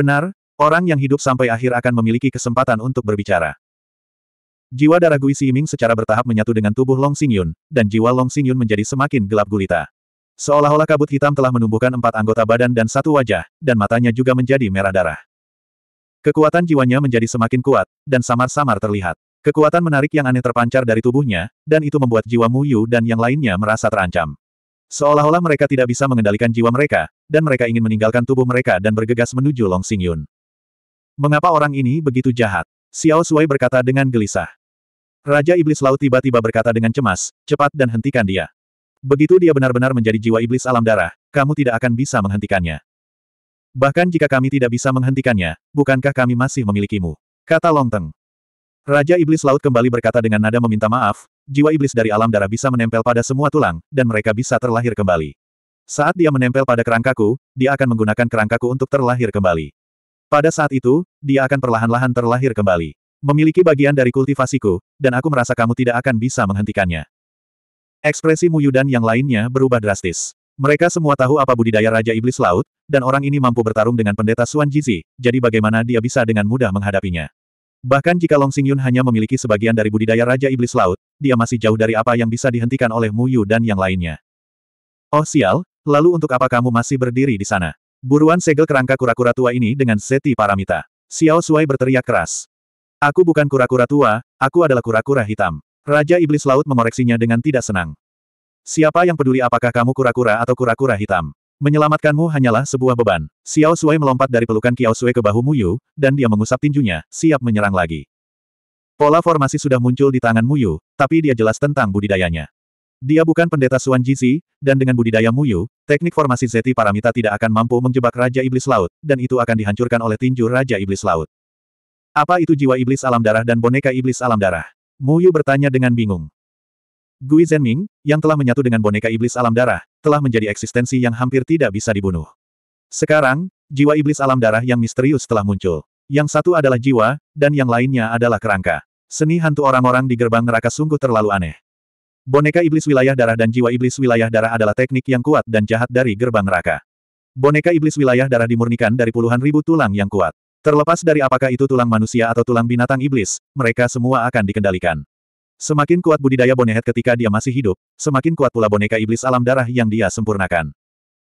Benar, orang yang hidup sampai akhir akan memiliki kesempatan untuk berbicara. Jiwa darah Gui Siming secara bertahap menyatu dengan tubuh Long Xingyun, dan jiwa Long Xingyun menjadi semakin gelap gulita. Seolah-olah kabut hitam telah menumbuhkan empat anggota badan dan satu wajah, dan matanya juga menjadi merah darah. Kekuatan jiwanya menjadi semakin kuat, dan samar-samar terlihat. Kekuatan menarik yang aneh terpancar dari tubuhnya, dan itu membuat jiwa Mu Yu dan yang lainnya merasa terancam. Seolah-olah mereka tidak bisa mengendalikan jiwa mereka, dan mereka ingin meninggalkan tubuh mereka dan bergegas menuju Long Xing Yun. Mengapa orang ini begitu jahat? Xiao Sui berkata dengan gelisah. Raja Iblis Laut tiba-tiba berkata dengan cemas, cepat dan hentikan dia. Begitu dia benar-benar menjadi jiwa iblis alam darah, kamu tidak akan bisa menghentikannya. Bahkan jika kami tidak bisa menghentikannya, bukankah kami masih memilikimu? Kata Long Teng. Raja Iblis Laut kembali berkata dengan nada meminta maaf, jiwa iblis dari alam darah bisa menempel pada semua tulang, dan mereka bisa terlahir kembali. Saat dia menempel pada kerangkaku, dia akan menggunakan kerangkaku untuk terlahir kembali. Pada saat itu, dia akan perlahan-lahan terlahir kembali. Memiliki bagian dari kultivasiku, dan aku merasa kamu tidak akan bisa menghentikannya. Ekspresi Muyu dan yang lainnya berubah drastis. Mereka semua tahu apa budidaya Raja Iblis Laut, dan orang ini mampu bertarung dengan pendeta Suan Jizi, jadi bagaimana dia bisa dengan mudah menghadapinya. Bahkan jika Long Xingyun hanya memiliki sebagian dari budidaya Raja Iblis Laut, dia masih jauh dari apa yang bisa dihentikan oleh Mu Yu dan yang lainnya. Oh sial, lalu untuk apa kamu masih berdiri di sana? Buruan segel kerangka kura-kura tua ini dengan seti paramita. Xiao Sui berteriak keras. Aku bukan kura-kura tua, aku adalah kura-kura hitam. Raja Iblis Laut mengoreksinya dengan tidak senang. Siapa yang peduli apakah kamu kura-kura atau kura-kura hitam? Menyelamatkanmu hanyalah sebuah beban. Xiao Sui melompat dari pelukan Xiao Sui ke bahu Muyu, dan dia mengusap tinjunya, siap menyerang lagi. Pola formasi sudah muncul di tangan Muyu, tapi dia jelas tentang budidayanya. Dia bukan pendeta Suan Jizi, dan dengan budidaya Muyu, teknik formasi Zeti Paramita tidak akan mampu menjebak Raja Iblis Laut, dan itu akan dihancurkan oleh tinju Raja Iblis Laut. Apa itu jiwa iblis alam darah dan boneka iblis alam darah? Muyu bertanya dengan bingung. Gui Zhenming, yang telah menyatu dengan boneka iblis alam darah, telah menjadi eksistensi yang hampir tidak bisa dibunuh. Sekarang, jiwa iblis alam darah yang misterius telah muncul. Yang satu adalah jiwa, dan yang lainnya adalah kerangka. Seni hantu orang-orang di gerbang neraka sungguh terlalu aneh. Boneka iblis wilayah darah dan jiwa iblis wilayah darah adalah teknik yang kuat dan jahat dari gerbang neraka. Boneka iblis wilayah darah dimurnikan dari puluhan ribu tulang yang kuat. Terlepas dari apakah itu tulang manusia atau tulang binatang iblis, mereka semua akan dikendalikan. Semakin kuat budidaya bonehet ketika dia masih hidup, semakin kuat pula boneka iblis alam darah yang dia sempurnakan.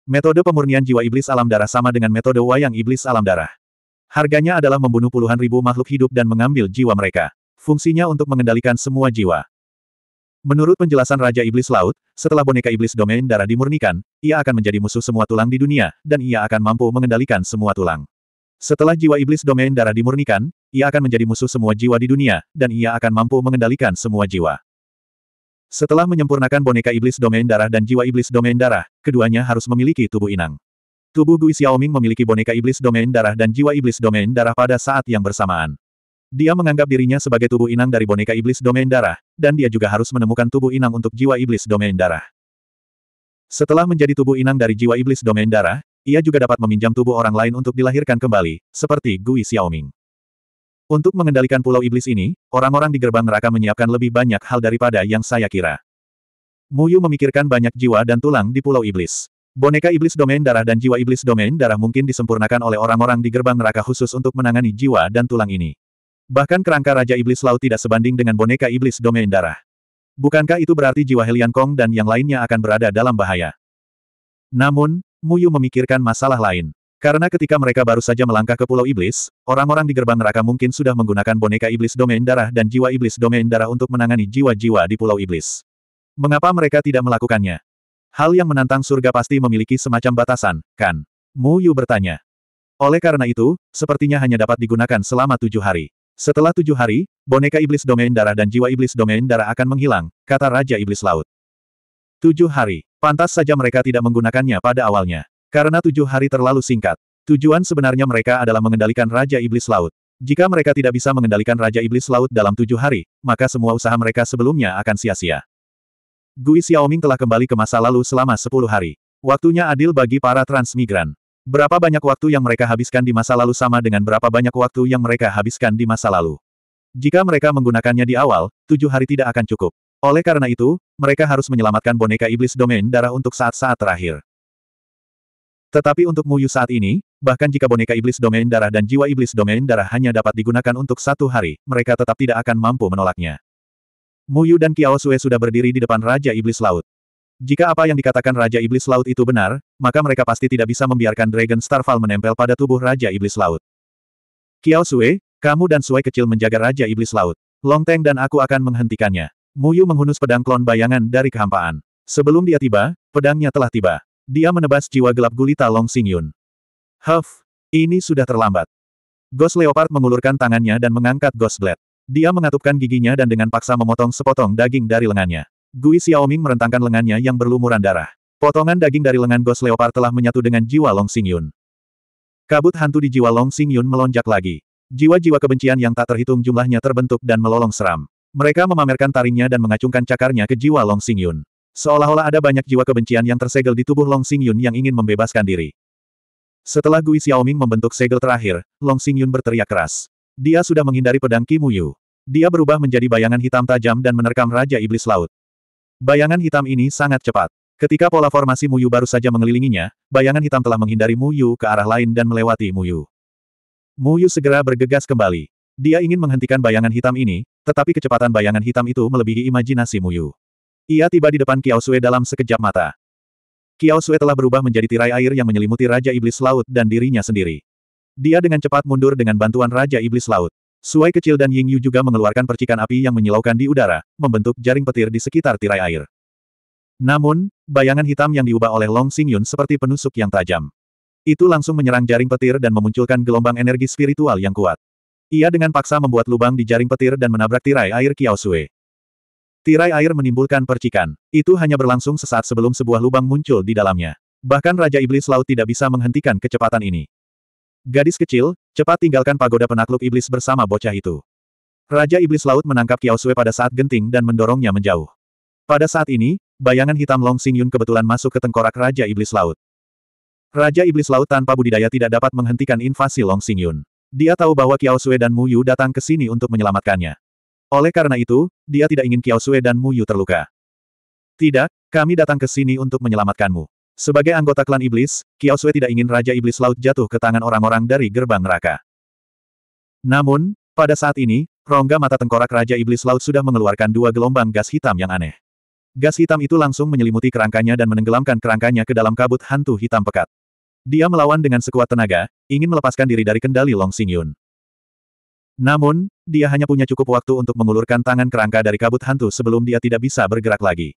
Metode pemurnian jiwa iblis alam darah sama dengan metode wayang iblis alam darah. Harganya adalah membunuh puluhan ribu makhluk hidup dan mengambil jiwa mereka. Fungsinya untuk mengendalikan semua jiwa. Menurut penjelasan Raja Iblis Laut, setelah boneka iblis domain darah dimurnikan, ia akan menjadi musuh semua tulang di dunia, dan ia akan mampu mengendalikan semua tulang. Setelah jiwa iblis domain darah dimurnikan, ia akan menjadi musuh semua jiwa di dunia, dan ia akan mampu mengendalikan semua jiwa. Setelah menyempurnakan boneka iblis domain darah dan jiwa iblis domain darah, keduanya harus memiliki tubuh inang. Tubuh Gui Xiaoming memiliki boneka iblis domain darah dan jiwa iblis domain darah pada saat yang bersamaan. Dia menganggap dirinya sebagai tubuh inang dari boneka iblis domain darah, dan dia juga harus menemukan tubuh inang untuk jiwa iblis domain darah. Setelah menjadi tubuh inang dari jiwa iblis domain darah, ia juga dapat meminjam tubuh orang lain untuk dilahirkan kembali, seperti Gui Xiaoming. Untuk mengendalikan pulau iblis ini, orang-orang di gerbang neraka menyiapkan lebih banyak hal daripada yang saya kira. Muyu memikirkan banyak jiwa dan tulang di pulau iblis. Boneka iblis domain darah dan jiwa iblis domain darah mungkin disempurnakan oleh orang-orang di gerbang neraka khusus untuk menangani jiwa dan tulang ini. Bahkan kerangka Raja Iblis Laut tidak sebanding dengan boneka iblis domain darah. Bukankah itu berarti jiwa Helian Kong dan yang lainnya akan berada dalam bahaya? Namun, Muyu memikirkan masalah lain. Karena ketika mereka baru saja melangkah ke Pulau Iblis, orang-orang di gerbang neraka mungkin sudah menggunakan boneka iblis domain darah dan jiwa iblis domain darah untuk menangani jiwa-jiwa di Pulau Iblis. Mengapa mereka tidak melakukannya? Hal yang menantang surga pasti memiliki semacam batasan, kan? Mu Yu bertanya. Oleh karena itu, sepertinya hanya dapat digunakan selama tujuh hari. Setelah tujuh hari, boneka iblis domain darah dan jiwa iblis domain darah akan menghilang, kata Raja Iblis Laut. Tujuh hari, pantas saja mereka tidak menggunakannya pada awalnya. Karena tujuh hari terlalu singkat. Tujuan sebenarnya mereka adalah mengendalikan Raja Iblis Laut. Jika mereka tidak bisa mengendalikan Raja Iblis Laut dalam tujuh hari, maka semua usaha mereka sebelumnya akan sia-sia. Gui Xiaoming telah kembali ke masa lalu selama sepuluh hari. Waktunya adil bagi para transmigran. Berapa banyak waktu yang mereka habiskan di masa lalu sama dengan berapa banyak waktu yang mereka habiskan di masa lalu. Jika mereka menggunakannya di awal, tujuh hari tidak akan cukup. Oleh karena itu, mereka harus menyelamatkan boneka iblis domain darah untuk saat-saat terakhir. Tetapi untuk Muyu saat ini, bahkan jika boneka iblis domain darah dan jiwa iblis domain darah hanya dapat digunakan untuk satu hari, mereka tetap tidak akan mampu menolaknya. Muyu dan Kiao Sue sudah berdiri di depan Raja Iblis Laut. Jika apa yang dikatakan Raja Iblis Laut itu benar, maka mereka pasti tidak bisa membiarkan Dragon Starfall menempel pada tubuh Raja Iblis Laut. Kiao Sue, kamu dan Sue kecil menjaga Raja Iblis Laut. Long Longteng dan aku akan menghentikannya. Muyu menghunus pedang klon bayangan dari kehampaan. Sebelum dia tiba, pedangnya telah tiba. Dia menebas jiwa gelap gulita Long Xingyun. Huff, ini sudah terlambat. Ghost Leopard mengulurkan tangannya dan mengangkat Ghost Blade. Dia mengatupkan giginya dan dengan paksa memotong sepotong daging dari lengannya. Gui Xiaoming merentangkan lengannya yang berlumuran darah. Potongan daging dari lengan Ghost Leopard telah menyatu dengan jiwa Long Xingyun. Kabut hantu di jiwa Long Xingyun melonjak lagi. Jiwa-jiwa kebencian yang tak terhitung jumlahnya terbentuk dan melolong seram. Mereka memamerkan taringnya dan mengacungkan cakarnya ke jiwa Long Xingyun. Seolah-olah ada banyak jiwa kebencian yang tersegel di tubuh Long Xingyun yang ingin membebaskan diri. Setelah Gui Xiaoming membentuk segel terakhir, Long Xingyun berteriak keras. Dia sudah menghindari pedang Kim Yu. Dia berubah menjadi bayangan hitam tajam dan menerkam Raja Iblis Laut. Bayangan hitam ini sangat cepat. Ketika pola formasi Muyu baru saja mengelilinginya, bayangan hitam telah menghindari Muyu ke arah lain dan melewati Muyu. Muyu segera bergegas kembali. Dia ingin menghentikan bayangan hitam ini, tetapi kecepatan bayangan hitam itu melebihi imajinasi Muyu. Ia tiba di depan Kiao Sue dalam sekejap mata. Kiao Sue telah berubah menjadi tirai air yang menyelimuti Raja Iblis Laut dan dirinya sendiri. Dia dengan cepat mundur dengan bantuan Raja Iblis Laut. Suai kecil dan Ying Yu juga mengeluarkan percikan api yang menyilaukan di udara, membentuk jaring petir di sekitar tirai air. Namun, bayangan hitam yang diubah oleh Long Xing Yun seperti penusuk yang tajam. Itu langsung menyerang jaring petir dan memunculkan gelombang energi spiritual yang kuat. Ia dengan paksa membuat lubang di jaring petir dan menabrak tirai air Kiao Sue. Tirai air menimbulkan percikan. Itu hanya berlangsung sesaat sebelum sebuah lubang muncul di dalamnya. Bahkan Raja Iblis Laut tidak bisa menghentikan kecepatan ini. Gadis kecil, cepat tinggalkan pagoda penakluk iblis bersama bocah itu. Raja Iblis Laut menangkap Kiao Sui pada saat genting dan mendorongnya menjauh. Pada saat ini, bayangan hitam Long Xing Yun kebetulan masuk ke tengkorak Raja Iblis Laut. Raja Iblis Laut tanpa budidaya tidak dapat menghentikan invasi Long Xing Yun. Dia tahu bahwa Kiao Sui dan Mu Yu datang ke sini untuk menyelamatkannya. Oleh karena itu, dia tidak ingin Kiao Sue dan Mu Yu terluka. Tidak, kami datang ke sini untuk menyelamatkanmu. Sebagai anggota klan iblis, Kiao Sue tidak ingin Raja Iblis Laut jatuh ke tangan orang-orang dari gerbang neraka. Namun, pada saat ini, rongga mata tengkorak Raja Iblis Laut sudah mengeluarkan dua gelombang gas hitam yang aneh. Gas hitam itu langsung menyelimuti kerangkanya dan menenggelamkan kerangkanya ke dalam kabut hantu hitam pekat. Dia melawan dengan sekuat tenaga, ingin melepaskan diri dari kendali Long Xingyun. Namun, dia hanya punya cukup waktu untuk mengulurkan tangan kerangka dari kabut hantu sebelum dia tidak bisa bergerak lagi.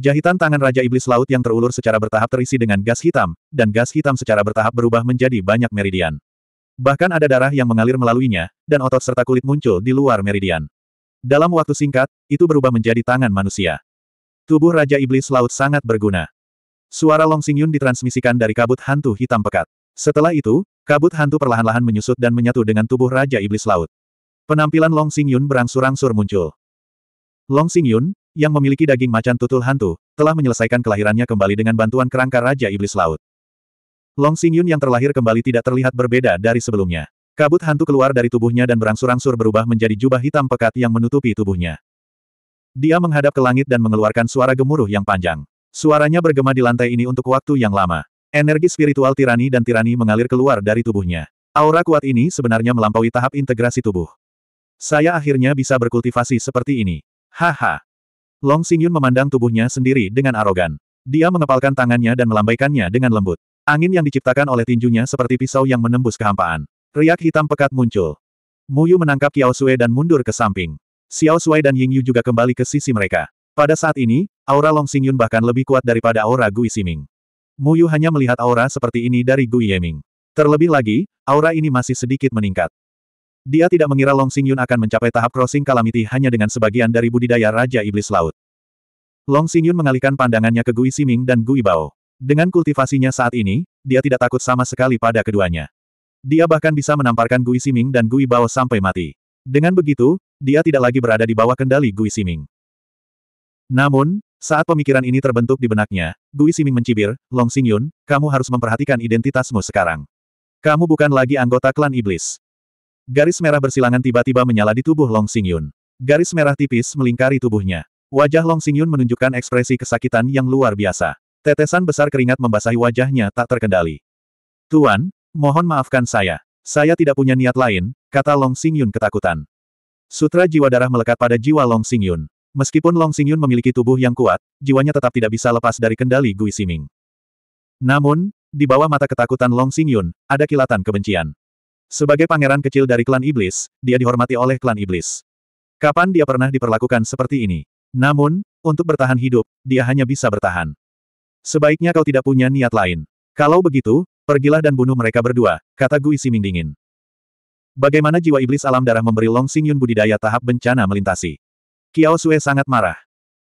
Jahitan tangan Raja Iblis Laut yang terulur secara bertahap terisi dengan gas hitam, dan gas hitam secara bertahap berubah menjadi banyak meridian. Bahkan ada darah yang mengalir melaluinya, dan otot serta kulit muncul di luar meridian. Dalam waktu singkat, itu berubah menjadi tangan manusia. Tubuh Raja Iblis Laut sangat berguna. Suara Long Xingyun Yun ditransmisikan dari kabut hantu hitam pekat. Setelah itu, kabut hantu perlahan-lahan menyusut dan menyatu dengan tubuh Raja Iblis Laut. Penampilan Long Yun berangsur-angsur muncul. Long Yun, yang memiliki daging macan tutul hantu, telah menyelesaikan kelahirannya kembali dengan bantuan kerangka Raja Iblis Laut. Long Yun yang terlahir kembali tidak terlihat berbeda dari sebelumnya. Kabut hantu keluar dari tubuhnya dan berangsur-angsur berubah menjadi jubah hitam pekat yang menutupi tubuhnya. Dia menghadap ke langit dan mengeluarkan suara gemuruh yang panjang. Suaranya bergema di lantai ini untuk waktu yang lama. Energi spiritual tirani dan tirani mengalir keluar dari tubuhnya. Aura kuat ini sebenarnya melampaui tahap integrasi tubuh. Saya akhirnya bisa berkultivasi seperti ini. Haha. Long Xingyun memandang tubuhnya sendiri dengan arogan. Dia mengepalkan tangannya dan melambaikannya dengan lembut. Angin yang diciptakan oleh tinjunya seperti pisau yang menembus kehampaan. Riak hitam pekat muncul. Muyu menangkap Xiao Sui dan mundur ke samping. Xiao Sui dan Ying Yu juga kembali ke sisi mereka. Pada saat ini, aura Long Xingyun bahkan lebih kuat daripada aura Gui Mu Muyu hanya melihat aura seperti ini dari Gui Yeming. Terlebih lagi, aura ini masih sedikit meningkat. Dia tidak mengira Long Xingyun akan mencapai tahap crossing kalamiti hanya dengan sebagian dari budidaya Raja Iblis Laut. Long Xingyun mengalihkan pandangannya ke Gui Siming dan Gui Bao. Dengan kultivasinya saat ini, dia tidak takut sama sekali pada keduanya. Dia bahkan bisa menamparkan Gui Siming dan Gui Bao sampai mati. Dengan begitu, dia tidak lagi berada di bawah kendali Gui Siming. Namun, saat pemikiran ini terbentuk di benaknya, Gui Siming mencibir, Long Xingyun, kamu harus memperhatikan identitasmu sekarang. Kamu bukan lagi anggota klan iblis. Garis merah bersilangan tiba-tiba menyala di tubuh Long Xingyun. Garis merah tipis melingkari tubuhnya. Wajah Long Xingyun menunjukkan ekspresi kesakitan yang luar biasa. Tetesan besar keringat membasahi wajahnya tak terkendali. Tuan, mohon maafkan saya. Saya tidak punya niat lain, kata Long Xingyun ketakutan. Sutra jiwa darah melekat pada jiwa Long Xingyun. Meskipun Long Xingyun memiliki tubuh yang kuat, jiwanya tetap tidak bisa lepas dari kendali Gui Siming. Namun, di bawah mata ketakutan Long Xingyun, ada kilatan kebencian. Sebagai pangeran kecil dari klan iblis, dia dihormati oleh klan iblis. Kapan dia pernah diperlakukan seperti ini? Namun, untuk bertahan hidup, dia hanya bisa bertahan. Sebaiknya kau tidak punya niat lain. Kalau begitu, pergilah dan bunuh mereka berdua, kata Gui Siming dingin. Bagaimana jiwa iblis alam darah memberi Long Xingyun budidaya tahap bencana melintasi? Kiao Sue sangat marah.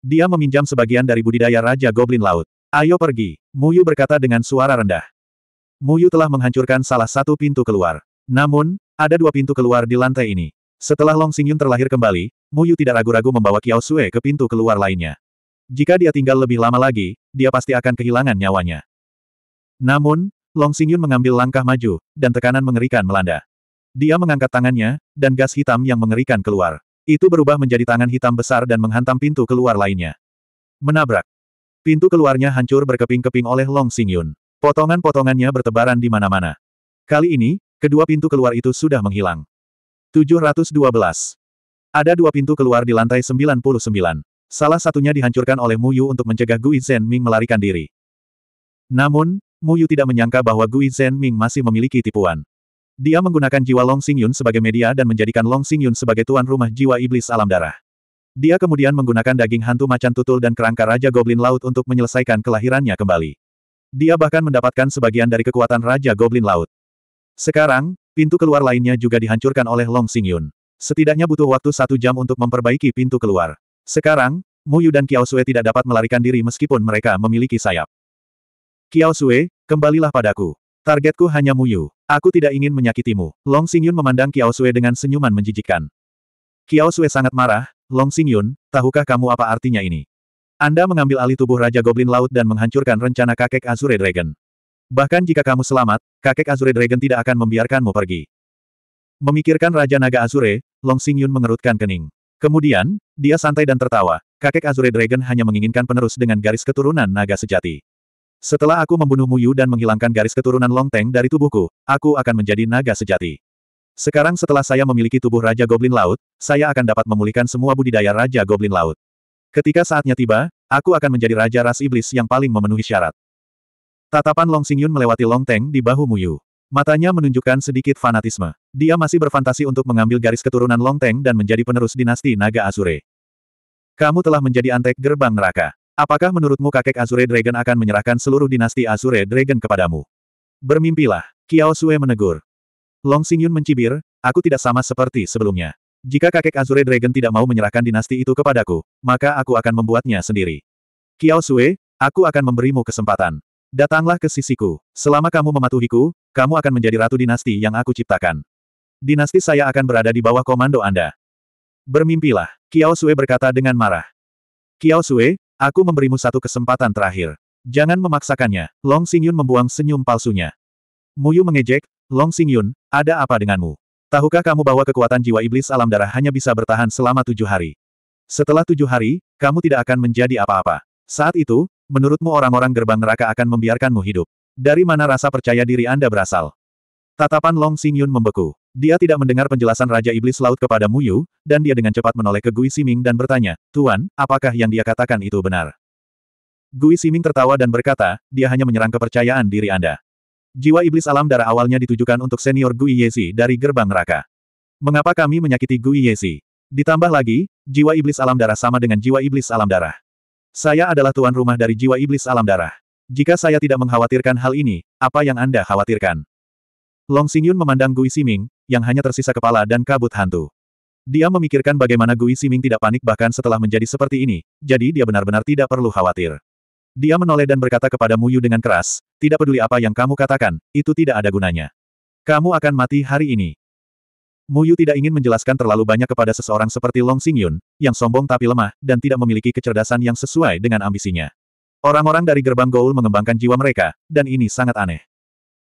Dia meminjam sebagian dari budidaya Raja Goblin Laut. Ayo pergi, Muyu berkata dengan suara rendah. Muyu telah menghancurkan salah satu pintu keluar. Namun, ada dua pintu keluar di lantai ini. Setelah Long Xingyun terlahir kembali, Mu Yu tidak ragu-ragu membawa Kiao Sue ke pintu keluar lainnya. Jika dia tinggal lebih lama lagi, dia pasti akan kehilangan nyawanya. Namun, Long Xingyun mengambil langkah maju, dan tekanan mengerikan melanda. Dia mengangkat tangannya, dan gas hitam yang mengerikan keluar. Itu berubah menjadi tangan hitam besar dan menghantam pintu keluar lainnya. Menabrak. Pintu keluarnya hancur berkeping-keping oleh Long Xingyun. Potongan-potongannya bertebaran di mana-mana. Kali ini, Kedua pintu keluar itu sudah menghilang. 712. Ada dua pintu keluar di lantai 99. Salah satunya dihancurkan oleh Mu Yu untuk mencegah Gui Ming melarikan diri. Namun, Mu Yu tidak menyangka bahwa Gui Ming masih memiliki tipuan. Dia menggunakan jiwa Long Xing Yun sebagai media dan menjadikan Long Xing Yun sebagai tuan rumah jiwa iblis alam darah. Dia kemudian menggunakan daging hantu macan tutul dan kerangka Raja Goblin Laut untuk menyelesaikan kelahirannya kembali. Dia bahkan mendapatkan sebagian dari kekuatan Raja Goblin Laut. Sekarang, pintu keluar lainnya juga dihancurkan oleh Long Xingyun. Setidaknya butuh waktu satu jam untuk memperbaiki pintu keluar. Sekarang, Mu Yu dan Kiao Sui tidak dapat melarikan diri meskipun mereka memiliki sayap. Kiao Sui, kembalilah padaku. Targetku hanya Mu Yu. Aku tidak ingin menyakitimu. Long Xingyun memandang Kiao Sui dengan senyuman menjijikkan. Kiao Sui sangat marah, Long Xingyun, tahukah kamu apa artinya ini? Anda mengambil alih tubuh Raja Goblin Laut dan menghancurkan rencana kakek Azure Dragon. Bahkan jika kamu selamat, kakek Azure Dragon tidak akan membiarkanmu pergi. Memikirkan Raja Naga Azure, Long Xingyun mengerutkan kening. Kemudian, dia santai dan tertawa. Kakek Azure Dragon hanya menginginkan penerus dengan garis keturunan naga sejati. Setelah aku membunuh Muyu dan menghilangkan garis keturunan Long Teng dari tubuhku, aku akan menjadi naga sejati. Sekarang setelah saya memiliki tubuh Raja Goblin Laut, saya akan dapat memulihkan semua budidaya Raja Goblin Laut. Ketika saatnya tiba, aku akan menjadi Raja Ras Iblis yang paling memenuhi syarat. Tatapan Long Xingyun melewati Long Teng di bahu Muyu. Matanya menunjukkan sedikit fanatisme. Dia masih berfantasi untuk mengambil garis keturunan Long Teng dan menjadi penerus dinasti Naga Azure. Kamu telah menjadi antek gerbang neraka. Apakah menurutmu kakek Azure Dragon akan menyerahkan seluruh dinasti Azure Dragon kepadamu? Bermimpilah, Kiao Sue menegur. Long Xingyun mencibir, aku tidak sama seperti sebelumnya. Jika kakek Azure Dragon tidak mau menyerahkan dinasti itu kepadaku, maka aku akan membuatnya sendiri. Kiao Sue, aku akan memberimu kesempatan. Datanglah ke sisiku. Selama kamu mematuhiku, kamu akan menjadi ratu dinasti yang aku ciptakan. Dinasti saya akan berada di bawah komando Anda. Bermimpilah, Kiao Sue berkata dengan marah. Kiao Sue, aku memberimu satu kesempatan terakhir. Jangan memaksakannya, Long Xingyun membuang senyum palsunya. Muyu mengejek, Long Xingyun, ada apa denganmu? Tahukah kamu bahwa kekuatan jiwa iblis alam darah hanya bisa bertahan selama tujuh hari? Setelah tujuh hari, kamu tidak akan menjadi apa-apa. Saat itu, menurutmu orang-orang gerbang neraka akan membiarkanmu hidup? Dari mana rasa percaya diri Anda berasal? Tatapan Long Xing Yun membeku. Dia tidak mendengar penjelasan Raja Iblis Laut kepada Mu Yu, dan dia dengan cepat menoleh ke Gui Siming dan bertanya, Tuan, apakah yang dia katakan itu benar? Gui Siming tertawa dan berkata, dia hanya menyerang kepercayaan diri Anda. Jiwa Iblis Alam Darah awalnya ditujukan untuk senior Gui Yezi dari Gerbang Neraka. Mengapa kami menyakiti Gui Yezi? Ditambah lagi, jiwa Iblis Alam Darah sama dengan jiwa Iblis Alam Darah. Saya adalah tuan rumah dari jiwa iblis alam darah. Jika saya tidak mengkhawatirkan hal ini, apa yang Anda khawatirkan? Long Xingyun memandang Gui Siming yang hanya tersisa kepala dan kabut hantu. Dia memikirkan bagaimana Gui Siming tidak panik bahkan setelah menjadi seperti ini, jadi dia benar-benar tidak perlu khawatir. Dia menoleh dan berkata kepada Mu Yu dengan keras, tidak peduli apa yang kamu katakan, itu tidak ada gunanya. Kamu akan mati hari ini. Mu Yu tidak ingin menjelaskan terlalu banyak kepada seseorang seperti Long Yun, yang sombong tapi lemah, dan tidak memiliki kecerdasan yang sesuai dengan ambisinya. Orang-orang dari gerbang Goul mengembangkan jiwa mereka, dan ini sangat aneh.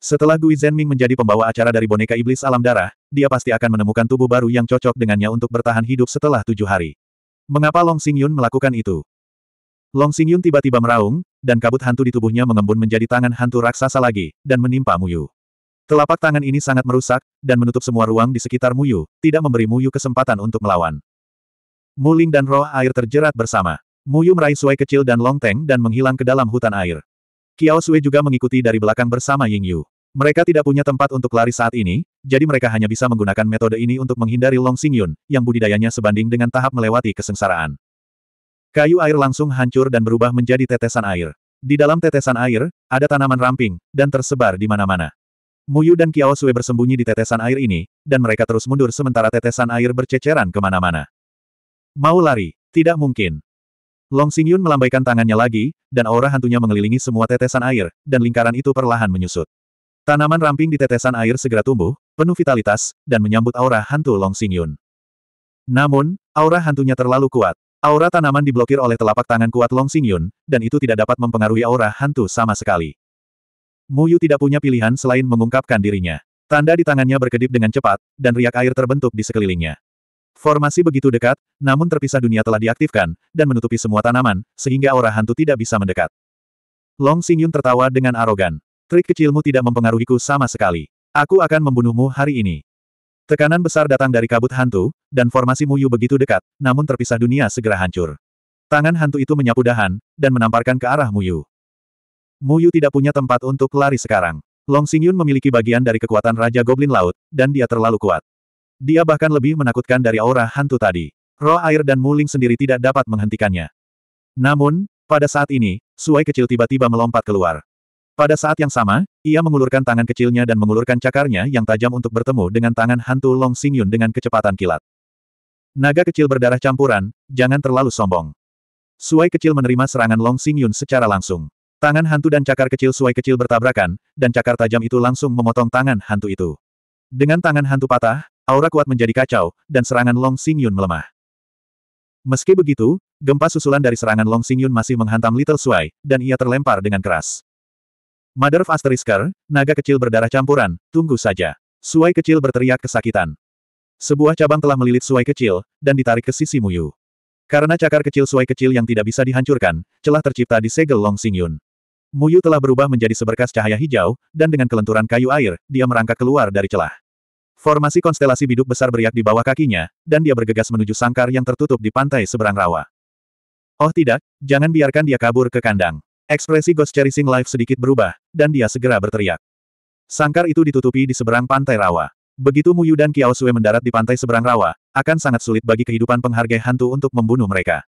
Setelah Gui Zhenming menjadi pembawa acara dari boneka iblis alam darah, dia pasti akan menemukan tubuh baru yang cocok dengannya untuk bertahan hidup setelah tujuh hari. Mengapa Long Yun melakukan itu? Long Yun tiba-tiba meraung, dan kabut hantu di tubuhnya mengembun menjadi tangan hantu raksasa lagi, dan menimpa Mu Yu. Telapak tangan ini sangat merusak, dan menutup semua ruang di sekitar Muyu, tidak memberi Muyu kesempatan untuk melawan. Muling dan roh air terjerat bersama. Muyu meraih suai kecil dan longteng dan menghilang ke dalam hutan air. Kiao Sui juga mengikuti dari belakang bersama Ying Yu. Mereka tidak punya tempat untuk lari saat ini, jadi mereka hanya bisa menggunakan metode ini untuk menghindari Long Xing Yun, yang budidayanya sebanding dengan tahap melewati kesengsaraan. Kayu air langsung hancur dan berubah menjadi tetesan air. Di dalam tetesan air, ada tanaman ramping, dan tersebar di mana-mana. Muyu dan Kiao Sui bersembunyi di tetesan air ini, dan mereka terus mundur sementara tetesan air berceceran kemana-mana. Mau lari? Tidak mungkin. Long Xingyun melambaikan tangannya lagi, dan aura hantunya mengelilingi semua tetesan air, dan lingkaran itu perlahan menyusut. Tanaman ramping di tetesan air segera tumbuh, penuh vitalitas, dan menyambut aura hantu Long Xingyun. Namun, aura hantunya terlalu kuat. Aura tanaman diblokir oleh telapak tangan kuat Long Xingyun, dan itu tidak dapat mempengaruhi aura hantu sama sekali. Muyu tidak punya pilihan selain mengungkapkan dirinya. Tanda di tangannya berkedip dengan cepat, dan riak air terbentuk di sekelilingnya. Formasi begitu dekat, namun terpisah dunia telah diaktifkan, dan menutupi semua tanaman, sehingga aura hantu tidak bisa mendekat. Long Xingyun tertawa dengan arogan. Trik kecilmu tidak mempengaruhiku sama sekali. Aku akan membunuhmu hari ini. Tekanan besar datang dari kabut hantu, dan formasi Muyu begitu dekat, namun terpisah dunia segera hancur. Tangan hantu itu menyapu dahan, dan menamparkan ke arah Muyu. Muyu tidak punya tempat untuk lari sekarang. Long Xingyun memiliki bagian dari kekuatan Raja Goblin Laut, dan dia terlalu kuat. Dia bahkan lebih menakutkan dari aura hantu tadi. Roh air dan Muling sendiri tidak dapat menghentikannya. Namun, pada saat ini, Suai kecil tiba-tiba melompat keluar. Pada saat yang sama, ia mengulurkan tangan kecilnya dan mengulurkan cakarnya yang tajam untuk bertemu dengan tangan hantu Long Xingyun dengan kecepatan kilat. Naga kecil berdarah campuran, jangan terlalu sombong. Suai kecil menerima serangan Long Xingyun secara langsung. Tangan hantu dan cakar kecil suai kecil bertabrakan, dan cakar tajam itu langsung memotong tangan hantu itu. Dengan tangan hantu patah, aura kuat menjadi kacau, dan serangan Long Yun melemah. Meski begitu, gempa susulan dari serangan Long Yun masih menghantam Little Suai, dan ia terlempar dengan keras. Mother of Asterisker, naga kecil berdarah campuran, tunggu saja. Suai kecil berteriak kesakitan. Sebuah cabang telah melilit Suai kecil, dan ditarik ke sisi Muyu. Karena cakar kecil Suai kecil yang tidak bisa dihancurkan, celah tercipta di segel Long Yun. Muyu telah berubah menjadi seberkas cahaya hijau, dan dengan kelenturan kayu air, dia merangkak keluar dari celah. Formasi konstelasi biduk besar beriak di bawah kakinya, dan dia bergegas menuju sangkar yang tertutup di pantai seberang rawa. Oh tidak, jangan biarkan dia kabur ke kandang. Ekspresi Ghost Cherishing Life sedikit berubah, dan dia segera berteriak. Sangkar itu ditutupi di seberang pantai rawa. Begitu Muyu dan Kiao Sue mendarat di pantai seberang rawa, akan sangat sulit bagi kehidupan penghargai hantu untuk membunuh mereka.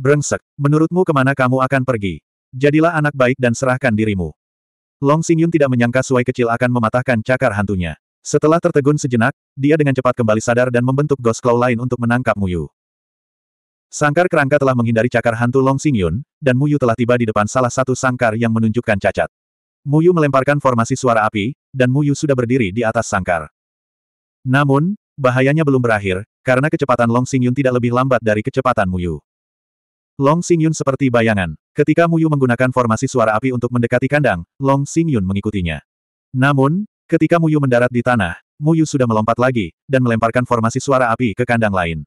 Brengsek, menurutmu kemana kamu akan pergi? Jadilah anak baik dan serahkan dirimu. Long Xingyun tidak menyangka suai kecil akan mematahkan cakar hantunya. Setelah tertegun sejenak, dia dengan cepat kembali sadar dan membentuk Ghost Claw lain untuk menangkap Muyu. Sangkar kerangka telah menghindari cakar hantu Long Xingyun, dan Muyu telah tiba di depan salah satu sangkar yang menunjukkan cacat. Muyu melemparkan formasi suara api, dan Muyu sudah berdiri di atas sangkar. Namun, bahayanya belum berakhir, karena kecepatan Long Xingyun tidak lebih lambat dari kecepatan Muyu. Long Xingyun seperti bayangan. Ketika Muyu menggunakan formasi suara api untuk mendekati kandang, Long Xingyun mengikutinya. Namun, ketika Muyu mendarat di tanah, Muyu sudah melompat lagi, dan melemparkan formasi suara api ke kandang lain.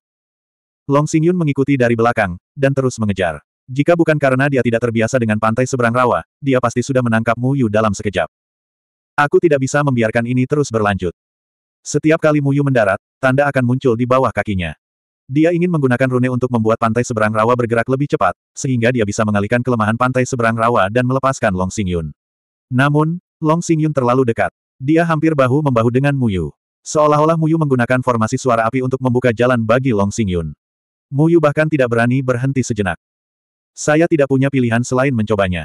Long Xingyun mengikuti dari belakang, dan terus mengejar. Jika bukan karena dia tidak terbiasa dengan pantai seberang rawa, dia pasti sudah menangkap Muyu dalam sekejap. Aku tidak bisa membiarkan ini terus berlanjut. Setiap kali Muyu mendarat, tanda akan muncul di bawah kakinya. Dia ingin menggunakan rune untuk membuat pantai seberang rawa bergerak lebih cepat, sehingga dia bisa mengalihkan kelemahan pantai seberang rawa dan melepaskan Long Xingyun. Namun, Long Xingyun terlalu dekat. Dia hampir bahu-membahu dengan Muyu. Seolah-olah Muyu menggunakan formasi suara api untuk membuka jalan bagi Long Xingyun. Muyu bahkan tidak berani berhenti sejenak. Saya tidak punya pilihan selain mencobanya.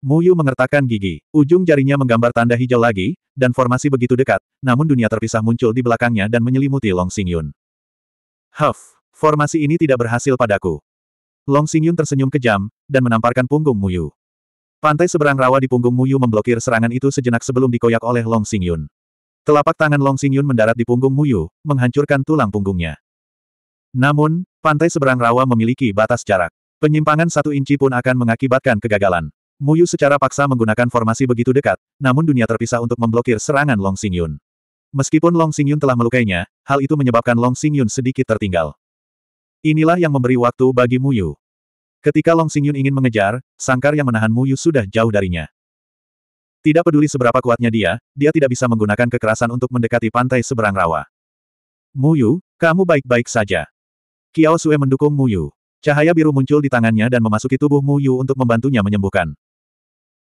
Muyu mengertakkan gigi. Ujung jarinya menggambar tanda hijau lagi, dan formasi begitu dekat, namun dunia terpisah muncul di belakangnya dan menyelimuti Long Xingyun. Huff! Formasi ini tidak berhasil padaku. Long Xingyun tersenyum kejam, dan menamparkan punggung Muyu. Pantai seberang rawa di punggung Muyu memblokir serangan itu sejenak sebelum dikoyak oleh Long Xingyun. Telapak tangan Long Xingyun mendarat di punggung Muyu, menghancurkan tulang punggungnya. Namun, pantai seberang rawa memiliki batas jarak. Penyimpangan satu inci pun akan mengakibatkan kegagalan. Muyu secara paksa menggunakan formasi begitu dekat, namun dunia terpisah untuk memblokir serangan Long Xingyun. Meskipun Long Xingyun telah melukainya, hal itu menyebabkan Long Xingyun sedikit tertinggal. Inilah yang memberi waktu bagi Mu Yu. Ketika Long Xingyun ingin mengejar, sangkar yang menahan Mu Yu sudah jauh darinya. Tidak peduli seberapa kuatnya dia, dia tidak bisa menggunakan kekerasan untuk mendekati pantai seberang rawa. Mu Yu, kamu baik-baik saja. Kiao Sue mendukung Mu Yu. Cahaya biru muncul di tangannya dan memasuki tubuh Mu Yu untuk membantunya menyembuhkan.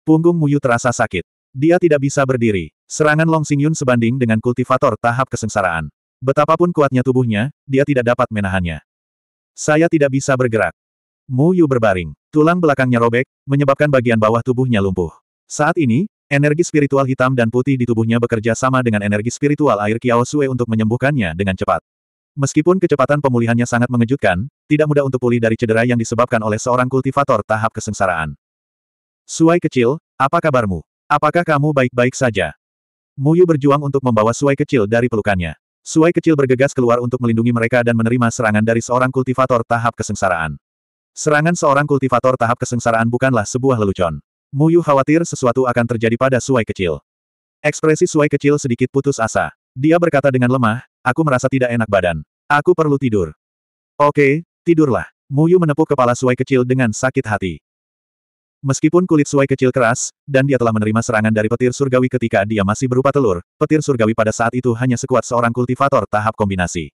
Punggung Mu Yu terasa sakit. Dia tidak bisa berdiri. Serangan Long Xingyun sebanding dengan kultivator tahap kesengsaraan. Betapapun kuatnya tubuhnya, dia tidak dapat menahannya. Saya tidak bisa bergerak. Mu Yu berbaring. Tulang belakangnya robek, menyebabkan bagian bawah tubuhnya lumpuh. Saat ini, energi spiritual hitam dan putih di tubuhnya bekerja sama dengan energi spiritual air Kiao Sue untuk menyembuhkannya dengan cepat. Meskipun kecepatan pemulihannya sangat mengejutkan, tidak mudah untuk pulih dari cedera yang disebabkan oleh seorang kultivator tahap kesengsaraan. Suai kecil, apa kabarmu? Apakah kamu baik-baik saja? Muyu berjuang untuk membawa Suai kecil dari pelukannya. Suai kecil bergegas keluar untuk melindungi mereka dan menerima serangan dari seorang kultivator tahap kesengsaraan. Serangan seorang kultivator tahap kesengsaraan bukanlah sebuah lelucon. Muyu khawatir sesuatu akan terjadi pada Suai kecil. Ekspresi Suai kecil sedikit putus asa. Dia berkata dengan lemah, aku merasa tidak enak badan. Aku perlu tidur. Oke, tidurlah. Muyu menepuk kepala Suai kecil dengan sakit hati. Meskipun kulit Suai kecil keras, dan dia telah menerima serangan dari petir surgawi ketika dia masih berupa telur, petir surgawi pada saat itu hanya sekuat seorang kultivator tahap kombinasi.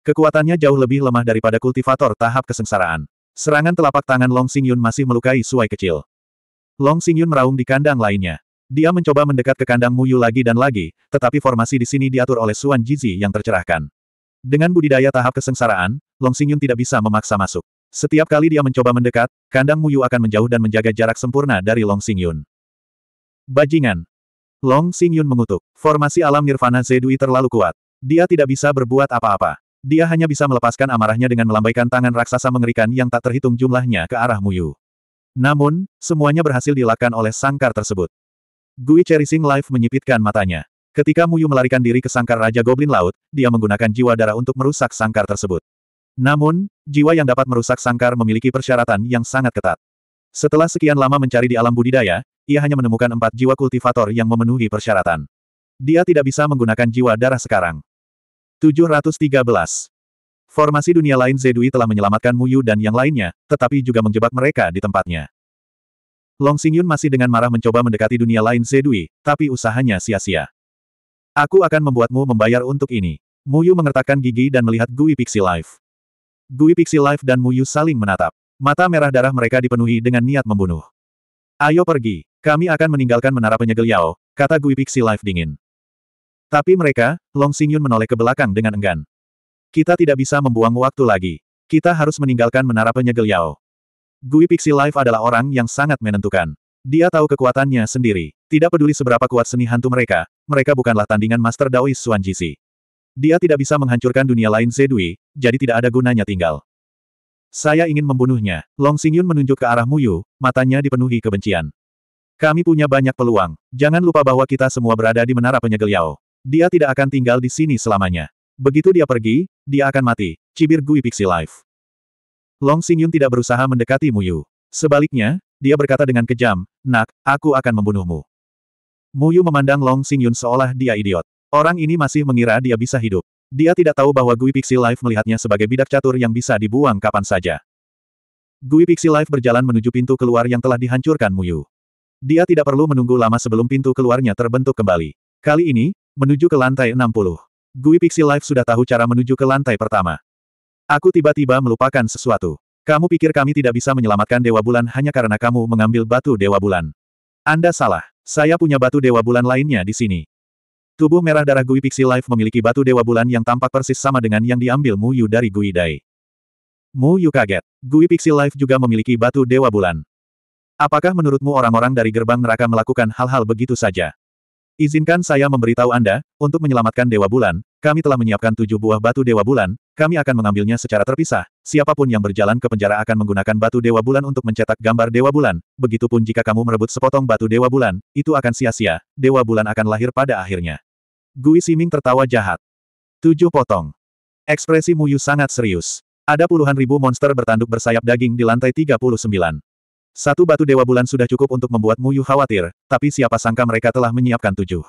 Kekuatannya jauh lebih lemah daripada kultivator tahap kesengsaraan. Serangan telapak tangan Long Xingyun masih melukai Suai kecil. Long Xingyun meraung di kandang lainnya. Dia mencoba mendekat ke kandang Muyu lagi dan lagi, tetapi formasi di sini diatur oleh Suan Jizi yang tercerahkan. Dengan budidaya tahap kesengsaraan, Long Xingyun tidak bisa memaksa masuk. Setiap kali dia mencoba mendekat, kandang Muyu akan menjauh dan menjaga jarak sempurna dari Long Xingyun. Bajingan. Long Xingyun mengutuk. Formasi alam Nirvana Zedui terlalu kuat. Dia tidak bisa berbuat apa-apa. Dia hanya bisa melepaskan amarahnya dengan melambaikan tangan raksasa mengerikan yang tak terhitung jumlahnya ke arah Muyu. Namun, semuanya berhasil dilakukan oleh sangkar tersebut. Gui Cherishing Life menyipitkan matanya. Ketika Muyu melarikan diri ke sangkar Raja Goblin Laut, dia menggunakan jiwa darah untuk merusak sangkar tersebut. Namun, jiwa yang dapat merusak sangkar memiliki persyaratan yang sangat ketat. Setelah sekian lama mencari di alam budidaya, ia hanya menemukan empat jiwa kultivator yang memenuhi persyaratan. Dia tidak bisa menggunakan jiwa darah sekarang. 713. Formasi dunia lain Zedui telah menyelamatkan Muyu dan yang lainnya, tetapi juga menjebak mereka di tempatnya. Long Xingyun masih dengan marah mencoba mendekati dunia lain Zedui, tapi usahanya sia-sia. Aku akan membuatmu membayar untuk ini. Muyu mengertakkan gigi dan melihat Gui Pixie Life. Gui Pixie Life dan Muyu saling menatap. Mata merah darah mereka dipenuhi dengan niat membunuh. Ayo pergi, kami akan meninggalkan menara penyegel Yao, kata Gui Pixie Life dingin. Tapi mereka, Long Xingyun menoleh ke belakang dengan enggan. Kita tidak bisa membuang waktu lagi. Kita harus meninggalkan menara penyegel Yao. Gui Pixie Life adalah orang yang sangat menentukan. Dia tahu kekuatannya sendiri. Tidak peduli seberapa kuat seni hantu mereka, mereka bukanlah tandingan Master Daoist Suan Jisi. Dia tidak bisa menghancurkan dunia lain Zedui, jadi tidak ada gunanya tinggal. Saya ingin membunuhnya. Long Xingyun menunjuk ke arah Muyu, matanya dipenuhi kebencian. Kami punya banyak peluang. Jangan lupa bahwa kita semua berada di menara penyegel Yao. Dia tidak akan tinggal di sini selamanya. Begitu dia pergi, dia akan mati. Cibir Gui Pixie Life. Long Xingyun tidak berusaha mendekati Muyu. Sebaliknya, dia berkata dengan kejam, Nak, aku akan membunuhmu. Muyu memandang Long Xingyun seolah dia idiot. Orang ini masih mengira dia bisa hidup. Dia tidak tahu bahwa Gui Pixie Life melihatnya sebagai bidak catur yang bisa dibuang kapan saja. Gui Pixie Life berjalan menuju pintu keluar yang telah dihancurkan Muyu. Dia tidak perlu menunggu lama sebelum pintu keluarnya terbentuk kembali. Kali ini, menuju ke lantai 60. Gui Pixie Life sudah tahu cara menuju ke lantai pertama. Aku tiba-tiba melupakan sesuatu. Kamu pikir kami tidak bisa menyelamatkan Dewa Bulan hanya karena kamu mengambil batu Dewa Bulan. Anda salah. Saya punya batu Dewa Bulan lainnya di sini. Tubuh merah darah Gui Pixie Life memiliki batu dewa bulan yang tampak persis sama dengan yang diambil Mu Yu dari Gui Dai. Mu Yu kaget. Gui Pixie Life juga memiliki batu dewa bulan. Apakah menurutmu orang-orang dari gerbang neraka melakukan hal-hal begitu saja? Izinkan saya memberitahu Anda, untuk menyelamatkan Dewa Bulan, kami telah menyiapkan tujuh buah batu Dewa Bulan, kami akan mengambilnya secara terpisah, siapapun yang berjalan ke penjara akan menggunakan batu Dewa Bulan untuk mencetak gambar Dewa Bulan, begitupun jika kamu merebut sepotong batu Dewa Bulan, itu akan sia-sia, Dewa Bulan akan lahir pada akhirnya. Gui Siming tertawa jahat. Tujuh potong. Ekspresi Muyu sangat serius. Ada puluhan ribu monster bertanduk bersayap daging di lantai 39. Satu batu dewa bulan sudah cukup untuk membuat Muyu khawatir, tapi siapa sangka mereka telah menyiapkan tujuh.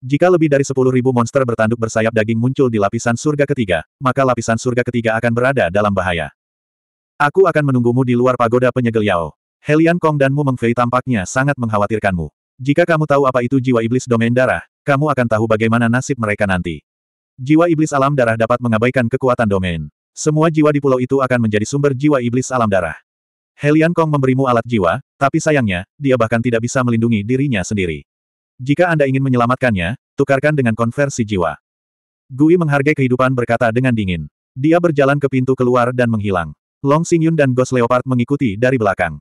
Jika lebih dari sepuluh ribu monster bertanduk bersayap daging muncul di lapisan surga ketiga, maka lapisan surga ketiga akan berada dalam bahaya. Aku akan menunggumu di luar pagoda penyegel Yao. Helian Kong dan Mu Mengfei tampaknya sangat mengkhawatirkanmu. Jika kamu tahu apa itu jiwa iblis domain darah, kamu akan tahu bagaimana nasib mereka nanti. Jiwa iblis alam darah dapat mengabaikan kekuatan domain. Semua jiwa di pulau itu akan menjadi sumber jiwa iblis alam darah. Helian Kong memberimu alat jiwa, tapi sayangnya, dia bahkan tidak bisa melindungi dirinya sendiri. Jika Anda ingin menyelamatkannya, tukarkan dengan konversi jiwa. Gui menghargai kehidupan berkata dengan dingin. Dia berjalan ke pintu keluar dan menghilang. Long Xingyun dan Ghost Leopard mengikuti dari belakang.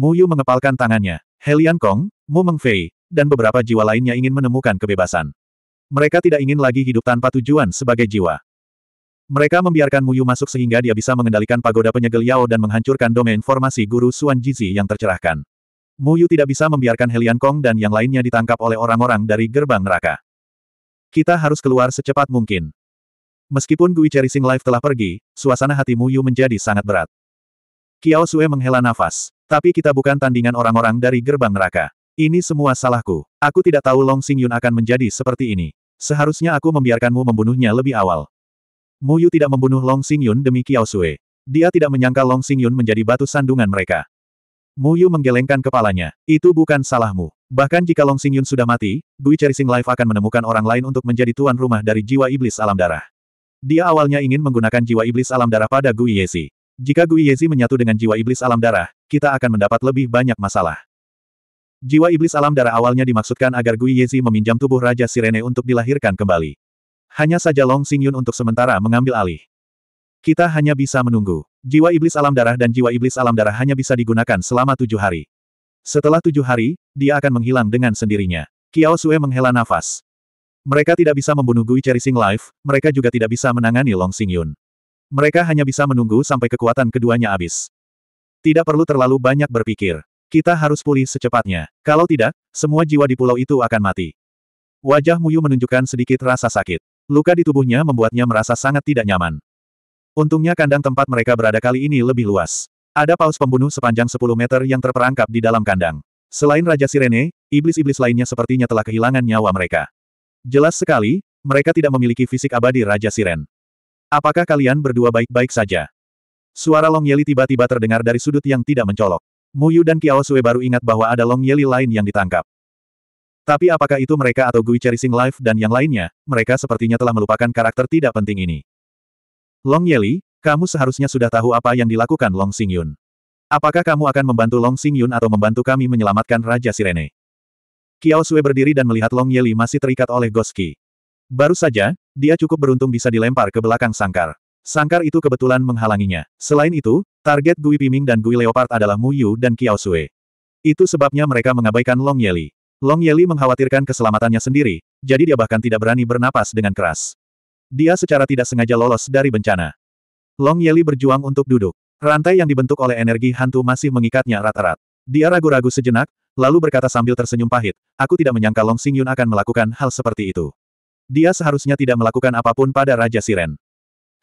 Mu Yu mengepalkan tangannya. Helian Kong, Mu Mengfei, dan beberapa jiwa lainnya ingin menemukan kebebasan. Mereka tidak ingin lagi hidup tanpa tujuan sebagai jiwa. Mereka membiarkan Muyu masuk sehingga dia bisa mengendalikan pagoda penyegel Yao dan menghancurkan domain formasi guru Suan Jizi yang tercerahkan. Muyu tidak bisa membiarkan Helian Kong dan yang lainnya ditangkap oleh orang-orang dari gerbang neraka. Kita harus keluar secepat mungkin. Meskipun Gui Cherishing Life telah pergi, suasana hati Muyu menjadi sangat berat. Kiao Sue menghela nafas. Tapi kita bukan tandingan orang-orang dari gerbang neraka. Ini semua salahku. Aku tidak tahu Long Xing Yun akan menjadi seperti ini. Seharusnya aku membiarkanmu membunuhnya lebih awal. Mu Yu tidak membunuh Long Xing Yun demi Kiao Sui. Dia tidak menyangka Long Xing Yun menjadi batu sandungan mereka. Mu Yu menggelengkan kepalanya. Itu bukan salahmu. Bahkan jika Long Xing Yun sudah mati, Gui Cherishing Life akan menemukan orang lain untuk menjadi tuan rumah dari jiwa iblis alam darah. Dia awalnya ingin menggunakan jiwa iblis alam darah pada Gui Yezi. Jika Gui Yezi menyatu dengan jiwa iblis alam darah, kita akan mendapat lebih banyak masalah. Jiwa iblis alam darah awalnya dimaksudkan agar Gui Yezi meminjam tubuh Raja Sirene untuk dilahirkan kembali. Hanya saja Long Xingyun untuk sementara mengambil alih. Kita hanya bisa menunggu. Jiwa iblis alam darah dan jiwa iblis alam darah hanya bisa digunakan selama tujuh hari. Setelah tujuh hari, dia akan menghilang dengan sendirinya. Kiao Sue menghela nafas. Mereka tidak bisa membunuh Gui Cherishing Life, mereka juga tidak bisa menangani Long Xingyun. Mereka hanya bisa menunggu sampai kekuatan keduanya habis. Tidak perlu terlalu banyak berpikir. Kita harus pulih secepatnya. Kalau tidak, semua jiwa di pulau itu akan mati. Wajah Muyu menunjukkan sedikit rasa sakit. Luka di tubuhnya membuatnya merasa sangat tidak nyaman. Untungnya kandang tempat mereka berada kali ini lebih luas. Ada paus pembunuh sepanjang 10 meter yang terperangkap di dalam kandang. Selain Raja Sirene, iblis-iblis lainnya sepertinya telah kehilangan nyawa mereka. Jelas sekali, mereka tidak memiliki fisik abadi Raja Siren. Apakah kalian berdua baik-baik saja? Suara Long Yeli tiba-tiba terdengar dari sudut yang tidak mencolok. Muyu dan Kiao Sui baru ingat bahwa ada Long Yeli lain yang ditangkap. Tapi apakah itu mereka atau Gui Cherishing Life dan yang lainnya, mereka sepertinya telah melupakan karakter tidak penting ini. Long Yeli, kamu seharusnya sudah tahu apa yang dilakukan Long Sing Yun. Apakah kamu akan membantu Long Sing Yun atau membantu kami menyelamatkan Raja Sirene? Kiao Sui berdiri dan melihat Long Yeli masih terikat oleh Goski. Baru saja, dia cukup beruntung bisa dilempar ke belakang sangkar. Sangkar itu kebetulan menghalanginya. Selain itu, Target Gui Piming dan Gui Leopard adalah Mu Yu dan Kiao Sui. Itu sebabnya mereka mengabaikan Long Yeli. Long Yeli mengkhawatirkan keselamatannya sendiri, jadi dia bahkan tidak berani bernapas dengan keras. Dia secara tidak sengaja lolos dari bencana. Long Yeli berjuang untuk duduk. Rantai yang dibentuk oleh energi hantu masih mengikatnya erat-erat. Dia ragu-ragu sejenak, lalu berkata sambil tersenyum pahit, aku tidak menyangka Long Xingyun akan melakukan hal seperti itu. Dia seharusnya tidak melakukan apapun pada Raja Siren.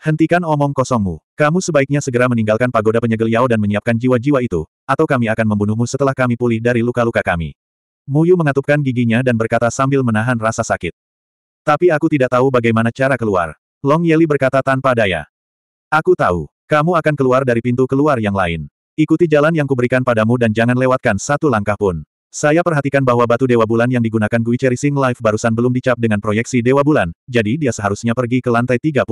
Hentikan omong kosongmu. Kamu sebaiknya segera meninggalkan pagoda penyegel Yao dan menyiapkan jiwa-jiwa itu, atau kami akan membunuhmu setelah kami pulih dari luka-luka kami. Muyu mengatupkan giginya dan berkata sambil menahan rasa sakit. Tapi aku tidak tahu bagaimana cara keluar. Long Yeli berkata tanpa daya. Aku tahu. Kamu akan keluar dari pintu keluar yang lain. Ikuti jalan yang kuberikan padamu dan jangan lewatkan satu langkah pun. Saya perhatikan bahwa batu Dewa Bulan yang digunakan Gui Cherishing Life barusan belum dicap dengan proyeksi Dewa Bulan, jadi dia seharusnya pergi ke lantai 39.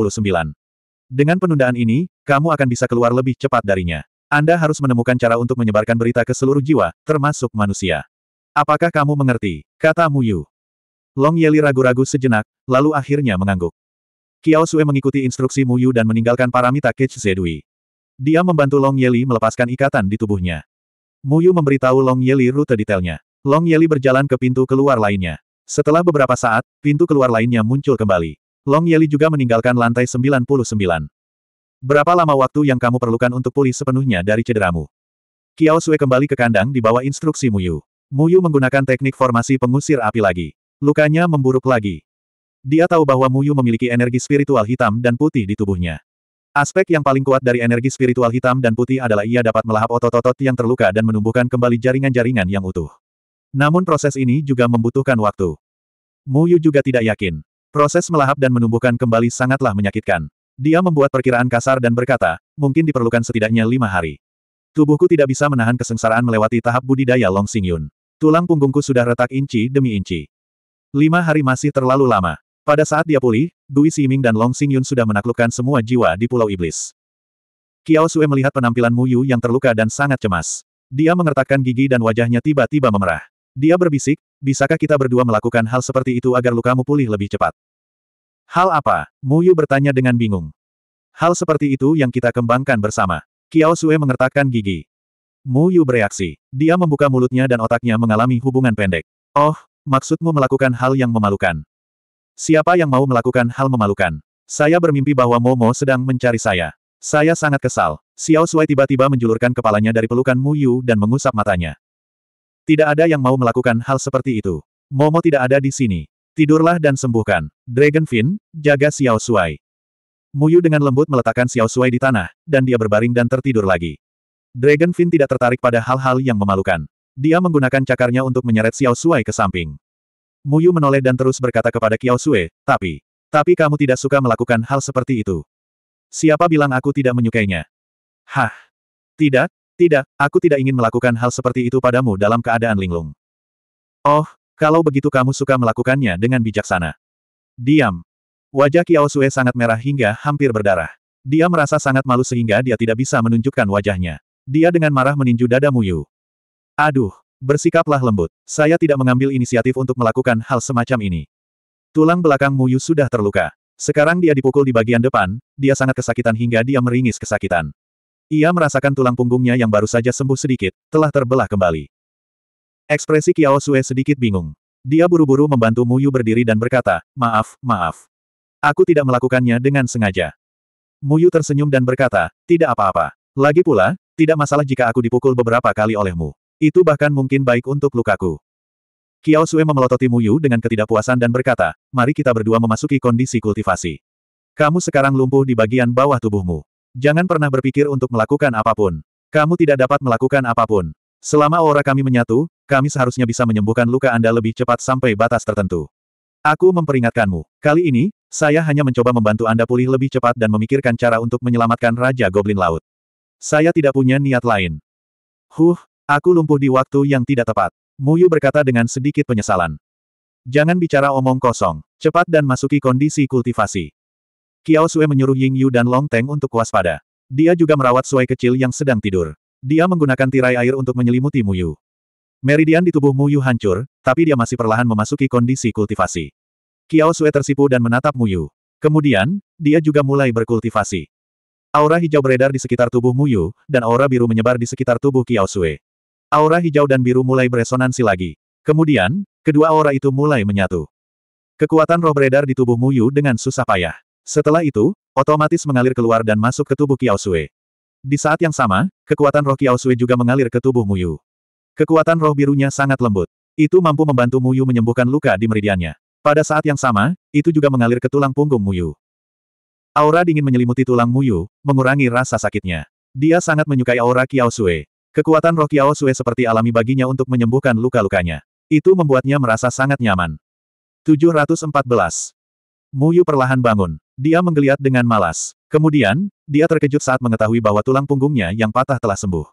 Dengan penundaan ini, kamu akan bisa keluar lebih cepat darinya. Anda harus menemukan cara untuk menyebarkan berita ke seluruh jiwa, termasuk manusia. Apakah kamu mengerti? Kata Mu Yu. Long Yeli ragu-ragu sejenak, lalu akhirnya mengangguk. Kiao Sue mengikuti instruksi Mu Yu dan meninggalkan paramita Cage Zedui. Dia membantu Long Yeli melepaskan ikatan di tubuhnya. Mu Muyu memberitahu Long Yeli rute detailnya. Long Yeli berjalan ke pintu keluar lainnya. Setelah beberapa saat, pintu keluar lainnya muncul kembali. Long Yeli juga meninggalkan lantai 99. Berapa lama waktu yang kamu perlukan untuk pulih sepenuhnya dari cederamu? Kiao Sui kembali ke kandang di bawah instruksi Muyu. Muyu menggunakan teknik formasi pengusir api lagi. Lukanya memburuk lagi. Dia tahu bahwa Muyu memiliki energi spiritual hitam dan putih di tubuhnya. Aspek yang paling kuat dari energi spiritual hitam dan putih adalah ia dapat melahap otot-otot yang terluka dan menumbuhkan kembali jaringan-jaringan yang utuh. Namun proses ini juga membutuhkan waktu. Muyu juga tidak yakin. Proses melahap dan menumbuhkan kembali sangatlah menyakitkan. Dia membuat perkiraan kasar dan berkata, mungkin diperlukan setidaknya lima hari. Tubuhku tidak bisa menahan kesengsaraan melewati tahap budidaya Long Sing Yun. Tulang punggungku sudah retak inci demi inci. Lima hari masih terlalu lama. Pada saat dia pulih, Gui Ming dan Long Sing Yun sudah menaklukkan semua jiwa di Pulau Iblis. Kiao Sue melihat penampilan Mu Yu yang terluka dan sangat cemas. Dia mengertakkan gigi dan wajahnya tiba-tiba memerah. Dia berbisik, bisakah kita berdua melakukan hal seperti itu agar lukamu pulih lebih cepat? Hal apa? Mu Yu bertanya dengan bingung. Hal seperti itu yang kita kembangkan bersama. Kiao Sue mengertakkan gigi. Mu Yu bereaksi. Dia membuka mulutnya dan otaknya mengalami hubungan pendek. Oh, maksudmu melakukan hal yang memalukan. Siapa yang mau melakukan hal memalukan? Saya bermimpi bahwa Momo sedang mencari saya. Saya sangat kesal. Xiao Sui tiba-tiba menjulurkan kepalanya dari pelukan Mu Yu dan mengusap matanya. Tidak ada yang mau melakukan hal seperti itu. Momo tidak ada di sini. Tidurlah dan sembuhkan. Dragonfin, jaga Xiao Shuai. Muyu dengan lembut meletakkan Xiao Shuai di tanah, dan dia berbaring dan tertidur lagi. Dragonfin tidak tertarik pada hal-hal yang memalukan. Dia menggunakan cakarnya untuk menyeret Xiao Shuai ke samping. Muyu menoleh dan terus berkata kepada Xiao Shuai, tapi, tapi kamu tidak suka melakukan hal seperti itu. Siapa bilang aku tidak menyukainya? Hah? Tidak, tidak, aku tidak ingin melakukan hal seperti itu padamu dalam keadaan linglung. Oh, kalau begitu kamu suka melakukannya dengan bijaksana. Diam. Wajah Kiao Sue sangat merah hingga hampir berdarah. Dia merasa sangat malu sehingga dia tidak bisa menunjukkan wajahnya. Dia dengan marah meninju dada Muyu. Aduh, bersikaplah lembut. Saya tidak mengambil inisiatif untuk melakukan hal semacam ini. Tulang belakang Muyu sudah terluka. Sekarang dia dipukul di bagian depan, dia sangat kesakitan hingga dia meringis kesakitan. Ia merasakan tulang punggungnya yang baru saja sembuh sedikit, telah terbelah kembali. Ekspresi Kiao Sue sedikit bingung. Dia buru-buru membantu Mu Yu berdiri dan berkata, maaf, maaf. Aku tidak melakukannya dengan sengaja. Mu Yu tersenyum dan berkata, tidak apa-apa. Lagi pula, tidak masalah jika aku dipukul beberapa kali olehmu. Itu bahkan mungkin baik untuk lukaku. Kiao Sue memelototi Mu Yu dengan ketidakpuasan dan berkata, mari kita berdua memasuki kondisi kultivasi. Kamu sekarang lumpuh di bagian bawah tubuhmu. Jangan pernah berpikir untuk melakukan apapun. Kamu tidak dapat melakukan apapun. Selama aura kami menyatu, kami seharusnya bisa menyembuhkan luka Anda lebih cepat sampai batas tertentu. Aku memperingatkanmu. Kali ini, saya hanya mencoba membantu Anda pulih lebih cepat dan memikirkan cara untuk menyelamatkan Raja Goblin Laut. Saya tidak punya niat lain. Huh, aku lumpuh di waktu yang tidak tepat. Muyu berkata dengan sedikit penyesalan. Jangan bicara omong kosong. Cepat dan masuki kondisi kultivasi. Kiao Sue menyuruh Ying Yu dan Long Teng untuk waspada. Dia juga merawat Sui kecil yang sedang tidur. Dia menggunakan tirai air untuk menyelimuti Mu Yu. Meridian di tubuh Mu Yu hancur, tapi dia masih perlahan memasuki kondisi kultivasi. Kiao Sue tersipu dan menatap Mu Yu. Kemudian, dia juga mulai berkultivasi. Aura hijau beredar di sekitar tubuh Mu Yu, dan aura biru menyebar di sekitar tubuh Kiao Sue. Aura hijau dan biru mulai beresonansi lagi. Kemudian, kedua aura itu mulai menyatu. Kekuatan roh beredar di tubuh Mu Yu dengan susah payah. Setelah itu, otomatis mengalir keluar dan masuk ke tubuh Kiao Sui. Di saat yang sama, kekuatan roh Kiao Sui juga mengalir ke tubuh Muyu. Kekuatan roh birunya sangat lembut. Itu mampu membantu Muyu menyembuhkan luka di meridiannya. Pada saat yang sama, itu juga mengalir ke tulang punggung Muyu. Aura dingin menyelimuti tulang Muyu, mengurangi rasa sakitnya. Dia sangat menyukai aura Kiao Sui. Kekuatan roh Kiao Sui seperti alami baginya untuk menyembuhkan luka-lukanya. Itu membuatnya merasa sangat nyaman. 714. Muyu perlahan bangun. Dia menggeliat dengan malas. Kemudian, dia terkejut saat mengetahui bahwa tulang punggungnya yang patah telah sembuh.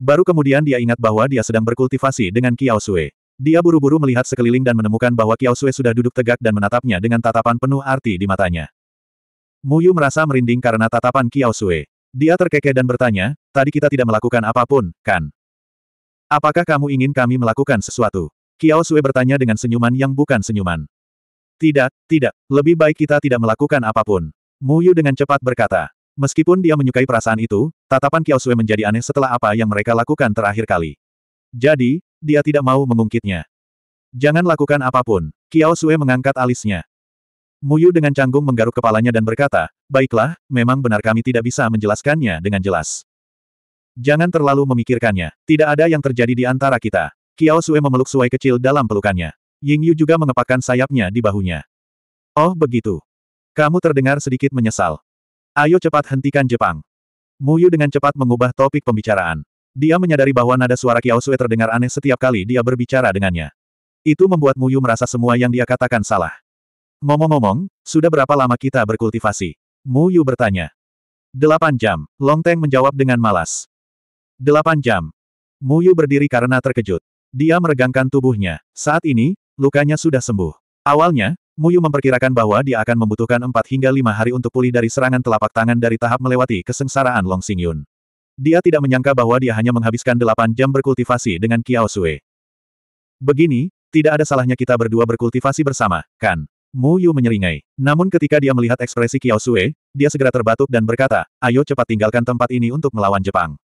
Baru kemudian dia ingat bahwa dia sedang berkultivasi dengan Kiao Sui. Dia buru-buru melihat sekeliling dan menemukan bahwa Kiao Sui sudah duduk tegak dan menatapnya dengan tatapan penuh arti di matanya. Muyu merasa merinding karena tatapan Kiao Sui. Dia terkekeh dan bertanya, tadi kita tidak melakukan apapun, kan? Apakah kamu ingin kami melakukan sesuatu? Kiao Sui bertanya dengan senyuman yang bukan senyuman. Tidak, tidak, lebih baik kita tidak melakukan apapun. Mu Yu dengan cepat berkata. Meskipun dia menyukai perasaan itu, tatapan Kiao Sui menjadi aneh setelah apa yang mereka lakukan terakhir kali. Jadi, dia tidak mau mengungkitnya. Jangan lakukan apapun. Kiao Sui mengangkat alisnya. Mu Yu dengan canggung menggaruk kepalanya dan berkata, Baiklah, memang benar kami tidak bisa menjelaskannya dengan jelas. Jangan terlalu memikirkannya. Tidak ada yang terjadi di antara kita. Kiao Sui memeluk Suai kecil dalam pelukannya. Ying Yu juga mengepakkan sayapnya di bahunya. Oh begitu. Kamu terdengar sedikit menyesal. Ayo cepat hentikan Jepang. Mu Yu dengan cepat mengubah topik pembicaraan. Dia menyadari bahwa nada suara Kiao Sui terdengar aneh setiap kali dia berbicara dengannya. Itu membuat Mu Yu merasa semua yang dia katakan salah. Ngomong-ngomong, sudah berapa lama kita berkultivasi? Mu Yu bertanya. Delapan jam, Long Teng menjawab dengan malas. Delapan jam. Mu Yu berdiri karena terkejut. Dia meregangkan tubuhnya. Saat ini, Lukanya sudah sembuh. Awalnya, Muyu memperkirakan bahwa dia akan membutuhkan 4 hingga 5 hari untuk pulih dari serangan telapak tangan dari tahap melewati kesengsaraan Long Xingyun. Dia tidak menyangka bahwa dia hanya menghabiskan 8 jam berkultivasi dengan Kiao Sui. Begini, tidak ada salahnya kita berdua berkultivasi bersama, kan? Mu Yu menyeringai. Namun ketika dia melihat ekspresi Kiao Sui, dia segera terbatuk dan berkata, ayo cepat tinggalkan tempat ini untuk melawan Jepang.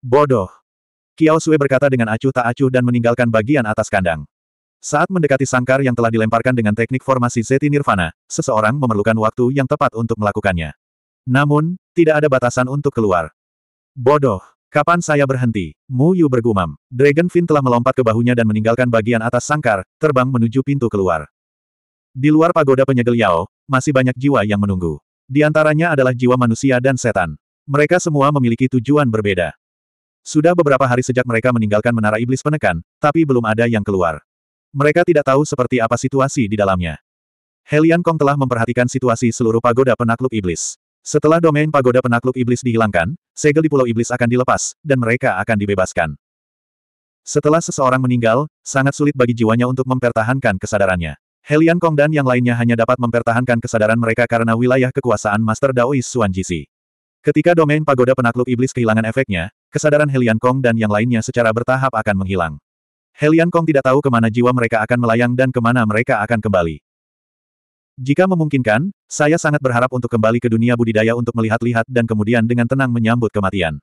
Bodoh. Kiao Sui berkata dengan acuh tak acuh dan meninggalkan bagian atas kandang. Saat mendekati sangkar yang telah dilemparkan dengan teknik formasi Zeti Nirvana, seseorang memerlukan waktu yang tepat untuk melakukannya. Namun, tidak ada batasan untuk keluar. Bodoh! Kapan saya berhenti? Mu Yu bergumam. Dragonfin telah melompat ke bahunya dan meninggalkan bagian atas sangkar, terbang menuju pintu keluar. Di luar pagoda penyegel Yao, masih banyak jiwa yang menunggu. Di antaranya adalah jiwa manusia dan setan. Mereka semua memiliki tujuan berbeda. Sudah beberapa hari sejak mereka meninggalkan menara iblis penekan, tapi belum ada yang keluar. Mereka tidak tahu seperti apa situasi di dalamnya. Helian Kong telah memperhatikan situasi seluruh pagoda penakluk iblis. Setelah domain pagoda penakluk iblis dihilangkan, segel di pulau iblis akan dilepas, dan mereka akan dibebaskan. Setelah seseorang meninggal, sangat sulit bagi jiwanya untuk mempertahankan kesadarannya. Helian Kong dan yang lainnya hanya dapat mempertahankan kesadaran mereka karena wilayah kekuasaan Master Daoist Suan Jisi. Ketika domain pagoda penakluk iblis kehilangan efeknya, kesadaran Helian Kong dan yang lainnya secara bertahap akan menghilang. Helian Kong tidak tahu kemana jiwa mereka akan melayang dan kemana mereka akan kembali. Jika memungkinkan, saya sangat berharap untuk kembali ke dunia budidaya untuk melihat-lihat dan kemudian dengan tenang menyambut kematian.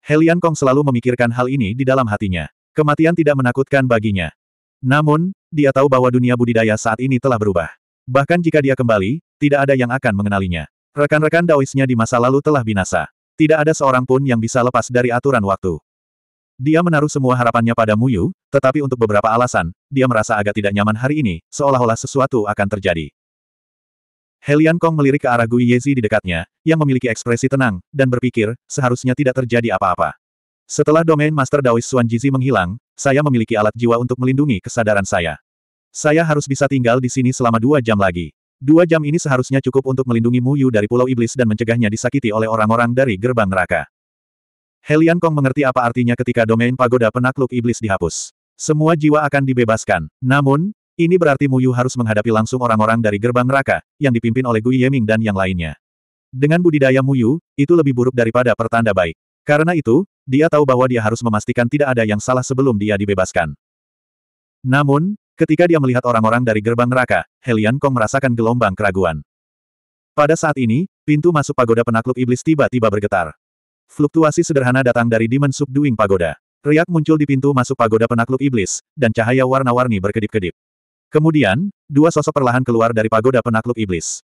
Helian Kong selalu memikirkan hal ini di dalam hatinya. Kematian tidak menakutkan baginya. Namun, dia tahu bahwa dunia budidaya saat ini telah berubah. Bahkan jika dia kembali, tidak ada yang akan mengenalinya. Rekan-rekan Daoisnya di masa lalu telah binasa. Tidak ada seorang pun yang bisa lepas dari aturan waktu. Dia menaruh semua harapannya pada Muyu, tetapi untuk beberapa alasan, dia merasa agak tidak nyaman hari ini, seolah-olah sesuatu akan terjadi. Helian Kong melirik ke arah Gui Yezi di dekatnya, yang memiliki ekspresi tenang, dan berpikir, seharusnya tidak terjadi apa-apa. Setelah domain Master Daois Suan Jizi menghilang, saya memiliki alat jiwa untuk melindungi kesadaran saya. Saya harus bisa tinggal di sini selama dua jam lagi. Dua jam ini seharusnya cukup untuk melindungi Muyu dari Pulau Iblis dan mencegahnya disakiti oleh orang-orang dari gerbang neraka. Helian Kong mengerti apa artinya ketika domain pagoda penakluk iblis dihapus. Semua jiwa akan dibebaskan. Namun, ini berarti Muyu harus menghadapi langsung orang-orang dari gerbang neraka, yang dipimpin oleh Gui Yeming dan yang lainnya. Dengan budidaya Muyu, itu lebih buruk daripada pertanda baik. Karena itu, dia tahu bahwa dia harus memastikan tidak ada yang salah sebelum dia dibebaskan. Namun, ketika dia melihat orang-orang dari gerbang neraka, Helian Kong merasakan gelombang keraguan. Pada saat ini, pintu masuk pagoda penakluk iblis tiba-tiba bergetar. Fluktuasi sederhana datang dari Demon Subduing Pagoda. Riak muncul di pintu masuk pagoda penakluk iblis, dan cahaya warna-warni berkedip-kedip. Kemudian, dua sosok perlahan keluar dari pagoda penakluk iblis.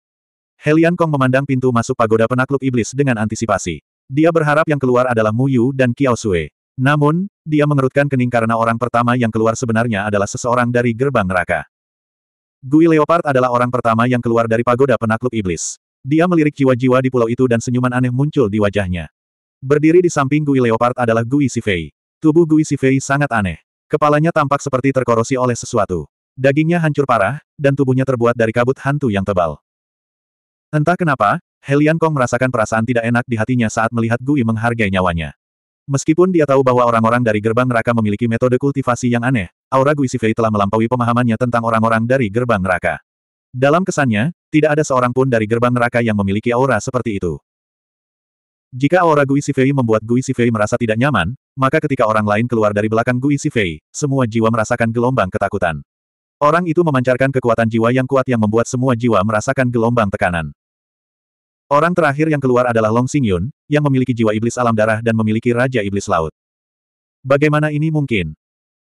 Helian Kong memandang pintu masuk pagoda penakluk iblis dengan antisipasi. Dia berharap yang keluar adalah Mu Yu dan Kiao Sui. Namun, dia mengerutkan kening karena orang pertama yang keluar sebenarnya adalah seseorang dari gerbang neraka. Gui Leopard adalah orang pertama yang keluar dari pagoda penakluk iblis. Dia melirik jiwa-jiwa di pulau itu dan senyuman aneh muncul di wajahnya. Berdiri di samping Gui Leopard adalah Gui Sifei. Tubuh Gui Sifei sangat aneh. Kepalanya tampak seperti terkorosi oleh sesuatu. Dagingnya hancur parah, dan tubuhnya terbuat dari kabut hantu yang tebal. Entah kenapa, Helian Kong merasakan perasaan tidak enak di hatinya saat melihat Gui menghargai nyawanya. Meskipun dia tahu bahwa orang-orang dari gerbang neraka memiliki metode kultivasi yang aneh, aura Gui Sifei telah melampaui pemahamannya tentang orang-orang dari gerbang neraka. Dalam kesannya, tidak ada seorang pun dari gerbang neraka yang memiliki aura seperti itu. Jika aura Gui Sifei membuat Gui Sifei merasa tidak nyaman, maka ketika orang lain keluar dari belakang Gui Sifei, semua jiwa merasakan gelombang ketakutan. Orang itu memancarkan kekuatan jiwa yang kuat yang membuat semua jiwa merasakan gelombang tekanan. Orang terakhir yang keluar adalah Long Xingyun, yang memiliki jiwa iblis alam darah dan memiliki Raja Iblis Laut. Bagaimana ini mungkin?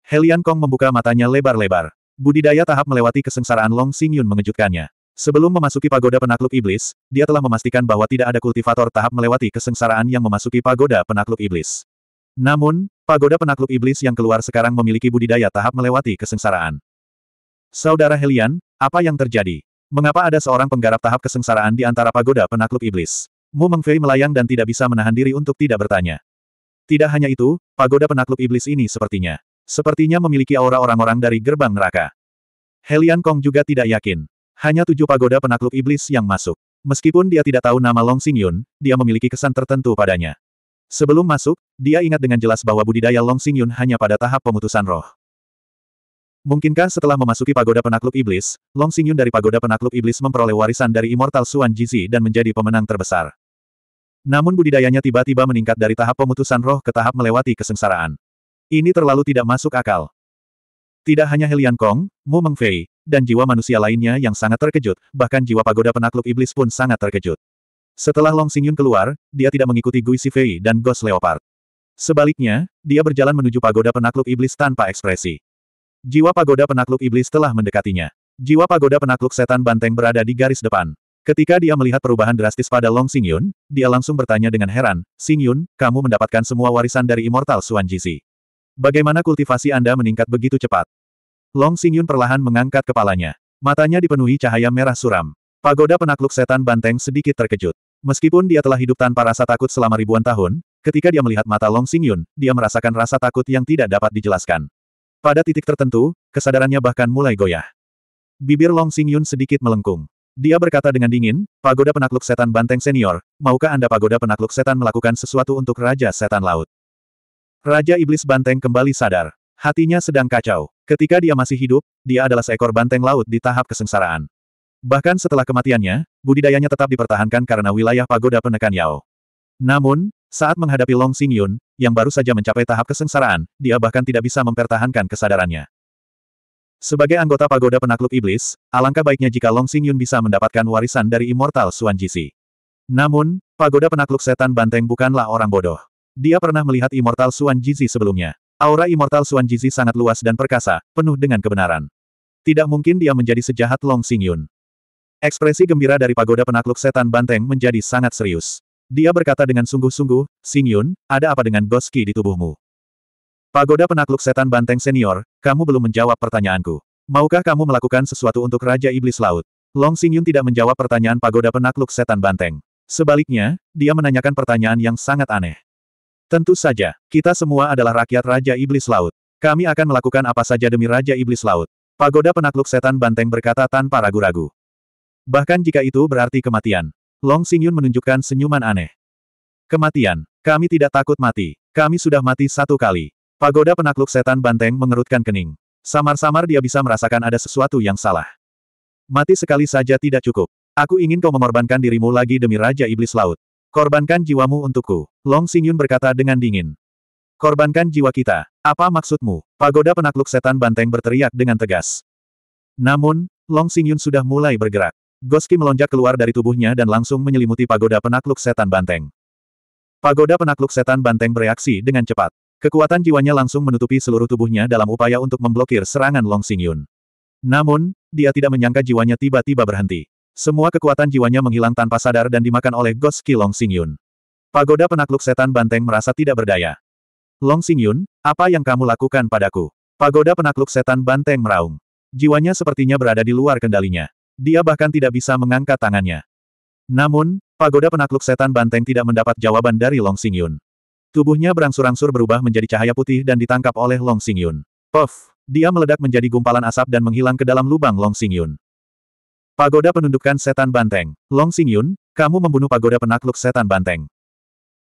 Helian Kong membuka matanya lebar-lebar. Budidaya tahap melewati kesengsaraan Long Xingyun mengejutkannya. Sebelum memasuki pagoda penakluk iblis, dia telah memastikan bahwa tidak ada kultivator tahap melewati kesengsaraan yang memasuki pagoda penakluk iblis. Namun, pagoda penakluk iblis yang keluar sekarang memiliki budidaya tahap melewati kesengsaraan. Saudara Helian, apa yang terjadi? Mengapa ada seorang penggarap tahap kesengsaraan di antara pagoda penakluk iblis? Mu Mengfei melayang dan tidak bisa menahan diri untuk tidak bertanya. Tidak hanya itu, pagoda penakluk iblis ini sepertinya. Sepertinya memiliki aura orang-orang dari gerbang neraka. Helian Kong juga tidak yakin. Hanya tujuh pagoda penakluk iblis yang masuk. Meskipun dia tidak tahu nama Long Xing Yun, dia memiliki kesan tertentu padanya. Sebelum masuk, dia ingat dengan jelas bahwa budidaya Long Xing Yun hanya pada tahap pemutusan roh. Mungkinkah setelah memasuki pagoda penakluk iblis, Long Xing Yun dari pagoda penakluk iblis memperoleh warisan dari Immortal Suan Jizi dan menjadi pemenang terbesar. Namun budidayanya tiba-tiba meningkat dari tahap pemutusan roh ke tahap melewati kesengsaraan. Ini terlalu tidak masuk akal. Tidak hanya Helian Kong, Mu Mengfei, dan jiwa manusia lainnya yang sangat terkejut, bahkan jiwa pagoda penakluk iblis pun sangat terkejut. Setelah Long Xingyun keluar, dia tidak mengikuti Gui Sifei dan Ghost Leopard. Sebaliknya, dia berjalan menuju pagoda penakluk iblis tanpa ekspresi. Jiwa pagoda penakluk iblis telah mendekatinya. Jiwa pagoda penakluk setan banteng berada di garis depan. Ketika dia melihat perubahan drastis pada Long Xingyun, dia langsung bertanya dengan heran, Xingyun, kamu mendapatkan semua warisan dari Immortal Suan Jisi. Bagaimana kultivasi Anda meningkat begitu cepat? Long Xingyun perlahan mengangkat kepalanya. Matanya dipenuhi cahaya merah suram. Pagoda penakluk setan banteng sedikit terkejut. Meskipun dia telah hidup tanpa rasa takut selama ribuan tahun, ketika dia melihat mata Long Xingyun, dia merasakan rasa takut yang tidak dapat dijelaskan. Pada titik tertentu, kesadarannya bahkan mulai goyah. Bibir Long Xingyun sedikit melengkung. Dia berkata dengan dingin, Pagoda Penakluk Setan Banteng Senior, maukah Anda Pagoda Penakluk Setan melakukan sesuatu untuk Raja Setan Laut? Raja Iblis Banteng kembali sadar. Hatinya sedang kacau. Ketika dia masih hidup, dia adalah seekor banteng laut di tahap kesengsaraan. Bahkan setelah kematiannya, budidayanya tetap dipertahankan karena wilayah pagoda penekan Yao. Namun, saat menghadapi Long Xing Yun, yang baru saja mencapai tahap kesengsaraan, dia bahkan tidak bisa mempertahankan kesadarannya. Sebagai anggota pagoda penakluk iblis, alangkah baiknya jika Long Xing Yun bisa mendapatkan warisan dari Immortal Suan Jisi. Namun, pagoda penakluk setan banteng bukanlah orang bodoh. Dia pernah melihat Immortal Suan Jizi sebelumnya. Aura Immortal Suan Jizi sangat luas dan perkasa, penuh dengan kebenaran. Tidak mungkin dia menjadi sejahat Long Xingyun. Ekspresi gembira dari pagoda penakluk setan banteng menjadi sangat serius. Dia berkata dengan sungguh-sungguh, Xingyun, ada apa dengan Goski di tubuhmu? Pagoda penakluk setan banteng senior, kamu belum menjawab pertanyaanku. Maukah kamu melakukan sesuatu untuk Raja Iblis Laut? Long Xingyun tidak menjawab pertanyaan pagoda penakluk setan banteng. Sebaliknya, dia menanyakan pertanyaan yang sangat aneh. Tentu saja, kita semua adalah rakyat Raja Iblis Laut. Kami akan melakukan apa saja demi Raja Iblis Laut. Pagoda penakluk setan banteng berkata tanpa ragu-ragu. Bahkan jika itu berarti kematian. Long Xingyun menunjukkan senyuman aneh. Kematian. Kami tidak takut mati. Kami sudah mati satu kali. Pagoda penakluk setan banteng mengerutkan kening. Samar-samar dia bisa merasakan ada sesuatu yang salah. Mati sekali saja tidak cukup. Aku ingin kau mengorbankan dirimu lagi demi Raja Iblis Laut. Korbankan jiwamu untukku. Long Xingyun berkata dengan dingin. Korbankan jiwa kita. Apa maksudmu? Pagoda penakluk setan banteng berteriak dengan tegas. Namun, Long Xingyun sudah mulai bergerak. Goski melonjak keluar dari tubuhnya dan langsung menyelimuti pagoda penakluk setan banteng. Pagoda penakluk setan banteng bereaksi dengan cepat. Kekuatan jiwanya langsung menutupi seluruh tubuhnya dalam upaya untuk memblokir serangan Long Xingyun. Namun, dia tidak menyangka jiwanya tiba-tiba berhenti. Semua kekuatan jiwanya menghilang tanpa sadar dan dimakan oleh Goski Long Xingyun. Pagoda penakluk setan banteng merasa tidak berdaya. Long Xingyun, apa yang kamu lakukan padaku? Pagoda penakluk setan banteng meraung. Jiwanya sepertinya berada di luar kendalinya. Dia bahkan tidak bisa mengangkat tangannya. Namun, pagoda penakluk setan banteng tidak mendapat jawaban dari Long Xingyun. Tubuhnya berangsur-angsur berubah menjadi cahaya putih dan ditangkap oleh Long Xingyun. Puff! Dia meledak menjadi gumpalan asap dan menghilang ke dalam lubang Long Xingyun. Pagoda penundukan setan banteng. Long Xingyun, kamu membunuh pagoda penakluk setan banteng.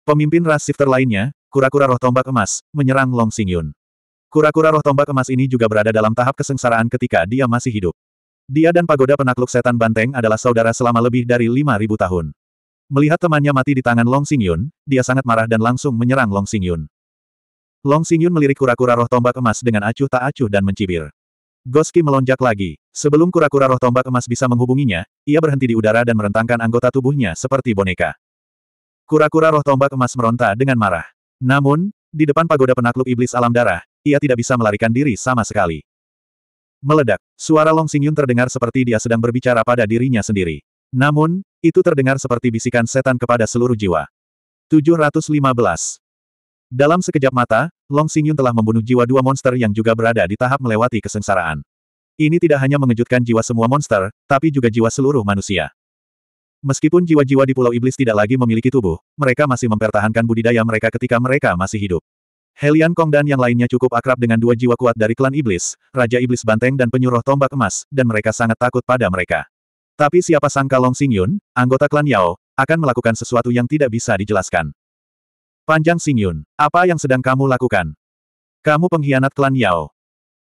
Pemimpin ras shifter lainnya, kura-kura roh tombak emas, menyerang Long Xingyun. Kura-kura roh tombak emas ini juga berada dalam tahap kesengsaraan ketika dia masih hidup. Dia dan pagoda penakluk setan banteng adalah saudara selama lebih dari 5.000 tahun. Melihat temannya mati di tangan Long Xingyun, dia sangat marah dan langsung menyerang Long Xingyun. Long Xingyun melirik kura-kura roh tombak emas dengan acuh tak acuh dan mencibir. Goski melonjak lagi. Sebelum kura-kura roh tombak emas bisa menghubunginya, ia berhenti di udara dan merentangkan anggota tubuhnya seperti boneka. Kura-kura roh tombak emas meronta dengan marah. Namun, di depan pagoda penakluk iblis alam darah, ia tidak bisa melarikan diri sama sekali. Meledak, suara Long Xingyun terdengar seperti dia sedang berbicara pada dirinya sendiri. Namun, itu terdengar seperti bisikan setan kepada seluruh jiwa. 715. Dalam sekejap mata, Long Xingyun telah membunuh jiwa dua monster yang juga berada di tahap melewati kesengsaraan. Ini tidak hanya mengejutkan jiwa semua monster, tapi juga jiwa seluruh manusia. Meskipun jiwa-jiwa di Pulau Iblis tidak lagi memiliki tubuh, mereka masih mempertahankan budidaya mereka ketika mereka masih hidup. Helian Kong dan yang lainnya cukup akrab dengan dua jiwa kuat dari klan Iblis, Raja Iblis Banteng dan Penyuruh Tombak Emas, dan mereka sangat takut pada mereka. Tapi siapa sangka Long Xingyun, anggota klan Yao, akan melakukan sesuatu yang tidak bisa dijelaskan. Panjang Xingyun, apa yang sedang kamu lakukan? Kamu pengkhianat klan Yao.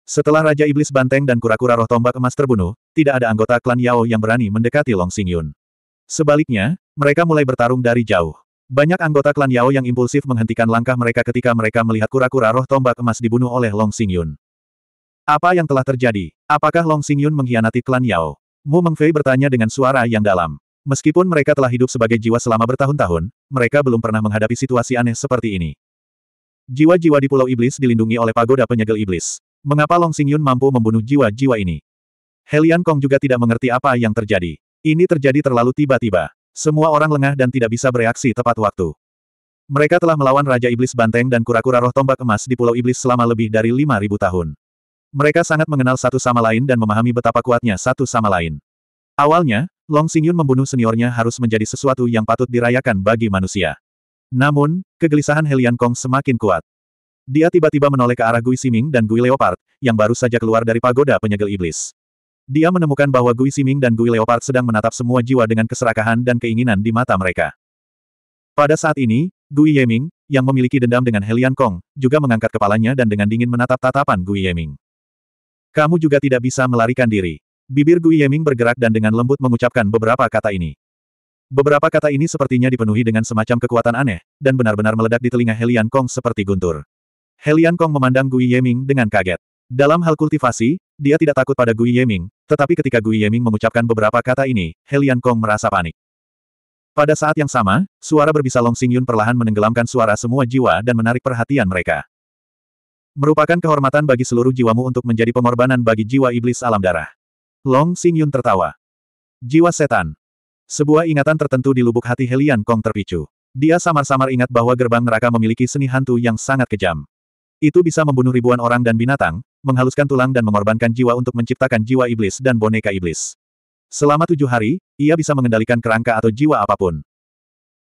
Setelah Raja Iblis Banteng dan kura-kura roh tombak emas terbunuh, tidak ada anggota klan Yao yang berani mendekati Long Xingyun. Sebaliknya, mereka mulai bertarung dari jauh. Banyak anggota klan Yao yang impulsif menghentikan langkah mereka ketika mereka melihat kura-kura roh tombak emas dibunuh oleh Long Xingyun. Apa yang telah terjadi? Apakah Long Xingyun mengkhianati klan Yao? Mu Mengfei bertanya dengan suara yang dalam. Meskipun mereka telah hidup sebagai jiwa selama bertahun-tahun, mereka belum pernah menghadapi situasi aneh seperti ini. Jiwa-jiwa di Pulau Iblis dilindungi oleh pagoda penyegel iblis. Mengapa Long Xingyun mampu membunuh jiwa-jiwa ini? Helian Kong juga tidak mengerti apa yang terjadi. Ini terjadi terlalu tiba-tiba. Semua orang lengah dan tidak bisa bereaksi tepat waktu. Mereka telah melawan Raja Iblis Banteng dan kura-kura roh tombak emas di Pulau Iblis selama lebih dari 5.000 tahun. Mereka sangat mengenal satu sama lain dan memahami betapa kuatnya satu sama lain. Awalnya, Long Xingyun membunuh seniornya harus menjadi sesuatu yang patut dirayakan bagi manusia. Namun, kegelisahan Helian Kong semakin kuat. Dia tiba-tiba menoleh ke arah Gui Siming dan Gui Leopard, yang baru saja keluar dari pagoda penyegel iblis. Dia menemukan bahwa Gui Siming dan Gui Leopard sedang menatap semua jiwa dengan keserakahan dan keinginan di mata mereka. Pada saat ini, Gui Yeming, yang memiliki dendam dengan Helian Kong, juga mengangkat kepalanya dan dengan dingin menatap tatapan Gui Yeming. Kamu juga tidak bisa melarikan diri. Bibir Gui Yeming bergerak dan dengan lembut mengucapkan beberapa kata ini. Beberapa kata ini sepertinya dipenuhi dengan semacam kekuatan aneh, dan benar-benar meledak di telinga Helian Kong seperti guntur. Helian Kong memandang Gui Yeming dengan kaget. Dalam hal kultivasi, dia tidak takut pada Gui Yeming, tetapi ketika Gui Yeming mengucapkan beberapa kata ini, Helian Kong merasa panik. Pada saat yang sama, suara berbisa Long Xingyun perlahan menenggelamkan suara semua jiwa dan menarik perhatian mereka. Merupakan kehormatan bagi seluruh jiwamu untuk menjadi pengorbanan bagi jiwa iblis alam darah. Long Xingyun tertawa. Jiwa setan. Sebuah ingatan tertentu di lubuk hati Helian Kong terpicu. Dia samar-samar ingat bahwa gerbang neraka memiliki seni hantu yang sangat kejam. Itu bisa membunuh ribuan orang dan binatang, menghaluskan tulang dan mengorbankan jiwa untuk menciptakan jiwa iblis dan boneka iblis. Selama tujuh hari, ia bisa mengendalikan kerangka atau jiwa apapun.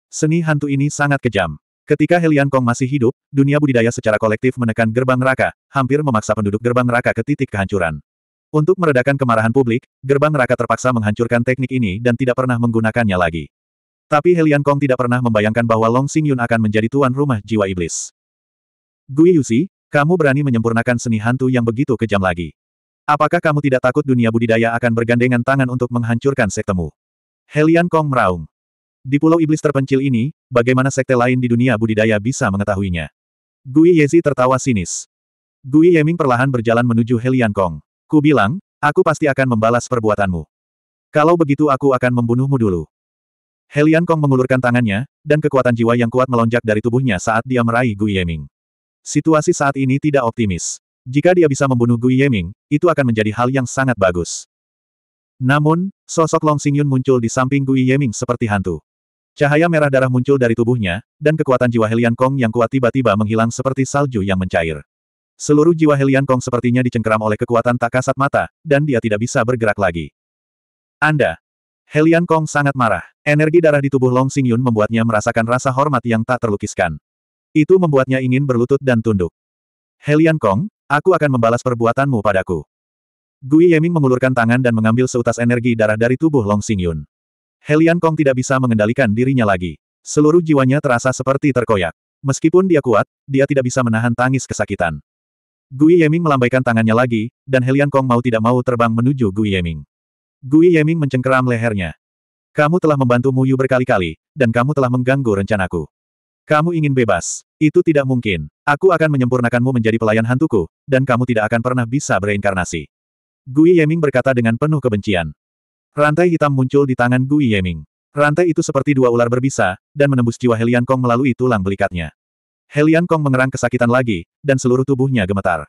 Seni hantu ini sangat kejam. Ketika Helian Kong masih hidup, dunia budidaya secara kolektif menekan gerbang neraka, hampir memaksa penduduk gerbang neraka ke titik kehancuran. Untuk meredakan kemarahan publik, gerbang neraka terpaksa menghancurkan teknik ini dan tidak pernah menggunakannya lagi. Tapi Helian Kong tidak pernah membayangkan bahwa Long Xing Yun akan menjadi tuan rumah jiwa iblis. Gui Yuxi, kamu berani menyempurnakan seni hantu yang begitu kejam lagi. Apakah kamu tidak takut dunia budidaya akan bergandengan tangan untuk menghancurkan sektemu? Helian Kong meraung. Di pulau iblis terpencil ini, bagaimana sekte lain di dunia budidaya bisa mengetahuinya? Gui Yezi tertawa sinis. Gui Yeming perlahan berjalan menuju Helian Kong. Ku bilang, aku pasti akan membalas perbuatanmu. Kalau begitu aku akan membunuhmu dulu. Helian Kong mengulurkan tangannya, dan kekuatan jiwa yang kuat melonjak dari tubuhnya saat dia meraih Gui Yeming. Situasi saat ini tidak optimis. Jika dia bisa membunuh Gui Yeming, itu akan menjadi hal yang sangat bagus. Namun, sosok Long Xingyun muncul di samping Gui Yeming seperti hantu. Cahaya merah darah muncul dari tubuhnya, dan kekuatan jiwa Helian Kong yang kuat tiba-tiba menghilang seperti salju yang mencair. Seluruh jiwa Helian Kong sepertinya dicengkeram oleh kekuatan tak kasat mata, dan dia tidak bisa bergerak lagi. Anda, Helian Kong sangat marah. Energi darah di tubuh Long Xingyun membuatnya merasakan rasa hormat yang tak terlukiskan. Itu membuatnya ingin berlutut dan tunduk. Helian Kong, aku akan membalas perbuatanmu padaku. Gui Yeming mengulurkan tangan dan mengambil seutas energi darah dari tubuh Long Xingyun. Helian Kong tidak bisa mengendalikan dirinya lagi. Seluruh jiwanya terasa seperti terkoyak. Meskipun dia kuat, dia tidak bisa menahan tangis kesakitan. Gui Yeming melambaikan tangannya lagi, dan Helian Kong mau tidak mau terbang menuju Gui Yeming. Gui Yeming mencengkeram lehernya. Kamu telah membantu Muyu berkali-kali, dan kamu telah mengganggu rencanaku. Kamu ingin bebas. Itu tidak mungkin. Aku akan menyempurnakanmu menjadi pelayan hantuku, dan kamu tidak akan pernah bisa bereinkarnasi. Gui Yeming berkata dengan penuh kebencian. Rantai hitam muncul di tangan Gui Yeming. Rantai itu seperti dua ular berbisa, dan menembus jiwa Helian Kong melalui tulang belikatnya. Helian Kong mengerang kesakitan lagi, dan seluruh tubuhnya gemetar.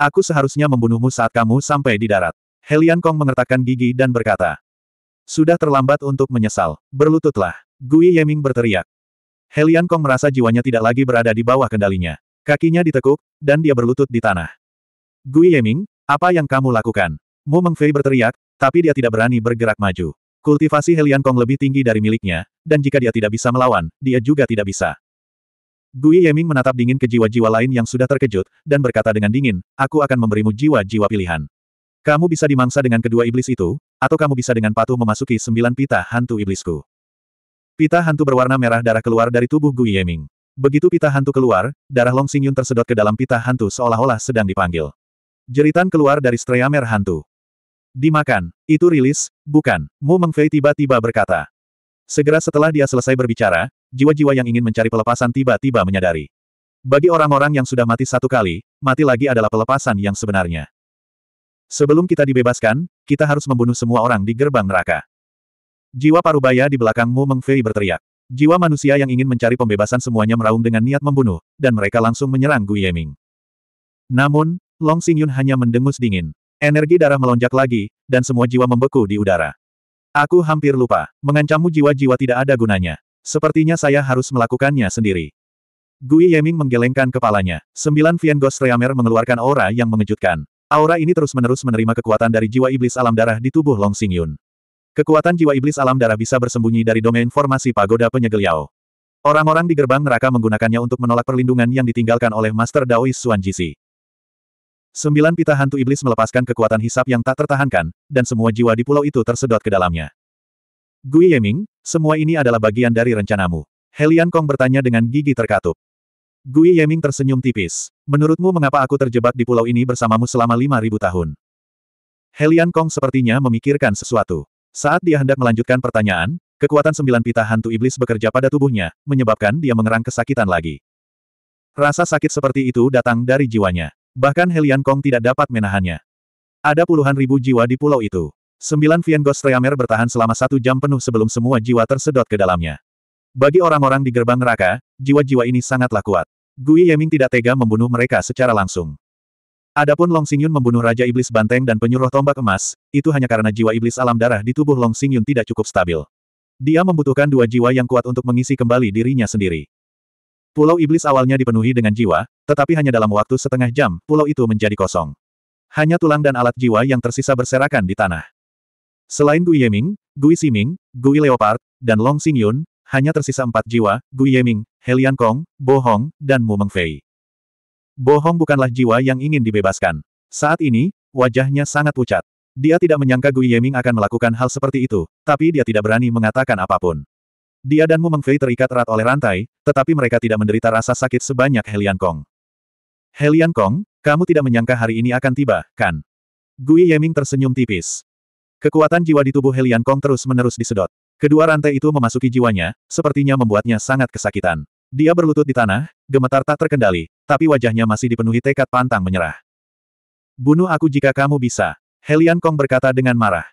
Aku seharusnya membunuhmu saat kamu sampai di darat. Helian Kong mengertakkan gigi dan berkata. Sudah terlambat untuk menyesal. Berlututlah. Gui Yeming berteriak. Helian Kong merasa jiwanya tidak lagi berada di bawah kendalinya. Kakinya ditekuk, dan dia berlutut di tanah. Gui Yeming, apa yang kamu lakukan? Mu Mengfei berteriak, tapi dia tidak berani bergerak maju. Kultivasi Helian Kong lebih tinggi dari miliknya, dan jika dia tidak bisa melawan, dia juga tidak bisa. Gui Yeming menatap dingin ke jiwa-jiwa lain yang sudah terkejut, dan berkata dengan dingin, aku akan memberimu jiwa-jiwa pilihan. Kamu bisa dimangsa dengan kedua iblis itu, atau kamu bisa dengan patuh memasuki sembilan pita hantu iblisku. Pita hantu berwarna merah darah keluar dari tubuh Gu Yeming. Begitu pita hantu keluar, darah Long Xingyun tersedot ke dalam pita hantu seolah-olah sedang dipanggil. Jeritan keluar dari streamer hantu. Dimakan, itu rilis, bukan, Mu Mengfei tiba-tiba berkata. Segera setelah dia selesai berbicara, jiwa-jiwa yang ingin mencari pelepasan tiba-tiba menyadari. Bagi orang-orang yang sudah mati satu kali, mati lagi adalah pelepasan yang sebenarnya. Sebelum kita dibebaskan, kita harus membunuh semua orang di gerbang neraka. Jiwa parubaya di belakangmu mengfei berteriak. Jiwa manusia yang ingin mencari pembebasan semuanya meraung dengan niat membunuh, dan mereka langsung menyerang Gui Yeming. Namun, Long Xingyun hanya mendengus dingin. Energi darah melonjak lagi, dan semua jiwa membeku di udara. Aku hampir lupa, mengancammu jiwa-jiwa tidak ada gunanya. Sepertinya saya harus melakukannya sendiri. Gui Yeming menggelengkan kepalanya. Sembilan Vian Ghost Reamer mengeluarkan aura yang mengejutkan. Aura ini terus-menerus menerima kekuatan dari jiwa iblis alam darah di tubuh Long Xingyun. Kekuatan jiwa iblis alam darah bisa bersembunyi dari domain formasi pagoda penyegel Yao. Orang-orang di gerbang neraka menggunakannya untuk menolak perlindungan yang ditinggalkan oleh Master Daoist Jisi. Sembilan pita hantu iblis melepaskan kekuatan hisap yang tak tertahankan, dan semua jiwa di pulau itu tersedot ke dalamnya. Gui Yeming, semua ini adalah bagian dari rencanamu. Helian Kong bertanya dengan gigi terkatup. Gui Yeming tersenyum tipis. Menurutmu mengapa aku terjebak di pulau ini bersamamu selama lima ribu tahun? Helian Kong sepertinya memikirkan sesuatu. Saat dia hendak melanjutkan pertanyaan, kekuatan sembilan pita hantu iblis bekerja pada tubuhnya, menyebabkan dia mengerang kesakitan lagi. Rasa sakit seperti itu datang dari jiwanya. Bahkan Helian Kong tidak dapat menahannya. Ada puluhan ribu jiwa di pulau itu. Sembilan Ghost Reamer bertahan selama satu jam penuh sebelum semua jiwa tersedot ke dalamnya. Bagi orang-orang di gerbang neraka, jiwa-jiwa ini sangatlah kuat. Gui Yeming tidak tega membunuh mereka secara langsung. Adapun Long Xingyun membunuh Raja Iblis Banteng dan penyuruh tombak emas, itu hanya karena jiwa iblis alam darah di tubuh Long Xingyun tidak cukup stabil. Dia membutuhkan dua jiwa yang kuat untuk mengisi kembali dirinya sendiri. Pulau Iblis awalnya dipenuhi dengan jiwa, tetapi hanya dalam waktu setengah jam, pulau itu menjadi kosong. Hanya tulang dan alat jiwa yang tersisa berserakan di tanah. Selain Gui Yeming, Gui Ximing, Gui Leopard, dan Long Xingyun, hanya tersisa empat jiwa, Gui Yeming, Helian Kong, Bohong, dan Mu Mengfei. Bohong bukanlah jiwa yang ingin dibebaskan. Saat ini, wajahnya sangat pucat. Dia tidak menyangka Gui Yeming akan melakukan hal seperti itu, tapi dia tidak berani mengatakan apapun. Dia dan Mu Mengfei terikat erat oleh rantai, tetapi mereka tidak menderita rasa sakit sebanyak Helian Kong. Helian Kong, kamu tidak menyangka hari ini akan tiba, kan? Gui Yeming tersenyum tipis. Kekuatan jiwa di tubuh Helian Kong terus-menerus disedot. Kedua rantai itu memasuki jiwanya, sepertinya membuatnya sangat kesakitan. Dia berlutut di tanah, gemetar tak terkendali, tapi wajahnya masih dipenuhi tekad pantang menyerah. Bunuh aku jika kamu bisa, Helian Kong berkata dengan marah.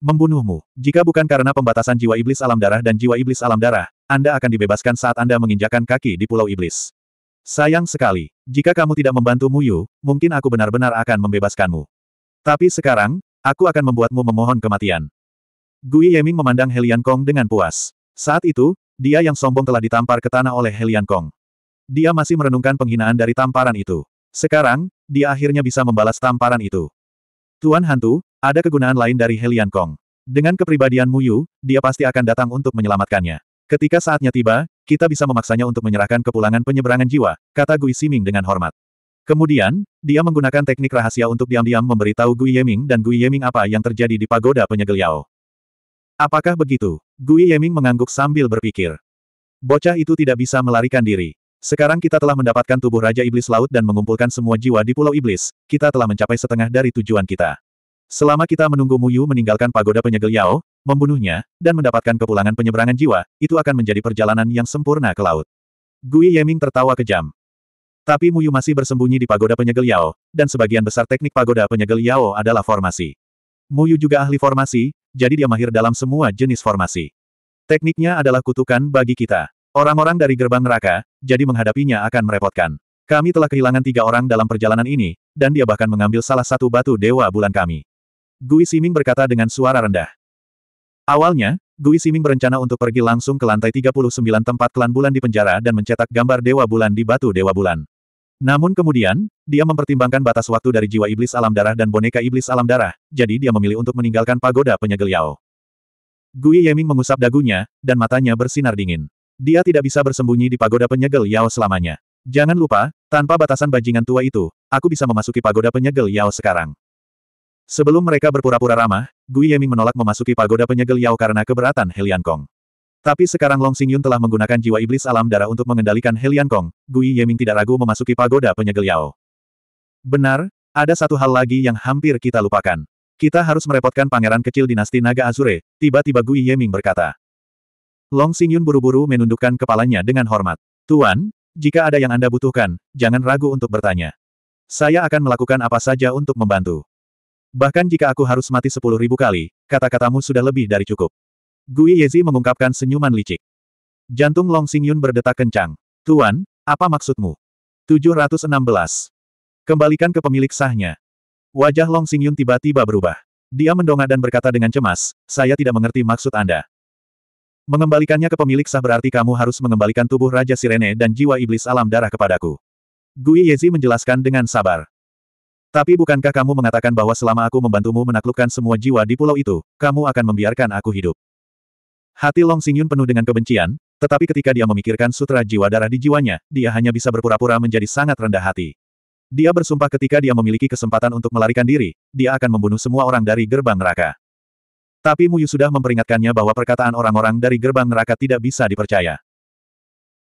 Membunuhmu, jika bukan karena pembatasan jiwa iblis alam darah dan jiwa iblis alam darah, Anda akan dibebaskan saat Anda menginjakan kaki di Pulau Iblis. Sayang sekali, jika kamu tidak membantu Muyu, mungkin aku benar-benar akan membebaskanmu. Tapi sekarang, aku akan membuatmu memohon kematian. Gui Yeming memandang Helian Kong dengan puas. Saat itu, dia yang sombong telah ditampar ke tanah oleh Helian Kong. Dia masih merenungkan penghinaan dari tamparan itu. Sekarang, dia akhirnya bisa membalas tamparan itu. Tuan Hantu, ada kegunaan lain dari Helian Kong. Dengan kepribadian Muyu, dia pasti akan datang untuk menyelamatkannya. Ketika saatnya tiba, kita bisa memaksanya untuk menyerahkan kepulangan penyeberangan jiwa, kata Gui Siming dengan hormat. Kemudian, dia menggunakan teknik rahasia untuk diam-diam memberitahu Gui Yeming dan Gui Yeming apa yang terjadi di pagoda Penyegel Yao. Apakah begitu? Gui Yeming mengangguk sambil berpikir. Bocah itu tidak bisa melarikan diri. Sekarang kita telah mendapatkan tubuh Raja Iblis Laut dan mengumpulkan semua jiwa di Pulau Iblis, kita telah mencapai setengah dari tujuan kita. Selama kita menunggu Muyu meninggalkan pagoda penyegel Yao, membunuhnya, dan mendapatkan kepulangan penyeberangan jiwa, itu akan menjadi perjalanan yang sempurna ke laut. Gui Yeming tertawa kejam. Tapi Muyu masih bersembunyi di pagoda penyegel Yao, dan sebagian besar teknik pagoda penyegel Yao adalah formasi. Muyu juga ahli formasi, jadi dia mahir dalam semua jenis formasi. Tekniknya adalah kutukan bagi kita. Orang-orang dari gerbang neraka, jadi menghadapinya akan merepotkan. Kami telah kehilangan tiga orang dalam perjalanan ini, dan dia bahkan mengambil salah satu batu dewa bulan kami. Gui Siming berkata dengan suara rendah. Awalnya, Gui Siming berencana untuk pergi langsung ke lantai 39 tempat klan bulan di penjara dan mencetak gambar dewa bulan di batu dewa bulan. Namun kemudian, dia mempertimbangkan batas waktu dari jiwa iblis alam darah dan boneka iblis alam darah, jadi dia memilih untuk meninggalkan pagoda penyegel Yao. Gui Yeming mengusap dagunya, dan matanya bersinar dingin. Dia tidak bisa bersembunyi di pagoda penyegel Yao selamanya. Jangan lupa, tanpa batasan bajingan tua itu, aku bisa memasuki pagoda penyegel Yao sekarang. Sebelum mereka berpura-pura ramah, Gui Yeming menolak memasuki pagoda penyegel Yao karena keberatan Helian Kong. Tapi sekarang Long Xingyun telah menggunakan jiwa iblis alam darah untuk mengendalikan Helian Kong, Gui Yeming tidak ragu memasuki pagoda penyegel Yao. Benar, ada satu hal lagi yang hampir kita lupakan. Kita harus merepotkan pangeran kecil dinasti Naga Azure, tiba-tiba Gui Yeming berkata. Long Xingyun buru-buru menundukkan kepalanya dengan hormat. Tuan, jika ada yang Anda butuhkan, jangan ragu untuk bertanya. Saya akan melakukan apa saja untuk membantu. Bahkan jika aku harus mati sepuluh ribu kali, kata-katamu sudah lebih dari cukup. Gui Yezi mengungkapkan senyuman licik. Jantung Long Xingyun berdetak kencang. Tuan, apa maksudmu? 716. Kembalikan ke pemilik sahnya. Wajah Long Xingyun tiba-tiba berubah. Dia mendongak dan berkata dengan cemas, saya tidak mengerti maksud Anda. Mengembalikannya ke pemilik sah berarti kamu harus mengembalikan tubuh Raja Sirene dan jiwa iblis alam darah kepadaku. Gui Yezi menjelaskan dengan sabar. Tapi bukankah kamu mengatakan bahwa selama aku membantumu menaklukkan semua jiwa di pulau itu, kamu akan membiarkan aku hidup? Hati Long Xingyun penuh dengan kebencian, tetapi ketika dia memikirkan sutra jiwa darah di jiwanya, dia hanya bisa berpura-pura menjadi sangat rendah hati. Dia bersumpah ketika dia memiliki kesempatan untuk melarikan diri, dia akan membunuh semua orang dari gerbang neraka. Tapi Muyu sudah memperingatkannya bahwa perkataan orang-orang dari gerbang neraka tidak bisa dipercaya.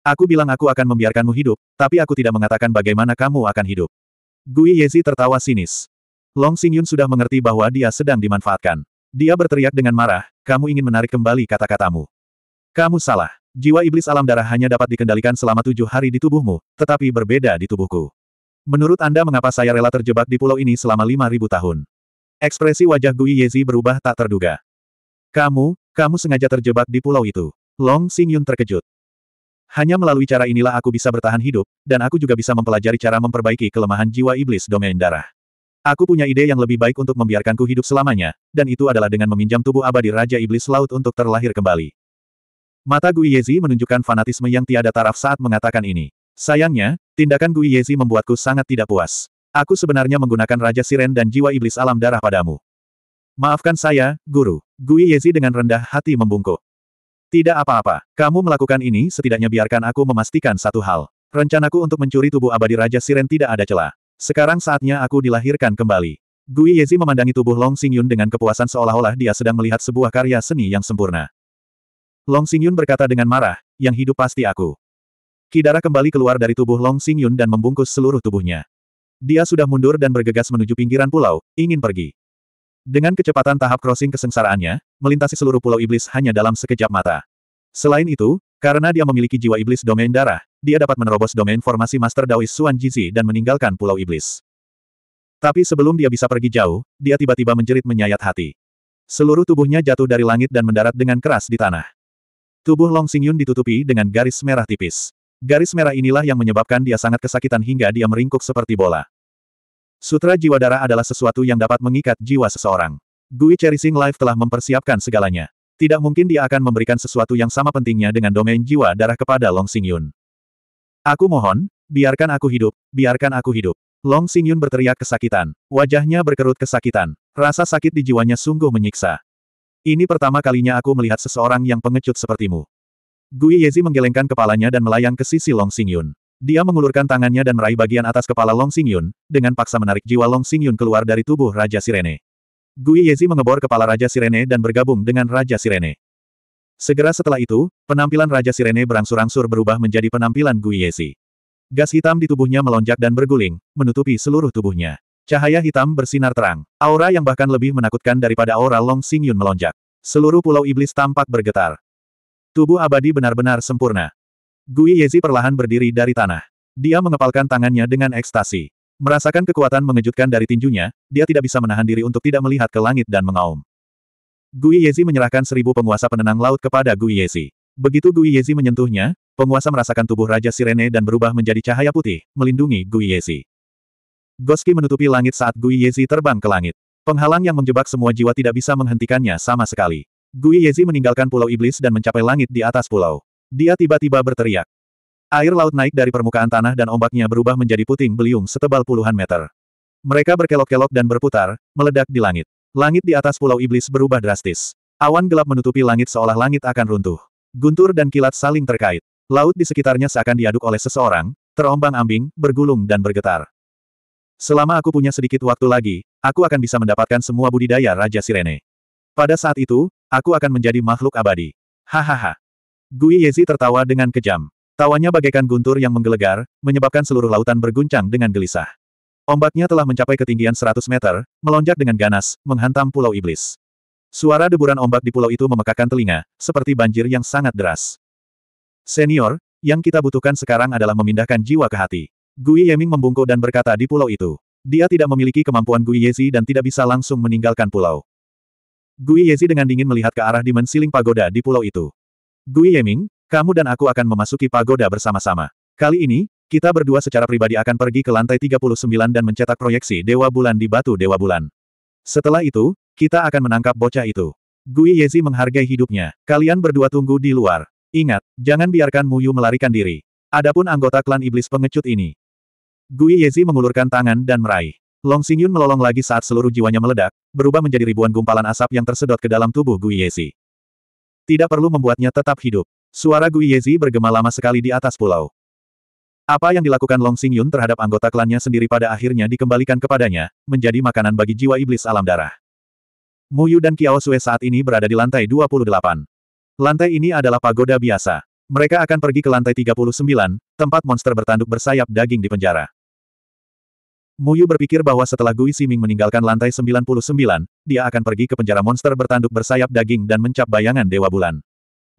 Aku bilang aku akan membiarkanmu hidup, tapi aku tidak mengatakan bagaimana kamu akan hidup. Gui Yezi tertawa sinis. Long Xingyun sudah mengerti bahwa dia sedang dimanfaatkan. Dia berteriak dengan marah, kamu ingin menarik kembali kata-katamu. Kamu salah. Jiwa iblis alam darah hanya dapat dikendalikan selama tujuh hari di tubuhmu, tetapi berbeda di tubuhku. Menurut Anda mengapa saya rela terjebak di pulau ini selama lima ribu tahun? Ekspresi wajah Gui Yezi berubah tak terduga. Kamu, kamu sengaja terjebak di pulau itu. Long Xingyun Yun terkejut. Hanya melalui cara inilah aku bisa bertahan hidup, dan aku juga bisa mempelajari cara memperbaiki kelemahan jiwa iblis domain darah. Aku punya ide yang lebih baik untuk membiarkanku hidup selamanya, dan itu adalah dengan meminjam tubuh abadi Raja Iblis Laut untuk terlahir kembali. Mata Gui Yezi menunjukkan fanatisme yang tiada taraf saat mengatakan ini. Sayangnya, tindakan Gui Yezi membuatku sangat tidak puas. Aku sebenarnya menggunakan Raja Siren dan jiwa iblis alam darah padamu. Maafkan saya, Guru. Gui Yezi dengan rendah hati membungkuk. Tidak apa-apa. Kamu melakukan ini setidaknya biarkan aku memastikan satu hal. Rencanaku untuk mencuri tubuh abadi Raja Siren tidak ada celah. Sekarang saatnya aku dilahirkan kembali. Gui Yezi memandangi tubuh Long Xingyun dengan kepuasan seolah-olah dia sedang melihat sebuah karya seni yang sempurna. Long Xingyun berkata dengan marah, yang hidup pasti aku. Kidara kembali keluar dari tubuh Long Xingyun dan membungkus seluruh tubuhnya. Dia sudah mundur dan bergegas menuju pinggiran pulau, ingin pergi. Dengan kecepatan tahap crossing kesengsaraannya, melintasi seluruh pulau iblis hanya dalam sekejap mata. Selain itu, karena dia memiliki jiwa iblis domain darah, dia dapat menerobos domain formasi Master Dawei Suan Jizi dan meninggalkan pulau iblis. Tapi sebelum dia bisa pergi jauh, dia tiba-tiba menjerit menyayat hati. Seluruh tubuhnya jatuh dari langit dan mendarat dengan keras di tanah. Tubuh Long Xingyun ditutupi dengan garis merah tipis. Garis merah inilah yang menyebabkan dia sangat kesakitan hingga dia meringkuk seperti bola. Sutra jiwa darah adalah sesuatu yang dapat mengikat jiwa seseorang. Gui Cherishing Life telah mempersiapkan segalanya. Tidak mungkin dia akan memberikan sesuatu yang sama pentingnya dengan domain jiwa darah kepada Long Xingyun. Aku mohon, biarkan aku hidup, biarkan aku hidup. Long Xingyun berteriak kesakitan. Wajahnya berkerut kesakitan. Rasa sakit di jiwanya sungguh menyiksa. Ini pertama kalinya aku melihat seseorang yang pengecut sepertimu. Gui Yezi menggelengkan kepalanya dan melayang ke sisi Long Xingyun. Dia mengulurkan tangannya dan meraih bagian atas kepala Long Xingyun, dengan paksa menarik jiwa Long Xingyun keluar dari tubuh Raja Sirene. Gui Yezi mengebor kepala Raja Sirene dan bergabung dengan Raja Sirene. Segera setelah itu, penampilan Raja Sirene berangsur-angsur berubah menjadi penampilan Gui Yezi. Gas hitam di tubuhnya melonjak dan berguling, menutupi seluruh tubuhnya. Cahaya hitam bersinar terang. Aura yang bahkan lebih menakutkan daripada aura Long Xingyun melonjak. Seluruh pulau iblis tampak bergetar. Tubuh abadi benar-benar sempurna. Gui Yezi perlahan berdiri dari tanah. Dia mengepalkan tangannya dengan ekstasi. Merasakan kekuatan mengejutkan dari tinjunya, dia tidak bisa menahan diri untuk tidak melihat ke langit dan mengaum. Gui Yezi menyerahkan seribu penguasa penenang laut kepada Gui Yezi. Begitu Gui Yezi menyentuhnya, penguasa merasakan tubuh Raja Sirene dan berubah menjadi cahaya putih, melindungi Gui Yezi. Goski menutupi langit saat Gui Yezi terbang ke langit. Penghalang yang menjebak semua jiwa tidak bisa menghentikannya sama sekali. Gui Yezi meninggalkan Pulau Iblis dan mencapai langit di atas pulau. Dia tiba-tiba berteriak. Air laut naik dari permukaan tanah dan ombaknya berubah menjadi puting beliung setebal puluhan meter. Mereka berkelok-kelok dan berputar, meledak di langit. Langit di atas pulau iblis berubah drastis. Awan gelap menutupi langit seolah langit akan runtuh. Guntur dan kilat saling terkait. Laut di sekitarnya seakan diaduk oleh seseorang, terombang-ambing, bergulung dan bergetar. Selama aku punya sedikit waktu lagi, aku akan bisa mendapatkan semua budidaya Raja Sirene. Pada saat itu, aku akan menjadi makhluk abadi. Hahaha. Gui Yezi tertawa dengan kejam. Tawanya bagaikan guntur yang menggelegar, menyebabkan seluruh lautan berguncang dengan gelisah. Ombaknya telah mencapai ketinggian 100 meter, melonjak dengan ganas, menghantam pulau iblis. Suara deburan ombak di pulau itu memekakan telinga, seperti banjir yang sangat deras. Senior, yang kita butuhkan sekarang adalah memindahkan jiwa ke hati. Gui Yeming membungkuk dan berkata di pulau itu. Dia tidak memiliki kemampuan Gui Yezi dan tidak bisa langsung meninggalkan pulau. Gui Yezi dengan dingin melihat ke arah dimensiling pagoda di pulau itu. Gui Yeming, kamu dan aku akan memasuki pagoda bersama-sama. Kali ini, kita berdua secara pribadi akan pergi ke lantai 39 dan mencetak proyeksi Dewa Bulan di batu Dewa Bulan. Setelah itu, kita akan menangkap bocah itu. Gui Yezi menghargai hidupnya. Kalian berdua tunggu di luar. Ingat, jangan biarkan Muyu melarikan diri. Adapun anggota klan iblis pengecut ini. Gui Yezi mengulurkan tangan dan meraih. Long Xingyun melolong lagi saat seluruh jiwanya meledak, berubah menjadi ribuan gumpalan asap yang tersedot ke dalam tubuh Gui Yezi. Tidak perlu membuatnya tetap hidup. Suara Gui Yezi bergema lama sekali di atas pulau. Apa yang dilakukan Long Xing Yun terhadap anggota klannya sendiri pada akhirnya dikembalikan kepadanya, menjadi makanan bagi jiwa iblis alam darah. Mu Yu dan Kiao Sue saat ini berada di lantai 28. Lantai ini adalah pagoda biasa. Mereka akan pergi ke lantai 39, tempat monster bertanduk bersayap daging di penjara. Muyu berpikir bahwa setelah Gui Siming meninggalkan lantai 99, dia akan pergi ke penjara monster bertanduk bersayap daging dan mencap bayangan Dewa Bulan.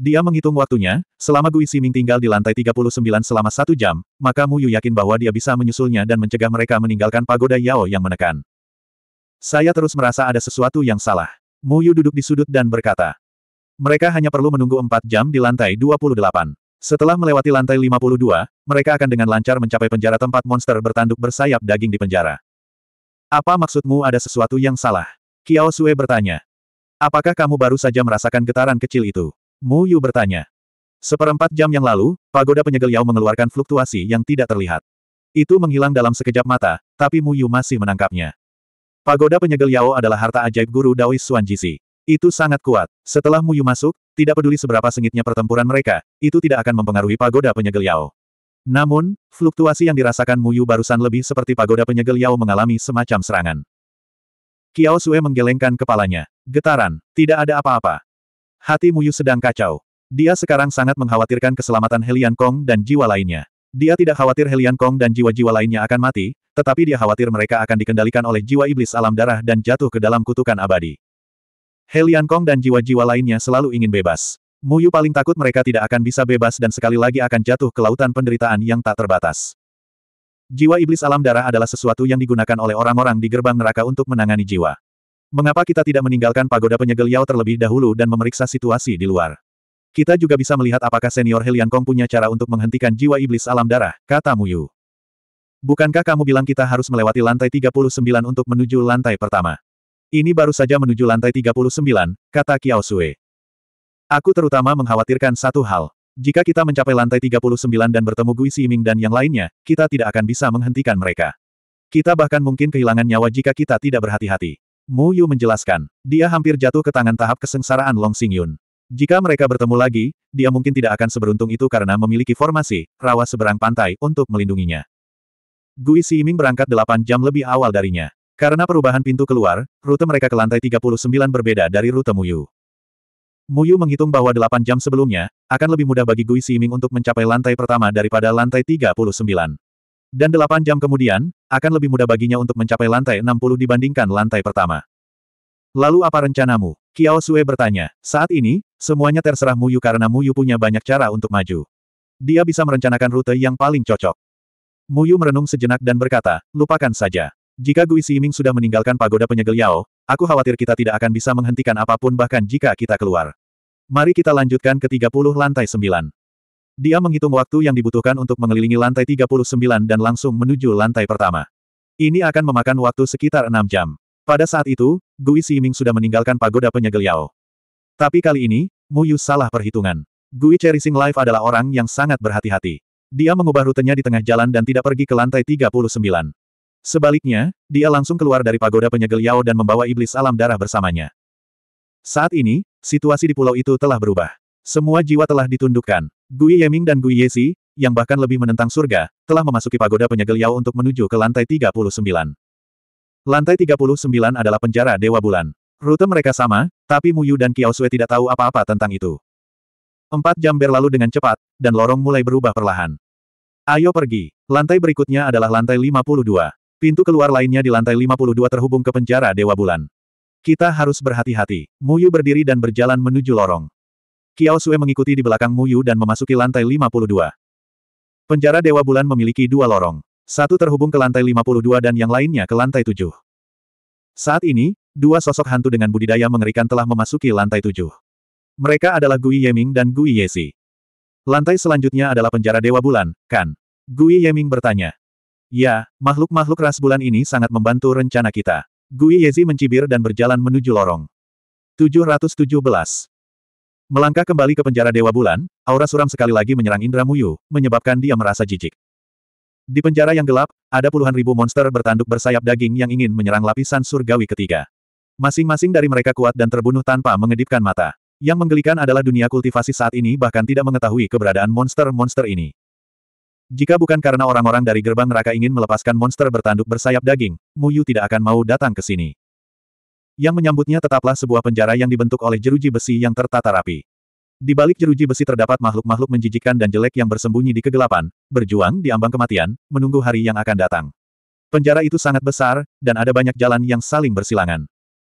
Dia menghitung waktunya, selama Gui Siming tinggal di lantai 39 selama satu jam, maka Muyu yakin bahwa dia bisa menyusulnya dan mencegah mereka meninggalkan pagoda Yao yang menekan. Saya terus merasa ada sesuatu yang salah. Muyu duduk di sudut dan berkata. Mereka hanya perlu menunggu empat jam di lantai 28. Setelah melewati lantai 52, mereka akan dengan lancar mencapai penjara tempat monster bertanduk bersayap daging di penjara. Apa maksudmu ada sesuatu yang salah? Kiao Sue bertanya. Apakah kamu baru saja merasakan getaran kecil itu? Mu Yu bertanya. Seperempat jam yang lalu, pagoda penyegel Yao mengeluarkan fluktuasi yang tidak terlihat. Itu menghilang dalam sekejap mata, tapi Mu Yu masih menangkapnya. Pagoda penyegel Yao adalah harta ajaib guru Daoist Daois Jisi. Itu sangat kuat. Setelah Mu Yu masuk, tidak peduli seberapa sengitnya pertempuran mereka, itu tidak akan mempengaruhi pagoda penyegel Yao. Namun, fluktuasi yang dirasakan Muyu barusan lebih seperti pagoda penyegel Yao mengalami semacam serangan. Kiao Sue menggelengkan kepalanya. Getaran, tidak ada apa-apa. Hati Muyu sedang kacau. Dia sekarang sangat mengkhawatirkan keselamatan Helian Kong dan jiwa lainnya. Dia tidak khawatir Helian Kong dan jiwa-jiwa lainnya akan mati, tetapi dia khawatir mereka akan dikendalikan oleh jiwa iblis alam darah dan jatuh ke dalam kutukan abadi. Helian Kong dan jiwa-jiwa lainnya selalu ingin bebas. Muyu paling takut mereka tidak akan bisa bebas dan sekali lagi akan jatuh ke lautan penderitaan yang tak terbatas. Jiwa iblis alam darah adalah sesuatu yang digunakan oleh orang-orang di gerbang neraka untuk menangani jiwa. Mengapa kita tidak meninggalkan pagoda penyegel Yao terlebih dahulu dan memeriksa situasi di luar? Kita juga bisa melihat apakah senior Helian Kong punya cara untuk menghentikan jiwa iblis alam darah, kata Muyu. Bukankah kamu bilang kita harus melewati lantai 39 untuk menuju lantai pertama? Ini baru saja menuju lantai 39, kata Kiao Sui. Aku terutama mengkhawatirkan satu hal. Jika kita mencapai lantai 39 dan bertemu Gui Ming dan yang lainnya, kita tidak akan bisa menghentikan mereka. Kita bahkan mungkin kehilangan nyawa jika kita tidak berhati-hati. Mu Yu menjelaskan, dia hampir jatuh ke tangan tahap kesengsaraan Long Xing Yun. Jika mereka bertemu lagi, dia mungkin tidak akan seberuntung itu karena memiliki formasi, rawa seberang pantai, untuk melindunginya. Gui Ming berangkat 8 jam lebih awal darinya. Karena perubahan pintu keluar, rute mereka ke lantai 39 berbeda dari rute Muyu. Muyu menghitung bahwa 8 jam sebelumnya, akan lebih mudah bagi Gui Siming untuk mencapai lantai pertama daripada lantai 39. Dan 8 jam kemudian, akan lebih mudah baginya untuk mencapai lantai 60 dibandingkan lantai pertama. Lalu apa rencanamu? Kiao Sue bertanya. Saat ini, semuanya terserah Muyu karena Muyu punya banyak cara untuk maju. Dia bisa merencanakan rute yang paling cocok. Muyu merenung sejenak dan berkata, lupakan saja. Jika Gui Siming sudah meninggalkan pagoda penyegel Yao, aku khawatir kita tidak akan bisa menghentikan apapun bahkan jika kita keluar. Mari kita lanjutkan ke 30 lantai 9. Dia menghitung waktu yang dibutuhkan untuk mengelilingi lantai 39 dan langsung menuju lantai pertama. Ini akan memakan waktu sekitar 6 jam. Pada saat itu, Gui Siming sudah meninggalkan pagoda penyegel Yao. Tapi kali ini, Mu Yu salah perhitungan. Gui Cherishing Life adalah orang yang sangat berhati-hati. Dia mengubah rutenya di tengah jalan dan tidak pergi ke lantai 39. Sebaliknya, dia langsung keluar dari pagoda penyegel Yao dan membawa iblis alam darah bersamanya. Saat ini, situasi di pulau itu telah berubah. Semua jiwa telah ditundukkan. Gui Yeming dan Gui Yesi, yang bahkan lebih menentang surga, telah memasuki pagoda penyegel Yao untuk menuju ke lantai 39. Lantai 39 adalah penjara Dewa Bulan. Rute mereka sama, tapi Mu Yu dan Kiao Sui tidak tahu apa-apa tentang itu. Empat jam berlalu dengan cepat, dan lorong mulai berubah perlahan. Ayo pergi. Lantai berikutnya adalah lantai 52. Pintu keluar lainnya di lantai 52 terhubung ke penjara Dewa Bulan. Kita harus berhati-hati. Muyu berdiri dan berjalan menuju lorong. Kiao Sue mengikuti di belakang Muyu dan memasuki lantai 52. Penjara Dewa Bulan memiliki dua lorong. Satu terhubung ke lantai 52 dan yang lainnya ke lantai 7. Saat ini, dua sosok hantu dengan budidaya mengerikan telah memasuki lantai 7. Mereka adalah Gui Yeming dan Gui Yesi. Lantai selanjutnya adalah penjara Dewa Bulan, kan? Gui Yeming bertanya. Ya, makhluk-makhluk ras bulan ini sangat membantu rencana kita. Gui Yezi mencibir dan berjalan menuju lorong. 717. Melangkah kembali ke penjara Dewa Bulan, aura suram sekali lagi menyerang Indra Muyu, menyebabkan dia merasa jijik. Di penjara yang gelap, ada puluhan ribu monster bertanduk bersayap daging yang ingin menyerang lapisan surgawi ketiga. Masing-masing dari mereka kuat dan terbunuh tanpa mengedipkan mata. Yang menggelikan adalah dunia kultivasi saat ini bahkan tidak mengetahui keberadaan monster-monster ini. Jika bukan karena orang-orang dari gerbang neraka ingin melepaskan monster bertanduk bersayap daging, Mu Yu tidak akan mau datang ke sini. Yang menyambutnya tetaplah sebuah penjara yang dibentuk oleh jeruji besi yang tertata rapi. Di balik jeruji besi terdapat makhluk-makhluk menjijikan dan jelek yang bersembunyi di kegelapan, berjuang di ambang kematian, menunggu hari yang akan datang. Penjara itu sangat besar, dan ada banyak jalan yang saling bersilangan.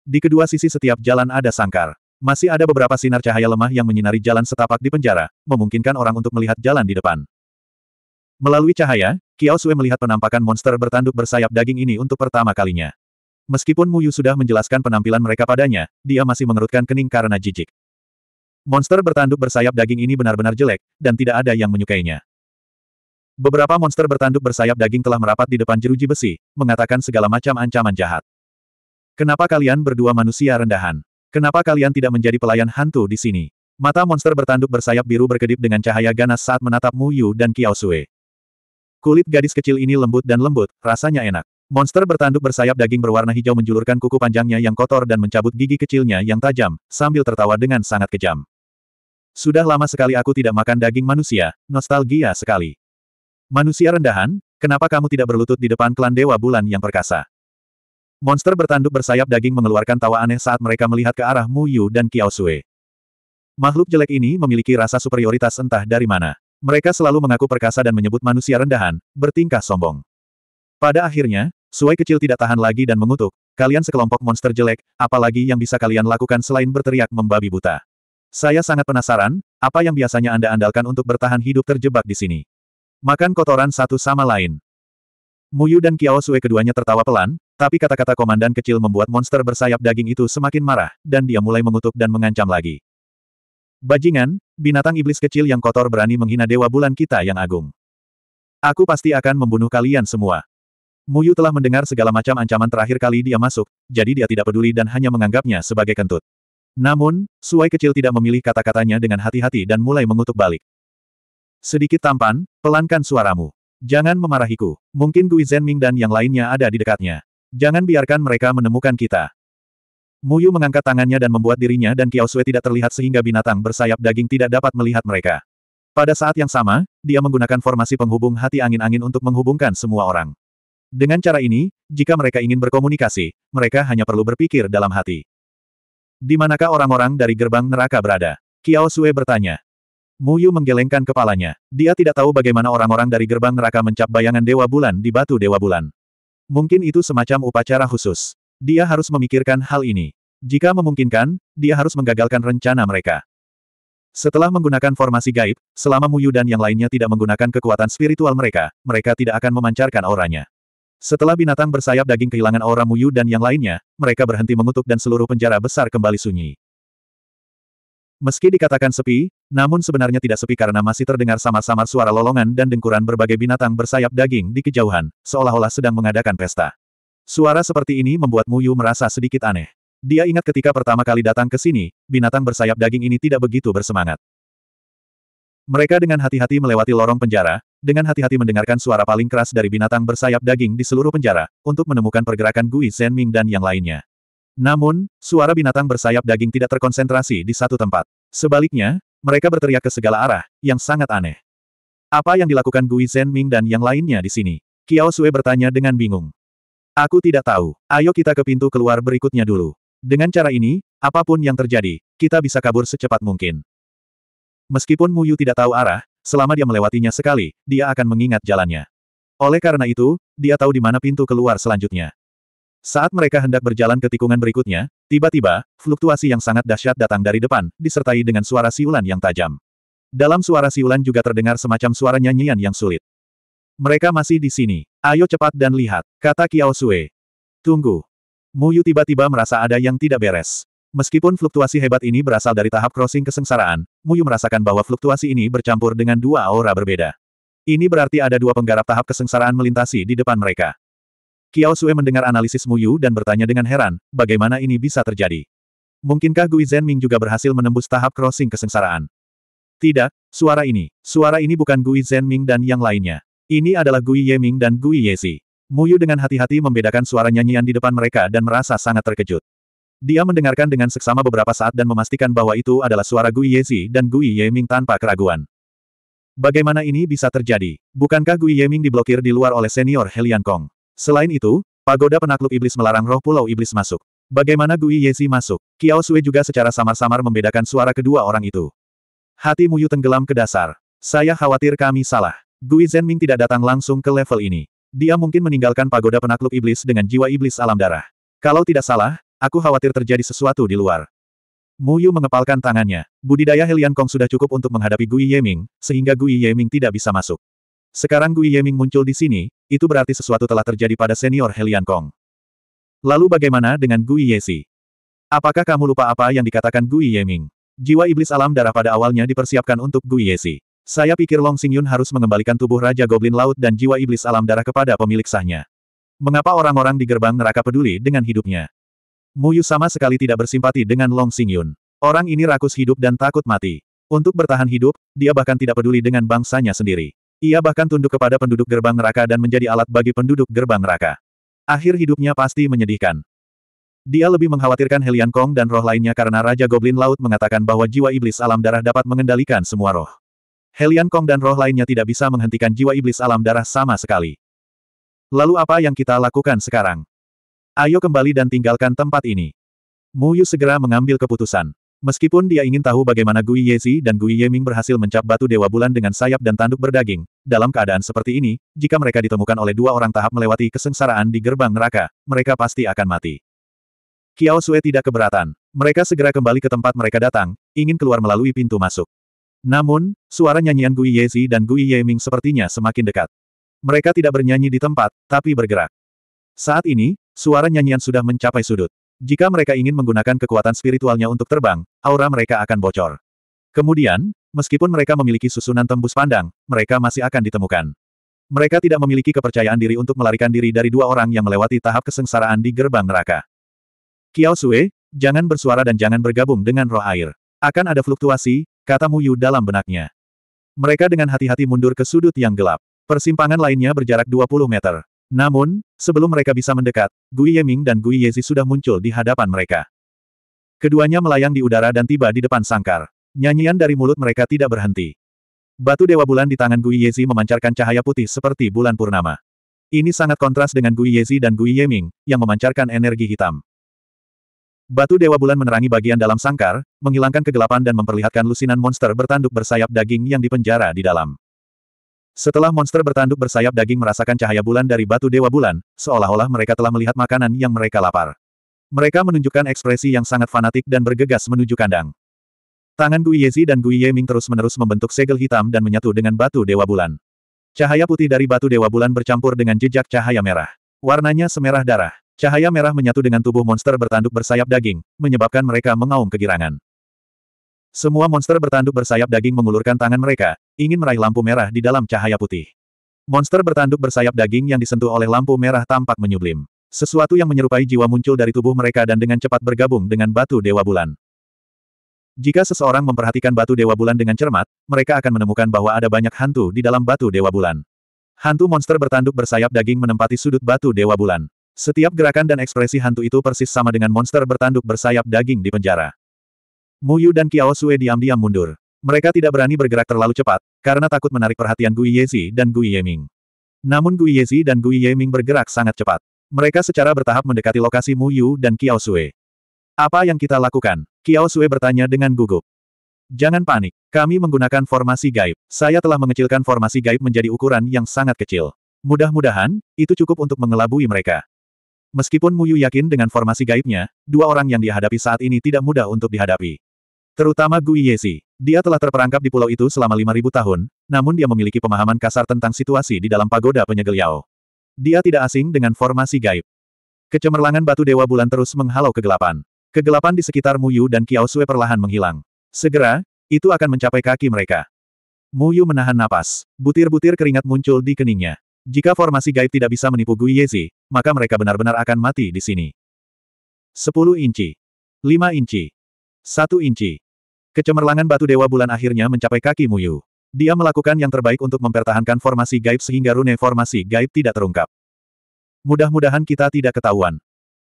Di kedua sisi setiap jalan ada sangkar. Masih ada beberapa sinar cahaya lemah yang menyinari jalan setapak di penjara, memungkinkan orang untuk melihat jalan di depan. Melalui cahaya, Kiao Sue melihat penampakan monster bertanduk bersayap daging ini untuk pertama kalinya. Meskipun Mu Yu sudah menjelaskan penampilan mereka padanya, dia masih mengerutkan kening karena jijik. Monster bertanduk bersayap daging ini benar-benar jelek, dan tidak ada yang menyukainya. Beberapa monster bertanduk bersayap daging telah merapat di depan jeruji besi, mengatakan segala macam ancaman jahat. Kenapa kalian berdua manusia rendahan? Kenapa kalian tidak menjadi pelayan hantu di sini? Mata monster bertanduk bersayap biru berkedip dengan cahaya ganas saat menatap Mu Yu dan Kiao Sue. Kulit gadis kecil ini lembut dan lembut, rasanya enak. Monster bertanduk bersayap daging berwarna hijau menjulurkan kuku panjangnya yang kotor dan mencabut gigi kecilnya yang tajam, sambil tertawa dengan sangat kejam. Sudah lama sekali aku tidak makan daging manusia, nostalgia sekali. Manusia rendahan, kenapa kamu tidak berlutut di depan klan Dewa Bulan yang perkasa? Monster bertanduk bersayap daging mengeluarkan tawa aneh saat mereka melihat ke arah Mu Yu dan Kiao Sui. Makhluk jelek ini memiliki rasa superioritas entah dari mana. Mereka selalu mengaku perkasa dan menyebut manusia rendahan, bertingkah sombong. Pada akhirnya, Suai kecil tidak tahan lagi dan mengutuk, kalian sekelompok monster jelek, apalagi yang bisa kalian lakukan selain berteriak membabi buta. Saya sangat penasaran, apa yang biasanya Anda andalkan untuk bertahan hidup terjebak di sini. Makan kotoran satu sama lain. Muyu dan Kiao Sue keduanya tertawa pelan, tapi kata-kata komandan kecil membuat monster bersayap daging itu semakin marah, dan dia mulai mengutuk dan mengancam lagi. Bajingan, binatang iblis kecil yang kotor berani menghina dewa bulan kita yang agung. Aku pasti akan membunuh kalian semua. Muyu telah mendengar segala macam ancaman terakhir kali dia masuk, jadi dia tidak peduli dan hanya menganggapnya sebagai kentut. Namun, Suai kecil tidak memilih kata-katanya dengan hati-hati dan mulai mengutuk balik. Sedikit tampan, pelankan suaramu. Jangan memarahiku. Mungkin Gui Zhenming dan yang lainnya ada di dekatnya. Jangan biarkan mereka menemukan kita. Muyu mengangkat tangannya dan membuat dirinya dan Kiao Sui tidak terlihat sehingga binatang bersayap daging tidak dapat melihat mereka. Pada saat yang sama, dia menggunakan formasi penghubung hati angin-angin untuk menghubungkan semua orang. Dengan cara ini, jika mereka ingin berkomunikasi, mereka hanya perlu berpikir dalam hati. Di manakah orang-orang dari gerbang neraka berada? Kiao Sui bertanya. Muyu menggelengkan kepalanya. Dia tidak tahu bagaimana orang-orang dari gerbang neraka mencap bayangan Dewa Bulan di batu Dewa Bulan. Mungkin itu semacam upacara khusus. Dia harus memikirkan hal ini. Jika memungkinkan, dia harus menggagalkan rencana mereka. Setelah menggunakan formasi gaib, selama Muyu dan yang lainnya tidak menggunakan kekuatan spiritual mereka, mereka tidak akan memancarkan auranya. Setelah binatang bersayap daging kehilangan aura Muyu dan yang lainnya, mereka berhenti mengutuk dan seluruh penjara besar kembali sunyi. Meski dikatakan sepi, namun sebenarnya tidak sepi karena masih terdengar samar-samar suara lolongan dan dengkuran berbagai binatang bersayap daging di kejauhan, seolah-olah sedang mengadakan pesta. Suara seperti ini membuat Muyu merasa sedikit aneh. Dia ingat ketika pertama kali datang ke sini, binatang bersayap daging ini tidak begitu bersemangat. Mereka dengan hati-hati melewati lorong penjara, dengan hati-hati mendengarkan suara paling keras dari binatang bersayap daging di seluruh penjara, untuk menemukan pergerakan Gui Ming dan yang lainnya. Namun, suara binatang bersayap daging tidak terkonsentrasi di satu tempat. Sebaliknya, mereka berteriak ke segala arah, yang sangat aneh. Apa yang dilakukan Gui Ming dan yang lainnya di sini? Kiao Sui bertanya dengan bingung. Aku tidak tahu. Ayo kita ke pintu keluar berikutnya dulu. Dengan cara ini, apapun yang terjadi, kita bisa kabur secepat mungkin. Meskipun Muyu tidak tahu arah, selama dia melewatinya sekali, dia akan mengingat jalannya. Oleh karena itu, dia tahu di mana pintu keluar selanjutnya. Saat mereka hendak berjalan ke tikungan berikutnya, tiba-tiba, fluktuasi yang sangat dahsyat datang dari depan, disertai dengan suara siulan yang tajam. Dalam suara siulan juga terdengar semacam suara nyanyian yang sulit. Mereka masih di sini. Ayo cepat dan lihat, kata Kiao Sue. Tunggu. Muyu tiba-tiba merasa ada yang tidak beres. Meskipun fluktuasi hebat ini berasal dari tahap crossing kesengsaraan, Muyu merasakan bahwa fluktuasi ini bercampur dengan dua aura berbeda. Ini berarti ada dua penggarap tahap kesengsaraan melintasi di depan mereka. Kiao Sue mendengar analisis Muyu dan bertanya dengan heran, bagaimana ini bisa terjadi? Mungkinkah Gui Zhenming juga berhasil menembus tahap crossing kesengsaraan? Tidak, suara ini. Suara ini bukan Gui Zhenming dan yang lainnya. Ini adalah Gui Yeming dan Gui Yezi. Muyu dengan hati-hati membedakan suara nyanyian di depan mereka dan merasa sangat terkejut. Dia mendengarkan dengan seksama beberapa saat dan memastikan bahwa itu adalah suara Gui Yezi dan Gui Yeming tanpa keraguan. Bagaimana ini bisa terjadi? Bukankah Gui Yeming diblokir di luar oleh senior Helian Kong? Selain itu, pagoda penakluk iblis melarang roh pulau iblis masuk. Bagaimana Gui Yezi masuk? Kiao Sui juga secara samar-samar membedakan suara kedua orang itu. Hati Muyu tenggelam ke dasar. Saya khawatir kami salah. Gui Zhenming tidak datang langsung ke level ini. Dia mungkin meninggalkan pagoda penakluk iblis dengan jiwa iblis alam darah. Kalau tidak salah, aku khawatir terjadi sesuatu di luar. Mu Yu mengepalkan tangannya. Budidaya Helian Kong sudah cukup untuk menghadapi Gui Yeming, sehingga Gui Yeming tidak bisa masuk. Sekarang Gui Yeming muncul di sini, itu berarti sesuatu telah terjadi pada senior Helian Kong. Lalu bagaimana dengan Gui Yesi? Apakah kamu lupa apa yang dikatakan Gui Yeming? Jiwa iblis alam darah pada awalnya dipersiapkan untuk Gui Yesi. Saya pikir Long Xingyun harus mengembalikan tubuh Raja Goblin Laut dan jiwa iblis alam darah kepada pemilik sahnya. Mengapa orang-orang di gerbang neraka peduli dengan hidupnya? Muyu sama sekali tidak bersimpati dengan Long Xingyun. Orang ini rakus hidup dan takut mati. Untuk bertahan hidup, dia bahkan tidak peduli dengan bangsanya sendiri. Ia bahkan tunduk kepada penduduk gerbang neraka dan menjadi alat bagi penduduk gerbang neraka. Akhir hidupnya pasti menyedihkan. Dia lebih mengkhawatirkan Helian Kong dan roh lainnya karena Raja Goblin Laut mengatakan bahwa jiwa iblis alam darah dapat mengendalikan semua roh. Helian Kong dan roh lainnya tidak bisa menghentikan jiwa iblis alam darah sama sekali. Lalu apa yang kita lakukan sekarang? Ayo kembali dan tinggalkan tempat ini. Mu Yu segera mengambil keputusan. Meskipun dia ingin tahu bagaimana Gui Yezi dan Gui Yeming berhasil mencap batu Dewa Bulan dengan sayap dan tanduk berdaging, dalam keadaan seperti ini, jika mereka ditemukan oleh dua orang tahap melewati kesengsaraan di gerbang neraka, mereka pasti akan mati. Kiao Sue tidak keberatan. Mereka segera kembali ke tempat mereka datang, ingin keluar melalui pintu masuk. Namun, suara nyanyian Gui Yezi dan Gui Yeming sepertinya semakin dekat. Mereka tidak bernyanyi di tempat, tapi bergerak. Saat ini, suara nyanyian sudah mencapai sudut. Jika mereka ingin menggunakan kekuatan spiritualnya untuk terbang, aura mereka akan bocor. Kemudian, meskipun mereka memiliki susunan tembus pandang, mereka masih akan ditemukan. Mereka tidak memiliki kepercayaan diri untuk melarikan diri dari dua orang yang melewati tahap kesengsaraan di gerbang neraka. Kiao Sue, jangan bersuara dan jangan bergabung dengan roh air. Akan ada fluktuasi, kata Yu dalam benaknya. Mereka dengan hati-hati mundur ke sudut yang gelap. Persimpangan lainnya berjarak 20 meter. Namun, sebelum mereka bisa mendekat, Gui Yeming dan Gui Yezi sudah muncul di hadapan mereka. Keduanya melayang di udara dan tiba di depan sangkar. Nyanyian dari mulut mereka tidak berhenti. Batu Dewa Bulan di tangan Gui Yezi memancarkan cahaya putih seperti bulan purnama. Ini sangat kontras dengan Gui Yezi dan Gui Yeming, yang memancarkan energi hitam. Batu Dewa Bulan menerangi bagian dalam sangkar, menghilangkan kegelapan dan memperlihatkan lusinan monster bertanduk bersayap daging yang dipenjara di dalam. Setelah monster bertanduk bersayap daging merasakan cahaya bulan dari Batu Dewa Bulan, seolah-olah mereka telah melihat makanan yang mereka lapar. Mereka menunjukkan ekspresi yang sangat fanatik dan bergegas menuju kandang. Tangan Gui Yezi dan Gui Yeming terus-menerus membentuk segel hitam dan menyatu dengan Batu Dewa Bulan. Cahaya putih dari Batu Dewa Bulan bercampur dengan jejak cahaya merah. Warnanya semerah darah. Cahaya merah menyatu dengan tubuh monster bertanduk bersayap daging, menyebabkan mereka mengaum kegirangan. Semua monster bertanduk bersayap daging mengulurkan tangan mereka, ingin meraih lampu merah di dalam cahaya putih. Monster bertanduk bersayap daging yang disentuh oleh lampu merah tampak menyublim. Sesuatu yang menyerupai jiwa muncul dari tubuh mereka dan dengan cepat bergabung dengan batu Dewa Bulan. Jika seseorang memperhatikan batu Dewa Bulan dengan cermat, mereka akan menemukan bahwa ada banyak hantu di dalam batu Dewa Bulan. Hantu monster bertanduk bersayap daging menempati sudut batu Dewa Bulan. Setiap gerakan dan ekspresi hantu itu persis sama dengan monster bertanduk bersayap daging di penjara. Mu Yu dan Kiao Sue diam-diam mundur. Mereka tidak berani bergerak terlalu cepat, karena takut menarik perhatian Gui Yezi dan Gui Yeming. Namun Gui Yezi dan Gui Yeming bergerak sangat cepat. Mereka secara bertahap mendekati lokasi Mu Yu dan Kiao Sue. Apa yang kita lakukan? Kiao Sue bertanya dengan gugup. Jangan panik, kami menggunakan formasi gaib. Saya telah mengecilkan formasi gaib menjadi ukuran yang sangat kecil. Mudah-mudahan, itu cukup untuk mengelabui mereka. Meskipun Muyu yakin dengan formasi gaibnya, dua orang yang dihadapi saat ini tidak mudah untuk dihadapi. Terutama Gui Yesi, Dia telah terperangkap di pulau itu selama 5.000 tahun, namun dia memiliki pemahaman kasar tentang situasi di dalam pagoda penyegel Yao. Dia tidak asing dengan formasi gaib. Kecemerlangan batu dewa bulan terus menghalau kegelapan. Kegelapan di sekitar Muyu dan Kiao Sue perlahan menghilang. Segera, itu akan mencapai kaki mereka. Muyu menahan napas. Butir-butir keringat muncul di keningnya. Jika formasi gaib tidak bisa menipu Gui Yezi, maka mereka benar-benar akan mati di sini. 10 inci. 5 inci. 1 inci. Kecemerlangan batu dewa bulan akhirnya mencapai kaki Muyu. Dia melakukan yang terbaik untuk mempertahankan formasi gaib sehingga rune formasi gaib tidak terungkap. Mudah-mudahan kita tidak ketahuan.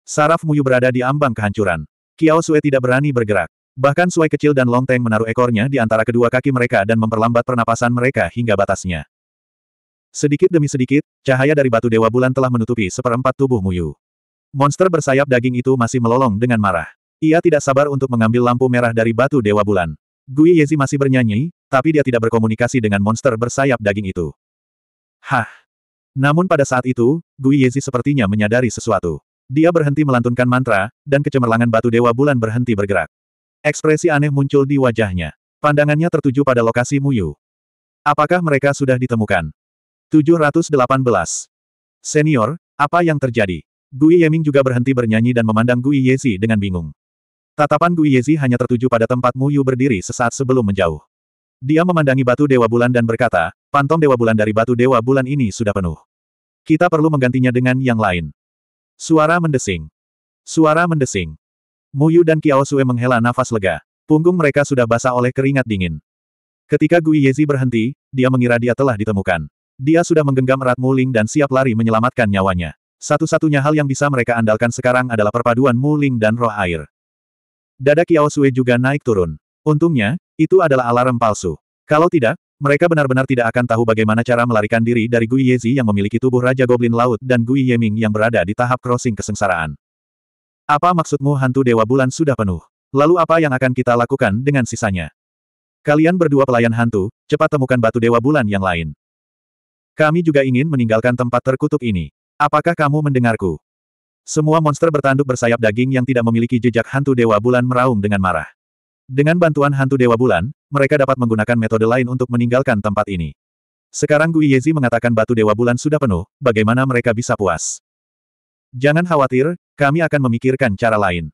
Saraf Muyu berada di ambang kehancuran. Kiao Sue tidak berani bergerak. Bahkan Sue kecil dan Long Teng menaruh ekornya di antara kedua kaki mereka dan memperlambat pernapasan mereka hingga batasnya. Sedikit demi sedikit, cahaya dari batu dewa bulan telah menutupi seperempat tubuh Muyu. Monster bersayap daging itu masih melolong dengan marah. Ia tidak sabar untuk mengambil lampu merah dari batu dewa bulan. Gui Yezi masih bernyanyi, tapi dia tidak berkomunikasi dengan monster bersayap daging itu. Hah! Namun pada saat itu, Gui Yezi sepertinya menyadari sesuatu. Dia berhenti melantunkan mantra, dan kecemerlangan batu dewa bulan berhenti bergerak. Ekspresi aneh muncul di wajahnya. Pandangannya tertuju pada lokasi Muyu. Apakah mereka sudah ditemukan? 718. Senior, apa yang terjadi? Gui Yeming juga berhenti bernyanyi dan memandang Gui Yezi dengan bingung. Tatapan Gui Yezi hanya tertuju pada tempat Mu Yu berdiri sesaat sebelum menjauh. Dia memandangi batu Dewa Bulan dan berkata, pantom Dewa Bulan dari batu Dewa Bulan ini sudah penuh. Kita perlu menggantinya dengan yang lain. Suara mendesing. Suara mendesing. Mu Yu dan Kiao Sue menghela nafas lega. Punggung mereka sudah basah oleh keringat dingin. Ketika Gui Yezi berhenti, dia mengira dia telah ditemukan. Dia sudah menggenggam erat Muling dan siap lari menyelamatkan nyawanya. Satu-satunya hal yang bisa mereka andalkan sekarang adalah perpaduan Muling dan roh air. Dada Kiao Sui juga naik turun. Untungnya, itu adalah alarm palsu. Kalau tidak, mereka benar-benar tidak akan tahu bagaimana cara melarikan diri dari Gui Yezi yang memiliki tubuh Raja Goblin Laut dan Gui Yeming yang berada di tahap crossing kesengsaraan. Apa maksudmu hantu Dewa Bulan sudah penuh? Lalu apa yang akan kita lakukan dengan sisanya? Kalian berdua pelayan hantu, cepat temukan batu Dewa Bulan yang lain. Kami juga ingin meninggalkan tempat terkutuk ini. Apakah kamu mendengarku? Semua monster bertanduk bersayap daging yang tidak memiliki jejak hantu Dewa Bulan meraung dengan marah. Dengan bantuan hantu Dewa Bulan, mereka dapat menggunakan metode lain untuk meninggalkan tempat ini. Sekarang Gui Yezi mengatakan batu Dewa Bulan sudah penuh, bagaimana mereka bisa puas? Jangan khawatir, kami akan memikirkan cara lain.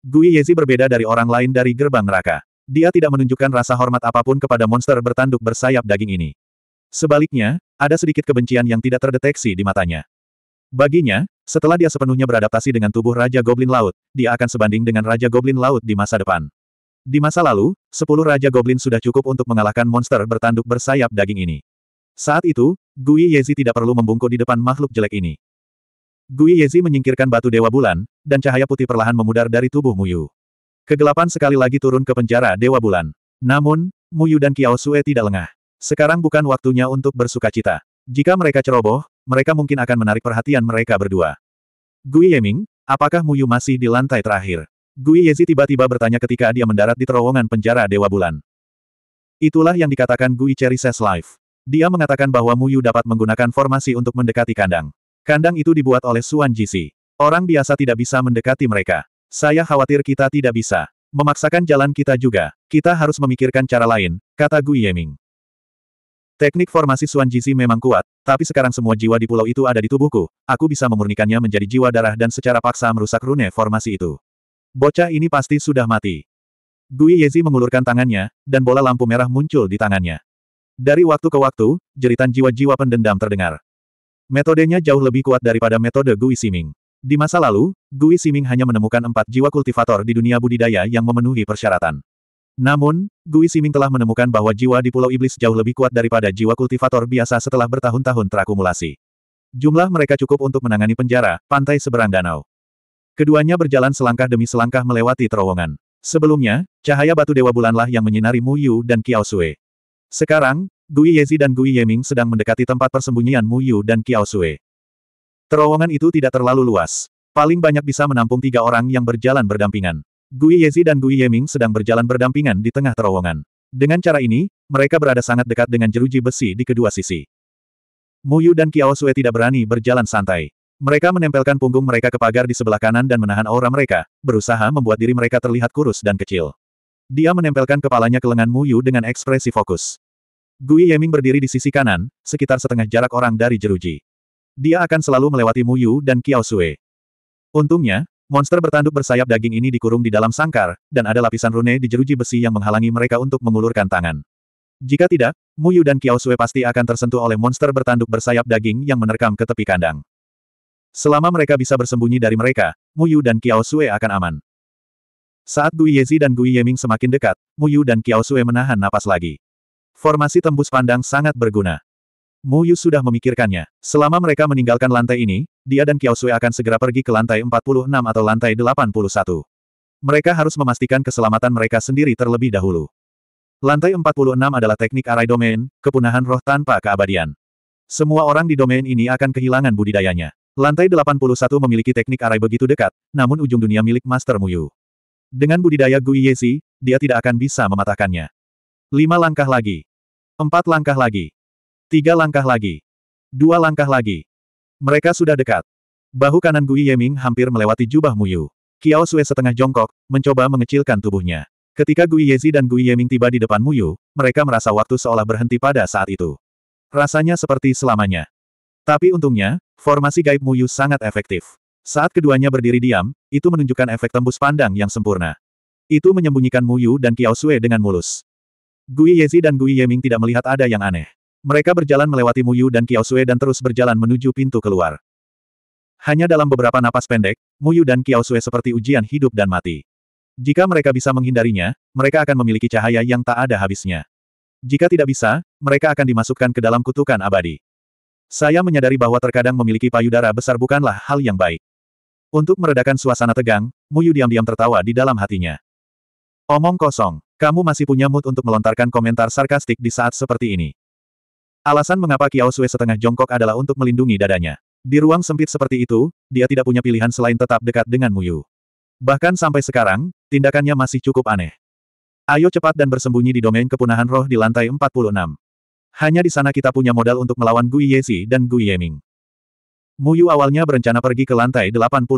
Gui Yezi berbeda dari orang lain dari gerbang neraka. Dia tidak menunjukkan rasa hormat apapun kepada monster bertanduk bersayap daging ini. Sebaliknya, ada sedikit kebencian yang tidak terdeteksi di matanya. Baginya, setelah dia sepenuhnya beradaptasi dengan tubuh Raja Goblin Laut, dia akan sebanding dengan Raja Goblin Laut di masa depan. Di masa lalu, sepuluh Raja Goblin sudah cukup untuk mengalahkan monster bertanduk bersayap daging ini. Saat itu, Gui Yezi tidak perlu membungkuk di depan makhluk jelek ini. Gui Yezi menyingkirkan batu Dewa Bulan, dan cahaya putih perlahan memudar dari tubuh Muyu. Kegelapan sekali lagi turun ke penjara Dewa Bulan. Namun, Muyu dan Kiao Sue tidak lengah. Sekarang bukan waktunya untuk bersuka cita. Jika mereka ceroboh, mereka mungkin akan menarik perhatian mereka berdua. Gui Yeming, apakah Muyu masih di lantai terakhir? Gui Yezi tiba-tiba bertanya ketika dia mendarat di terowongan penjara Dewa Bulan. Itulah yang dikatakan Gui Cherry Life. Dia mengatakan bahwa Muyu dapat menggunakan formasi untuk mendekati kandang. Kandang itu dibuat oleh Suan Jisi. Orang biasa tidak bisa mendekati mereka. Saya khawatir kita tidak bisa. Memaksakan jalan kita juga. Kita harus memikirkan cara lain, kata Gui Yeming. Teknik formasi Suan Jizi memang kuat, tapi sekarang semua jiwa di pulau itu ada di tubuhku, aku bisa memurnikannya menjadi jiwa darah dan secara paksa merusak rune formasi itu. Bocah ini pasti sudah mati. Gui Yezi mengulurkan tangannya, dan bola lampu merah muncul di tangannya. Dari waktu ke waktu, jeritan jiwa-jiwa pendendam terdengar. Metodenya jauh lebih kuat daripada metode Gui Siming. Di masa lalu, Gui Siming hanya menemukan empat jiwa kultivator di dunia budidaya yang memenuhi persyaratan. Namun, Gui Siming telah menemukan bahwa jiwa di Pulau Iblis jauh lebih kuat daripada jiwa kultivator biasa setelah bertahun-tahun terakumulasi. Jumlah mereka cukup untuk menangani penjara, pantai seberang danau. Keduanya berjalan selangkah demi selangkah melewati terowongan. Sebelumnya, cahaya batu dewa bulanlah yang menyinari Mu Yu dan Kiao Sui. Sekarang, Gui Yezi dan Gui Yeming sedang mendekati tempat persembunyian Mu Yu dan Kiao Sui. Terowongan itu tidak terlalu luas. Paling banyak bisa menampung tiga orang yang berjalan berdampingan. Gui Yezi dan Gui Yeming sedang berjalan berdampingan di tengah terowongan. Dengan cara ini, mereka berada sangat dekat dengan jeruji besi di kedua sisi. Mu Yu dan Kiao Sue tidak berani berjalan santai. Mereka menempelkan punggung mereka ke pagar di sebelah kanan dan menahan aura mereka, berusaha membuat diri mereka terlihat kurus dan kecil. Dia menempelkan kepalanya ke lengan Mu Yu dengan ekspresi fokus. Gui Yeming berdiri di sisi kanan, sekitar setengah jarak orang dari jeruji. Dia akan selalu melewati Mu Yu dan Kiao Sue. Untungnya, Monster bertanduk bersayap daging ini dikurung di dalam sangkar, dan ada lapisan rune di jeruji besi yang menghalangi mereka untuk mengulurkan tangan. Jika tidak, Muyu dan Kiao Sue pasti akan tersentuh oleh monster bertanduk bersayap daging yang menerkam ke tepi kandang. Selama mereka bisa bersembunyi dari mereka, Muyu dan Kiao Sue akan aman. Saat Gui Yezi dan Gui Yeming semakin dekat, Muyu dan Kiao Sue menahan napas lagi. Formasi tembus pandang sangat berguna. Muyu sudah memikirkannya. Selama mereka meninggalkan lantai ini, dia dan Kiao Sui akan segera pergi ke lantai 46 atau lantai 81. Mereka harus memastikan keselamatan mereka sendiri terlebih dahulu. Lantai 46 adalah teknik arai domain, kepunahan roh tanpa keabadian. Semua orang di domain ini akan kehilangan budidayanya. Lantai 81 memiliki teknik arai begitu dekat, namun ujung dunia milik Master Muyu. Dengan budidaya Gui Yezi, dia tidak akan bisa mematahkannya. Lima langkah lagi. Empat langkah lagi. Tiga langkah lagi. Dua langkah lagi. Mereka sudah dekat. Bahu kanan Gui Yeming hampir melewati jubah Muyu. Kiao Sue setengah jongkok, mencoba mengecilkan tubuhnya. Ketika Gui Yezi dan Gui Yeming tiba di depan Muyu, mereka merasa waktu seolah berhenti pada saat itu. Rasanya seperti selamanya. Tapi untungnya, formasi gaib Muyu sangat efektif. Saat keduanya berdiri diam, itu menunjukkan efek tembus pandang yang sempurna. Itu menyembunyikan Muyu dan Kiao Sue dengan mulus. Gui Yezi dan Gui Yeming tidak melihat ada yang aneh. Mereka berjalan melewati Muyu dan Kiaosue dan terus berjalan menuju pintu keluar. Hanya dalam beberapa napas pendek, Muyu dan Kiaosue seperti ujian hidup dan mati. Jika mereka bisa menghindarinya, mereka akan memiliki cahaya yang tak ada habisnya. Jika tidak bisa, mereka akan dimasukkan ke dalam kutukan abadi. Saya menyadari bahwa terkadang memiliki payudara besar bukanlah hal yang baik. Untuk meredakan suasana tegang, Muyu diam-diam tertawa di dalam hatinya. Omong kosong, kamu masih punya mood untuk melontarkan komentar sarkastik di saat seperti ini. Alasan mengapa Kiao Sui setengah jongkok adalah untuk melindungi dadanya. Di ruang sempit seperti itu, dia tidak punya pilihan selain tetap dekat dengan Muyu. Bahkan sampai sekarang, tindakannya masih cukup aneh. Ayo cepat dan bersembunyi di domain kepunahan roh di lantai 46. Hanya di sana kita punya modal untuk melawan Gui Yezi dan Gui Yeming. Muyu awalnya berencana pergi ke lantai 81.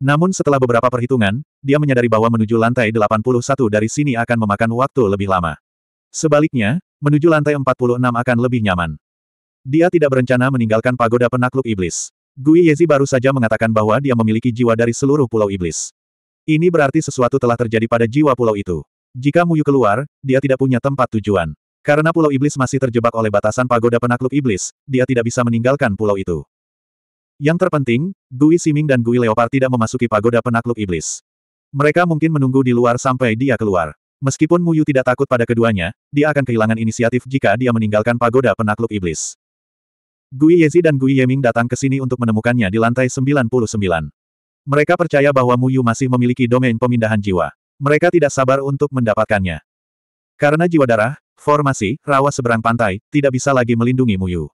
Namun setelah beberapa perhitungan, dia menyadari bahwa menuju lantai 81 dari sini akan memakan waktu lebih lama. Sebaliknya, menuju lantai 46 akan lebih nyaman. Dia tidak berencana meninggalkan pagoda penakluk iblis. Gui Yezi baru saja mengatakan bahwa dia memiliki jiwa dari seluruh pulau iblis. Ini berarti sesuatu telah terjadi pada jiwa pulau itu. Jika Muyu keluar, dia tidak punya tempat tujuan. Karena pulau iblis masih terjebak oleh batasan pagoda penakluk iblis, dia tidak bisa meninggalkan pulau itu. Yang terpenting, Gui Siming dan Gui Leopard tidak memasuki pagoda penakluk iblis. Mereka mungkin menunggu di luar sampai dia keluar. Meskipun Muyu tidak takut pada keduanya, dia akan kehilangan inisiatif jika dia meninggalkan pagoda penakluk iblis. Gui Yezi dan Gui Yeming datang ke sini untuk menemukannya di lantai 99. Mereka percaya bahwa Muyu masih memiliki domain pemindahan jiwa. Mereka tidak sabar untuk mendapatkannya. Karena jiwa darah, formasi, rawa seberang pantai, tidak bisa lagi melindungi Muyu.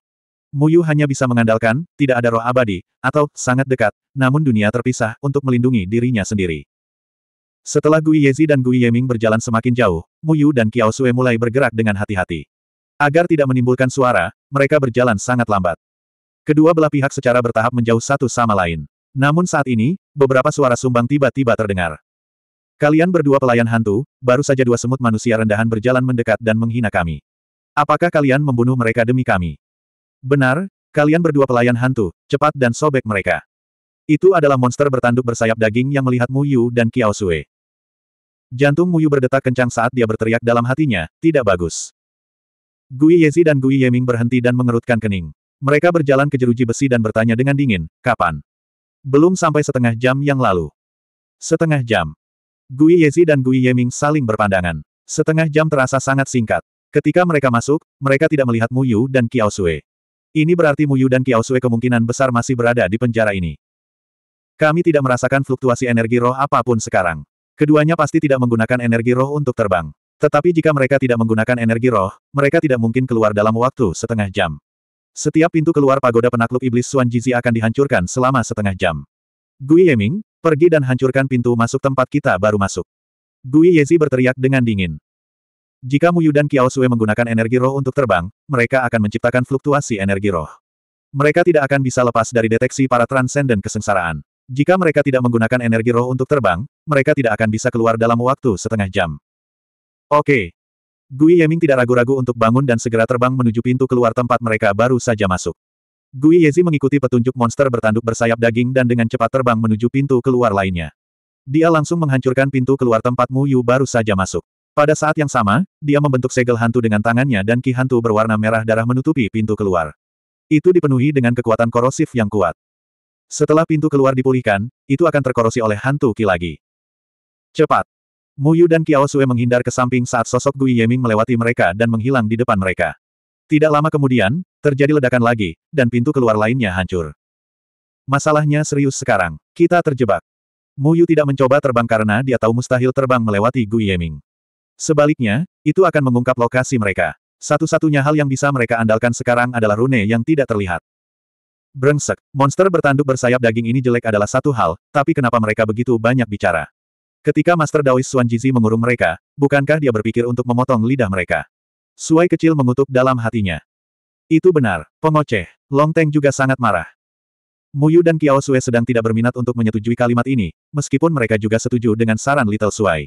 Muyu hanya bisa mengandalkan, tidak ada roh abadi, atau, sangat dekat, namun dunia terpisah, untuk melindungi dirinya sendiri. Setelah Gui Yezi dan Gui Yeming berjalan semakin jauh, Mu Yu dan Kiao Sue mulai bergerak dengan hati-hati. Agar tidak menimbulkan suara, mereka berjalan sangat lambat. Kedua belah pihak secara bertahap menjauh satu sama lain. Namun saat ini, beberapa suara sumbang tiba-tiba terdengar. Kalian berdua pelayan hantu, baru saja dua semut manusia rendahan berjalan mendekat dan menghina kami. Apakah kalian membunuh mereka demi kami? Benar, kalian berdua pelayan hantu, cepat dan sobek mereka. Itu adalah monster bertanduk bersayap daging yang melihat Mu Yu dan Kiao Sue. Jantung Muyu berdetak kencang saat dia berteriak dalam hatinya, tidak bagus. Gui Yezi dan Gui Yeming berhenti dan mengerutkan kening. Mereka berjalan ke jeruji besi dan bertanya dengan dingin, kapan? Belum sampai setengah jam yang lalu. Setengah jam. Gui Yezi dan Gui Yeming saling berpandangan. Setengah jam terasa sangat singkat. Ketika mereka masuk, mereka tidak melihat Muyu dan Kiao Sui. Ini berarti Muyu dan Kiao Sui kemungkinan besar masih berada di penjara ini. Kami tidak merasakan fluktuasi energi roh apapun sekarang. Keduanya pasti tidak menggunakan energi roh untuk terbang. Tetapi jika mereka tidak menggunakan energi roh, mereka tidak mungkin keluar dalam waktu setengah jam. Setiap pintu keluar pagoda penakluk iblis Suan Jizi akan dihancurkan selama setengah jam. Gui Yeming, pergi dan hancurkan pintu masuk tempat kita baru masuk. Gui Yezi berteriak dengan dingin. Jika Muyu dan Kiao Sue menggunakan energi roh untuk terbang, mereka akan menciptakan fluktuasi energi roh. Mereka tidak akan bisa lepas dari deteksi para transenden kesengsaraan. Jika mereka tidak menggunakan energi roh untuk terbang, mereka tidak akan bisa keluar dalam waktu setengah jam. Oke. Gui Yeming tidak ragu-ragu untuk bangun dan segera terbang menuju pintu keluar tempat mereka baru saja masuk. Gui Yezi mengikuti petunjuk monster bertanduk bersayap daging dan dengan cepat terbang menuju pintu keluar lainnya. Dia langsung menghancurkan pintu keluar tempat Mu Yu baru saja masuk. Pada saat yang sama, dia membentuk segel hantu dengan tangannya dan ki hantu berwarna merah darah menutupi pintu keluar. Itu dipenuhi dengan kekuatan korosif yang kuat. Setelah pintu keluar dipulihkan, itu akan terkorosi oleh hantu Ki lagi. Cepat! Muyu dan Qiao Sue menghindar ke samping saat sosok Gui Yeming melewati mereka dan menghilang di depan mereka. Tidak lama kemudian, terjadi ledakan lagi, dan pintu keluar lainnya hancur. Masalahnya serius sekarang. Kita terjebak. Muyu tidak mencoba terbang karena dia tahu mustahil terbang melewati Gui Yeming. Sebaliknya, itu akan mengungkap lokasi mereka. Satu-satunya hal yang bisa mereka andalkan sekarang adalah rune yang tidak terlihat. Brengsek, monster bertanduk bersayap daging ini jelek adalah satu hal, tapi kenapa mereka begitu banyak bicara? Ketika Master Dawis Xuan Jizi mengurung mereka, bukankah dia berpikir untuk memotong lidah mereka? Suai kecil mengutuk dalam hatinya. Itu benar, pengoceh. Long Teng juga sangat marah. Muyu dan Kiao Sue sedang tidak berminat untuk menyetujui kalimat ini, meskipun mereka juga setuju dengan saran Little Suai.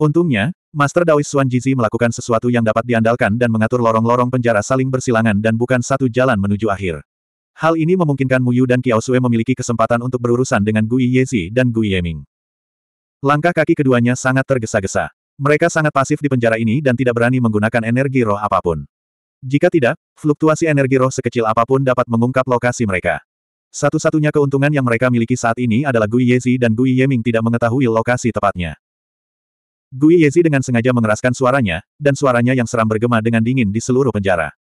Untungnya, Master Dawis Xuan Jizi melakukan sesuatu yang dapat diandalkan dan mengatur lorong-lorong penjara saling bersilangan dan bukan satu jalan menuju akhir. Hal ini memungkinkan Mu Yu dan Kiao Sue memiliki kesempatan untuk berurusan dengan Gui Yezi dan Gui Yeming. Langkah kaki keduanya sangat tergesa-gesa. Mereka sangat pasif di penjara ini dan tidak berani menggunakan energi roh apapun. Jika tidak, fluktuasi energi roh sekecil apapun dapat mengungkap lokasi mereka. Satu-satunya keuntungan yang mereka miliki saat ini adalah Gui Yezi dan Gui Yeming tidak mengetahui lokasi tepatnya. Gui Yezi dengan sengaja mengeraskan suaranya, dan suaranya yang seram bergema dengan dingin di seluruh penjara.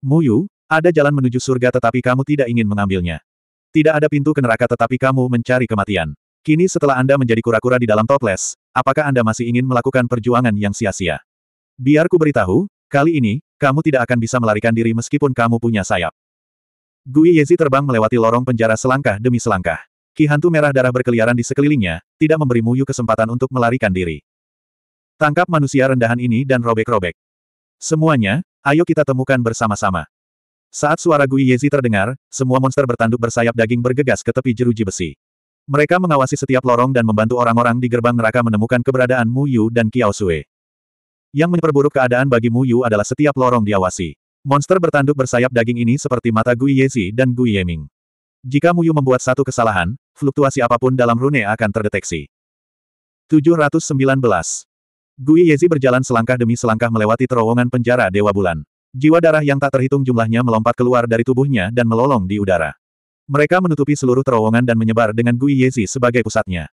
Mu Yu. Ada jalan menuju surga tetapi kamu tidak ingin mengambilnya. Tidak ada pintu ke neraka tetapi kamu mencari kematian. Kini setelah Anda menjadi kura-kura di dalam toples, apakah Anda masih ingin melakukan perjuangan yang sia-sia? Biar ku beritahu, kali ini, kamu tidak akan bisa melarikan diri meskipun kamu punya sayap. Gui Yezi terbang melewati lorong penjara selangkah demi selangkah. Ki hantu merah darah berkeliaran di sekelilingnya, tidak memberi Muyu kesempatan untuk melarikan diri. Tangkap manusia rendahan ini dan robek-robek. Semuanya, ayo kita temukan bersama-sama. Saat suara Gui Yezi terdengar, semua monster bertanduk bersayap daging bergegas ke tepi jeruji besi. Mereka mengawasi setiap lorong dan membantu orang-orang di gerbang neraka menemukan keberadaan Mu Yu dan Kiao Sui. Yang memperburuk keadaan bagi Mu Yu adalah setiap lorong diawasi. Monster bertanduk bersayap daging ini seperti mata Gui Yezi dan Gui Yeming. Jika Mu Yu membuat satu kesalahan, fluktuasi apapun dalam rune akan terdeteksi. 719. Gui Yezi berjalan selangkah demi selangkah melewati terowongan penjara Dewa Bulan. Jiwa darah yang tak terhitung jumlahnya melompat keluar dari tubuhnya dan melolong di udara. Mereka menutupi seluruh terowongan dan menyebar dengan Gui Yezi sebagai pusatnya.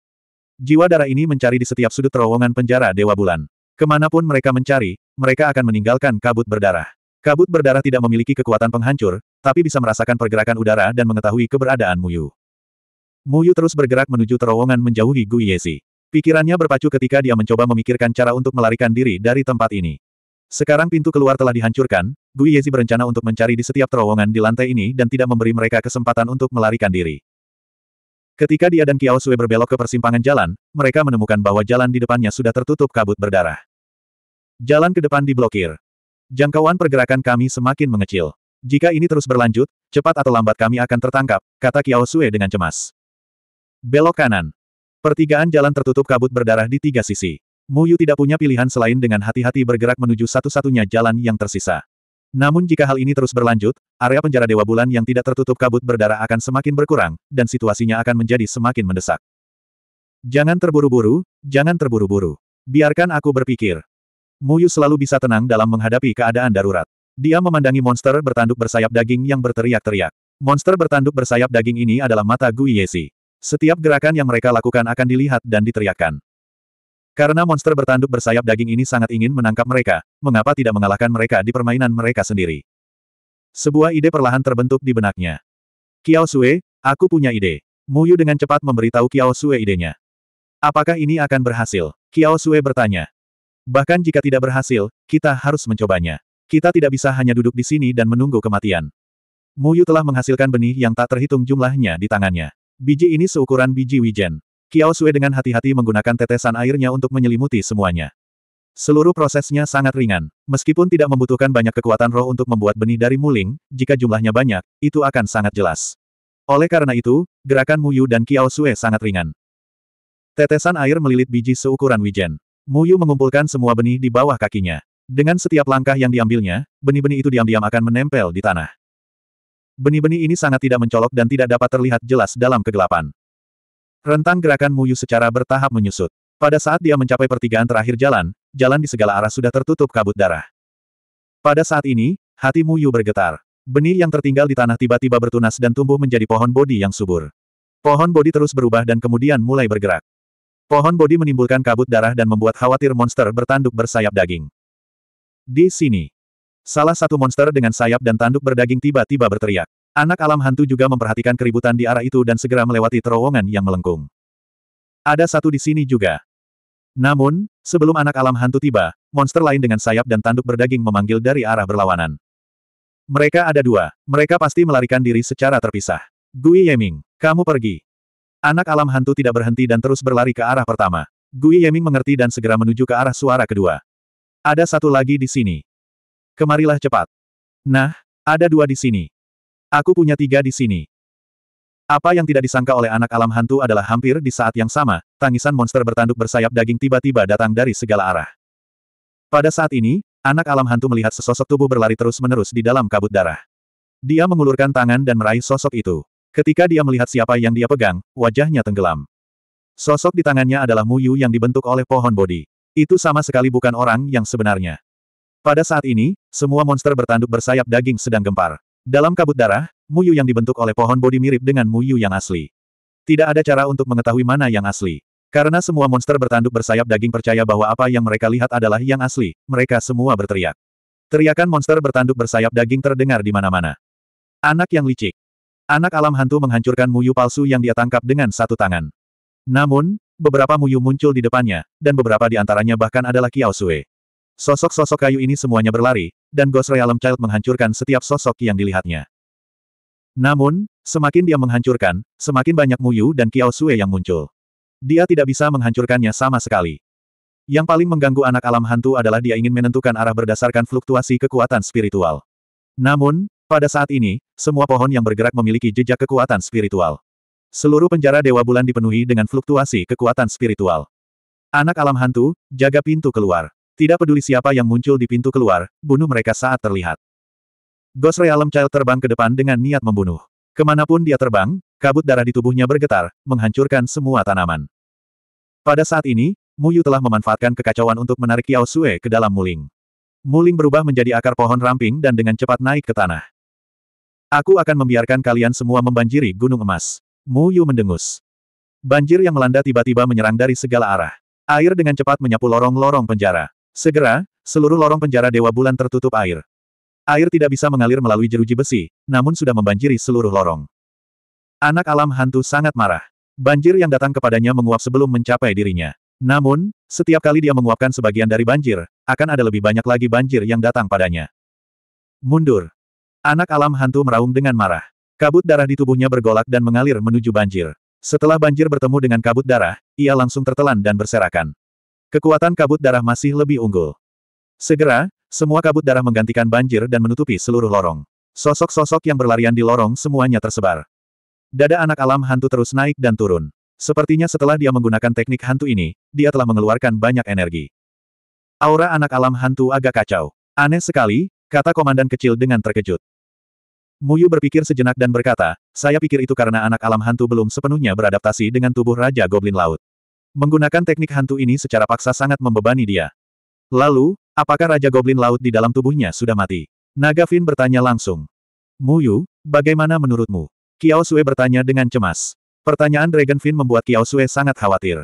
Jiwa darah ini mencari di setiap sudut terowongan penjara Dewa Bulan. Kemanapun mereka mencari, mereka akan meninggalkan kabut berdarah. Kabut berdarah tidak memiliki kekuatan penghancur, tapi bisa merasakan pergerakan udara dan mengetahui keberadaan Muyu. Muyu terus bergerak menuju terowongan menjauhi Gui Yezi. Pikirannya berpacu ketika dia mencoba memikirkan cara untuk melarikan diri dari tempat ini. Sekarang pintu keluar telah dihancurkan, Gui Yezi berencana untuk mencari di setiap terowongan di lantai ini dan tidak memberi mereka kesempatan untuk melarikan diri. Ketika dia dan Kiao Sui berbelok ke persimpangan jalan, mereka menemukan bahwa jalan di depannya sudah tertutup kabut berdarah. Jalan ke depan diblokir. Jangkauan pergerakan kami semakin mengecil. Jika ini terus berlanjut, cepat atau lambat kami akan tertangkap, kata Kiao Sui dengan cemas. Belok kanan. Pertigaan jalan tertutup kabut berdarah di tiga sisi. Muyu tidak punya pilihan selain dengan hati-hati bergerak menuju satu-satunya jalan yang tersisa. Namun jika hal ini terus berlanjut, area penjara Dewa Bulan yang tidak tertutup kabut berdarah akan semakin berkurang, dan situasinya akan menjadi semakin mendesak. Jangan terburu-buru, jangan terburu-buru. Biarkan aku berpikir. Muyu selalu bisa tenang dalam menghadapi keadaan darurat. Dia memandangi monster bertanduk bersayap daging yang berteriak-teriak. Monster bertanduk bersayap daging ini adalah mata Gui Yesi. Setiap gerakan yang mereka lakukan akan dilihat dan diteriakkan. Karena monster bertanduk bersayap daging ini sangat ingin menangkap mereka, mengapa tidak mengalahkan mereka di permainan mereka sendiri? Sebuah ide perlahan terbentuk di benaknya. Kiao Sue, aku punya ide. Muyu dengan cepat memberitahu Kiao Sue idenya. Apakah ini akan berhasil? Kiao Sue bertanya. Bahkan jika tidak berhasil, kita harus mencobanya. Kita tidak bisa hanya duduk di sini dan menunggu kematian. Muyu telah menghasilkan benih yang tak terhitung jumlahnya di tangannya. Biji ini seukuran biji wijen. Kiao Sue dengan hati-hati menggunakan tetesan airnya untuk menyelimuti semuanya. Seluruh prosesnya sangat ringan. Meskipun tidak membutuhkan banyak kekuatan roh untuk membuat benih dari muling, jika jumlahnya banyak, itu akan sangat jelas. Oleh karena itu, gerakan Mu Yu dan Kiao Sue sangat ringan. Tetesan air melilit biji seukuran wijen. Mu Yu mengumpulkan semua benih di bawah kakinya. Dengan setiap langkah yang diambilnya, benih-benih itu diam-diam akan menempel di tanah. Benih-benih ini sangat tidak mencolok dan tidak dapat terlihat jelas dalam kegelapan. Rentang gerakan Muyu secara bertahap menyusut. Pada saat dia mencapai pertigaan terakhir jalan, jalan di segala arah sudah tertutup kabut darah. Pada saat ini, hati Muyu bergetar. Benih yang tertinggal di tanah tiba-tiba bertunas dan tumbuh menjadi pohon bodi yang subur. Pohon bodi terus berubah dan kemudian mulai bergerak. Pohon bodi menimbulkan kabut darah dan membuat khawatir monster bertanduk bersayap daging. Di sini, salah satu monster dengan sayap dan tanduk berdaging tiba-tiba berteriak. Anak alam hantu juga memperhatikan keributan di arah itu dan segera melewati terowongan yang melengkung. Ada satu di sini juga. Namun, sebelum anak alam hantu tiba, monster lain dengan sayap dan tanduk berdaging memanggil dari arah berlawanan. Mereka ada dua, mereka pasti melarikan diri secara terpisah. Gui Yeming, kamu pergi. Anak alam hantu tidak berhenti dan terus berlari ke arah pertama. Gui Yeming mengerti dan segera menuju ke arah suara kedua. Ada satu lagi di sini. Kemarilah cepat. Nah, ada dua di sini. Aku punya tiga di sini. Apa yang tidak disangka oleh anak alam hantu adalah hampir di saat yang sama, tangisan monster bertanduk bersayap daging tiba-tiba datang dari segala arah. Pada saat ini, anak alam hantu melihat sesosok tubuh berlari terus-menerus di dalam kabut darah. Dia mengulurkan tangan dan meraih sosok itu. Ketika dia melihat siapa yang dia pegang, wajahnya tenggelam. Sosok di tangannya adalah Muyu yang dibentuk oleh pohon bodi. Itu sama sekali bukan orang yang sebenarnya. Pada saat ini, semua monster bertanduk bersayap daging sedang gempar. Dalam kabut darah, Muyu yang dibentuk oleh pohon bodi mirip dengan Muyu yang asli. Tidak ada cara untuk mengetahui mana yang asli. Karena semua monster bertanduk bersayap daging percaya bahwa apa yang mereka lihat adalah yang asli, mereka semua berteriak. Teriakan monster bertanduk bersayap daging terdengar di mana-mana. Anak yang licik. Anak alam hantu menghancurkan Muyu palsu yang dia tangkap dengan satu tangan. Namun, beberapa Muyu muncul di depannya, dan beberapa di antaranya bahkan adalah Kiao Sue. Sosok-sosok kayu ini semuanya berlari, dan Ghost Realm Child menghancurkan setiap sosok yang dilihatnya. Namun, semakin dia menghancurkan, semakin banyak Muyu dan Kiao Sue yang muncul. Dia tidak bisa menghancurkannya sama sekali. Yang paling mengganggu anak alam hantu adalah dia ingin menentukan arah berdasarkan fluktuasi kekuatan spiritual. Namun, pada saat ini, semua pohon yang bergerak memiliki jejak kekuatan spiritual. Seluruh penjara Dewa Bulan dipenuhi dengan fluktuasi kekuatan spiritual. Anak alam hantu, jaga pintu keluar. Tidak peduli siapa yang muncul di pintu keluar, bunuh mereka saat terlihat. Ghost Realm Child terbang ke depan dengan niat membunuh. Kemanapun dia terbang, kabut darah di tubuhnya bergetar, menghancurkan semua tanaman. Pada saat ini, Muyu telah memanfaatkan kekacauan untuk menarik Yao Sue ke dalam Muling. Muling berubah menjadi akar pohon ramping dan dengan cepat naik ke tanah. Aku akan membiarkan kalian semua membanjiri gunung emas. Muyu mendengus. Banjir yang melanda tiba-tiba menyerang dari segala arah. Air dengan cepat menyapu lorong-lorong penjara. Segera, seluruh lorong penjara Dewa Bulan tertutup air. Air tidak bisa mengalir melalui jeruji besi, namun sudah membanjiri seluruh lorong. Anak alam hantu sangat marah. Banjir yang datang kepadanya menguap sebelum mencapai dirinya. Namun, setiap kali dia menguapkan sebagian dari banjir, akan ada lebih banyak lagi banjir yang datang padanya. Mundur. Anak alam hantu meraung dengan marah. Kabut darah di tubuhnya bergolak dan mengalir menuju banjir. Setelah banjir bertemu dengan kabut darah, ia langsung tertelan dan berserakan. Kekuatan kabut darah masih lebih unggul. Segera, semua kabut darah menggantikan banjir dan menutupi seluruh lorong. Sosok-sosok yang berlarian di lorong semuanya tersebar. Dada anak alam hantu terus naik dan turun. Sepertinya setelah dia menggunakan teknik hantu ini, dia telah mengeluarkan banyak energi. Aura anak alam hantu agak kacau. Aneh sekali, kata komandan kecil dengan terkejut. Muyu berpikir sejenak dan berkata, saya pikir itu karena anak alam hantu belum sepenuhnya beradaptasi dengan tubuh Raja Goblin Laut. Menggunakan teknik hantu ini secara paksa sangat membebani dia. Lalu, apakah Raja Goblin Laut di dalam tubuhnya sudah mati? Naga Fin bertanya langsung. Muyu, bagaimana menurutmu? Kiao Sue bertanya dengan cemas. Pertanyaan Dragon Fin membuat Kiao Sue sangat khawatir.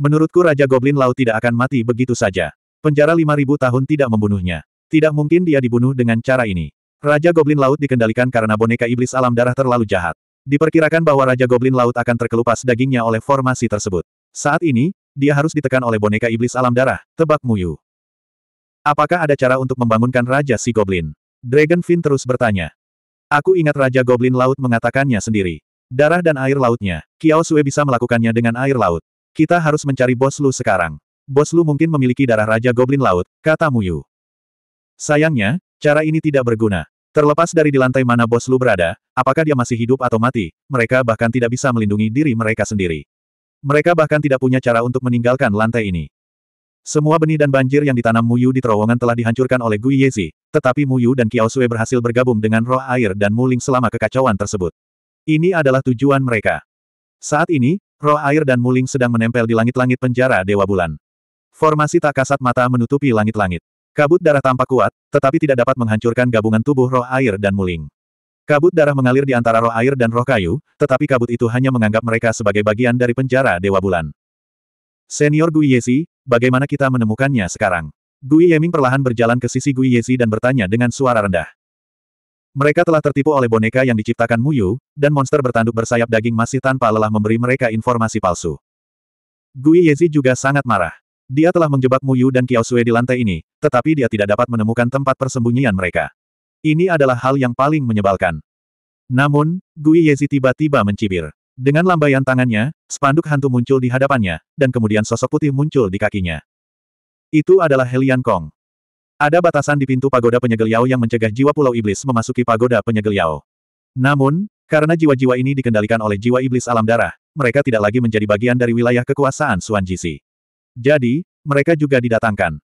Menurutku Raja Goblin Laut tidak akan mati begitu saja. Penjara 5000 tahun tidak membunuhnya. Tidak mungkin dia dibunuh dengan cara ini. Raja Goblin Laut dikendalikan karena boneka iblis alam darah terlalu jahat. Diperkirakan bahwa Raja Goblin Laut akan terkelupas dagingnya oleh formasi tersebut. Saat ini, dia harus ditekan oleh boneka iblis alam darah, tebak Muyu. Apakah ada cara untuk membangunkan Raja Si Goblin? Dragon Dragonfin terus bertanya. Aku ingat Raja Goblin Laut mengatakannya sendiri. Darah dan air lautnya, Kiao Sue bisa melakukannya dengan air laut. Kita harus mencari bos Lu sekarang. Bos Lu mungkin memiliki darah Raja Goblin Laut, kata Muyu. Sayangnya, cara ini tidak berguna. Terlepas dari di lantai mana bos Lu berada, apakah dia masih hidup atau mati, mereka bahkan tidak bisa melindungi diri mereka sendiri. Mereka bahkan tidak punya cara untuk meninggalkan lantai ini. Semua benih dan banjir yang ditanam Muyu di terowongan telah dihancurkan oleh Gui Yezi, tetapi Muyu dan Kiao Sue berhasil bergabung dengan roh air dan muling selama kekacauan tersebut. Ini adalah tujuan mereka. Saat ini, roh air dan muling sedang menempel di langit-langit penjara Dewa Bulan. Formasi tak kasat mata menutupi langit-langit. Kabut darah tampak kuat, tetapi tidak dapat menghancurkan gabungan tubuh roh air dan muling. Kabut darah mengalir di antara roh air dan roh kayu, tetapi kabut itu hanya menganggap mereka sebagai bagian dari penjara Dewa Bulan. Senior Gui Yesi, bagaimana kita menemukannya sekarang? Gui Yeming perlahan berjalan ke sisi Gui Yesi dan bertanya dengan suara rendah. Mereka telah tertipu oleh boneka yang diciptakan Muyu, dan monster bertanduk bersayap daging masih tanpa lelah memberi mereka informasi palsu. Gui Yezi juga sangat marah. Dia telah menjebak Muyu dan Kiaosue di lantai ini, tetapi dia tidak dapat menemukan tempat persembunyian mereka. Ini adalah hal yang paling menyebalkan. Namun, Gui Yezi tiba-tiba mencibir. Dengan lambaian tangannya, spanduk hantu muncul di hadapannya, dan kemudian sosok putih muncul di kakinya. Itu adalah Helian Kong. Ada batasan di pintu pagoda penyegel Yao yang mencegah jiwa pulau iblis memasuki pagoda penyegel Yao. Namun, karena jiwa-jiwa ini dikendalikan oleh jiwa iblis alam darah, mereka tidak lagi menjadi bagian dari wilayah kekuasaan Suan Jisi. Jadi, mereka juga didatangkan.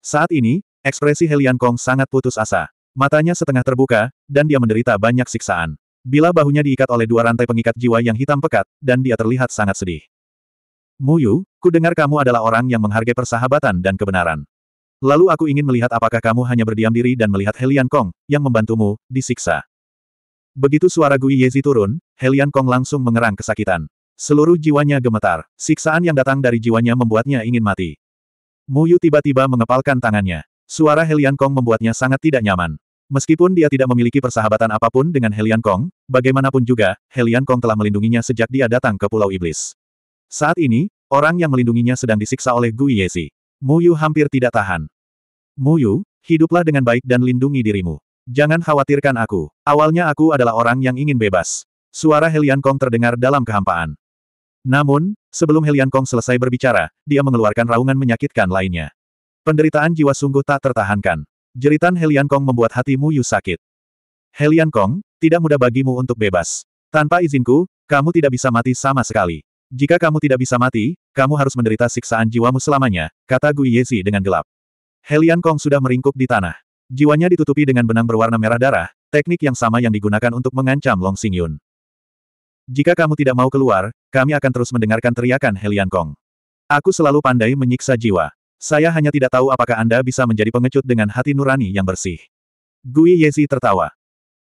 Saat ini, ekspresi Helian Kong sangat putus asa. Matanya setengah terbuka, dan dia menderita banyak siksaan. Bila bahunya diikat oleh dua rantai pengikat jiwa yang hitam pekat, dan dia terlihat sangat sedih. Muyu, ku dengar kamu adalah orang yang menghargai persahabatan dan kebenaran. Lalu aku ingin melihat apakah kamu hanya berdiam diri dan melihat Helian Kong, yang membantumu, disiksa. Begitu suara Gui Yezi turun, Helian Kong langsung mengerang kesakitan. Seluruh jiwanya gemetar. Siksaan yang datang dari jiwanya membuatnya ingin mati. Muyu tiba-tiba mengepalkan tangannya. Suara Helian Kong membuatnya sangat tidak nyaman. Meskipun dia tidak memiliki persahabatan apapun dengan Helian Kong, bagaimanapun juga, Helian Kong telah melindunginya sejak dia datang ke Pulau Iblis. Saat ini, orang yang melindunginya sedang disiksa oleh Gui Yezi. Yu hampir tidak tahan. Mu Yu, hiduplah dengan baik dan lindungi dirimu. Jangan khawatirkan aku. Awalnya aku adalah orang yang ingin bebas. Suara Helian Kong terdengar dalam kehampaan. Namun, sebelum Helian Kong selesai berbicara, dia mengeluarkan raungan menyakitkan lainnya. Penderitaan jiwa sungguh tak tertahankan. Jeritan Helian Kong membuat hati Mu Yu sakit. Helian Kong, tidak mudah bagimu untuk bebas. Tanpa izinku, kamu tidak bisa mati sama sekali. Jika kamu tidak bisa mati, kamu harus menderita siksaan jiwamu selamanya, kata Gui Yezi dengan gelap. Helian Kong sudah meringkuk di tanah. Jiwanya ditutupi dengan benang berwarna merah darah, teknik yang sama yang digunakan untuk mengancam Long Xing Yun. Jika kamu tidak mau keluar, kami akan terus mendengarkan teriakan Helian Kong. Aku selalu pandai menyiksa jiwa. Saya hanya tidak tahu apakah Anda bisa menjadi pengecut dengan hati nurani yang bersih. Gui Yezi tertawa.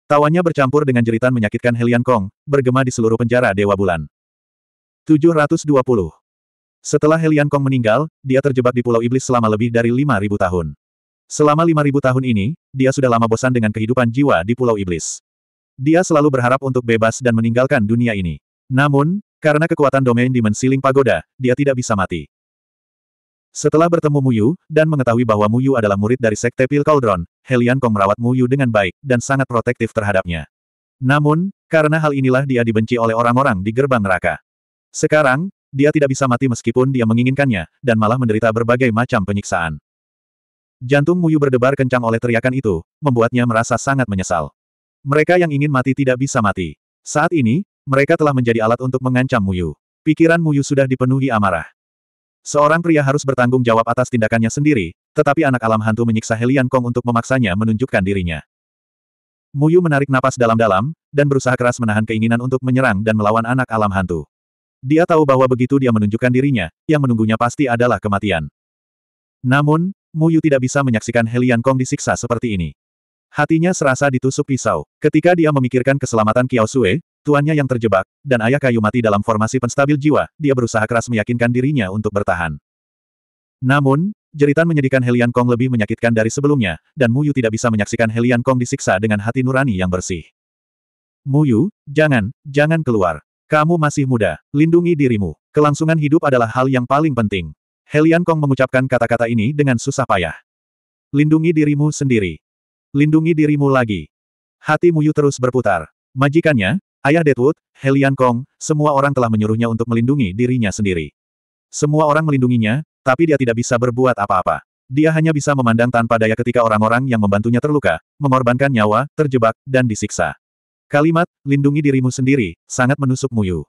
Tawanya bercampur dengan jeritan menyakitkan Helian Kong, bergema di seluruh penjara Dewa Bulan. 720. Setelah Helian Kong meninggal, dia terjebak di Pulau Iblis selama lebih dari 5.000 tahun. Selama 5.000 tahun ini, dia sudah lama bosan dengan kehidupan jiwa di Pulau Iblis. Dia selalu berharap untuk bebas dan meninggalkan dunia ini. Namun, karena kekuatan domain di Mensiling pagoda, dia tidak bisa mati. Setelah bertemu Muyu, dan mengetahui bahwa Muyu adalah murid dari Sekte Pil Cauldron, Helian Kong merawat Muyu dengan baik, dan sangat protektif terhadapnya. Namun, karena hal inilah dia dibenci oleh orang-orang di gerbang neraka. Sekarang, dia tidak bisa mati meskipun dia menginginkannya, dan malah menderita berbagai macam penyiksaan. Jantung Muyu berdebar kencang oleh teriakan itu, membuatnya merasa sangat menyesal. Mereka yang ingin mati tidak bisa mati. Saat ini, mereka telah menjadi alat untuk mengancam Muyu. Pikiran Muyu sudah dipenuhi amarah. Seorang pria harus bertanggung jawab atas tindakannya sendiri, tetapi anak alam hantu menyiksa Helian Kong untuk memaksanya menunjukkan dirinya. Muyu menarik napas dalam-dalam, dan berusaha keras menahan keinginan untuk menyerang dan melawan anak alam hantu. Dia tahu bahwa begitu dia menunjukkan dirinya, yang menunggunya pasti adalah kematian. Namun, Muyu tidak bisa menyaksikan Helian Kong disiksa seperti ini. Hatinya serasa ditusuk pisau. Ketika dia memikirkan keselamatan Kiao Sue, Tuannya yang terjebak, dan ayah kayu mati dalam formasi penstabil jiwa, dia berusaha keras meyakinkan dirinya untuk bertahan. Namun, jeritan menyedihkan Helian Kong lebih menyakitkan dari sebelumnya, dan Muyu tidak bisa menyaksikan Helian Kong disiksa dengan hati nurani yang bersih. Muyu, jangan, jangan keluar. Kamu masih muda, lindungi dirimu. Kelangsungan hidup adalah hal yang paling penting. Helian Kong mengucapkan kata-kata ini dengan susah payah. Lindungi dirimu sendiri. Lindungi dirimu lagi. Hati Muyu terus berputar. Majikannya, Ayah Deadwood, Helian Kong, semua orang telah menyuruhnya untuk melindungi dirinya sendiri. Semua orang melindunginya, tapi dia tidak bisa berbuat apa-apa. Dia hanya bisa memandang tanpa daya ketika orang-orang yang membantunya terluka, mengorbankan nyawa, terjebak, dan disiksa. Kalimat, lindungi dirimu sendiri, sangat menusuk Muyu.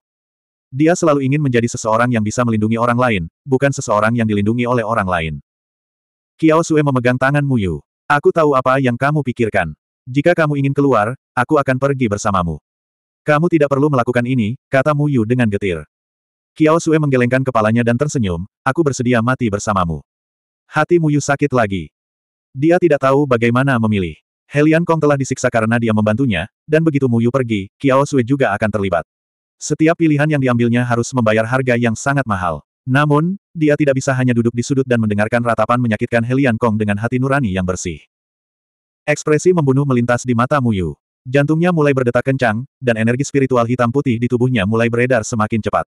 Dia selalu ingin menjadi seseorang yang bisa melindungi orang lain, bukan seseorang yang dilindungi oleh orang lain. Kiao Sue memegang tangan Muyu. Aku tahu apa yang kamu pikirkan. Jika kamu ingin keluar, aku akan pergi bersamamu. Kamu tidak perlu melakukan ini, kata Mu Yu dengan getir. Kiao Sue menggelengkan kepalanya dan tersenyum, aku bersedia mati bersamamu. Hati Mu Yu sakit lagi. Dia tidak tahu bagaimana memilih. Helian Kong telah disiksa karena dia membantunya, dan begitu Mu Yu pergi, Kiao Sue juga akan terlibat. Setiap pilihan yang diambilnya harus membayar harga yang sangat mahal. Namun, dia tidak bisa hanya duduk di sudut dan mendengarkan ratapan menyakitkan Helian Kong dengan hati nurani yang bersih. Ekspresi membunuh melintas di mata Mu Yu. Jantungnya mulai berdetak kencang, dan energi spiritual hitam putih di tubuhnya mulai beredar semakin cepat.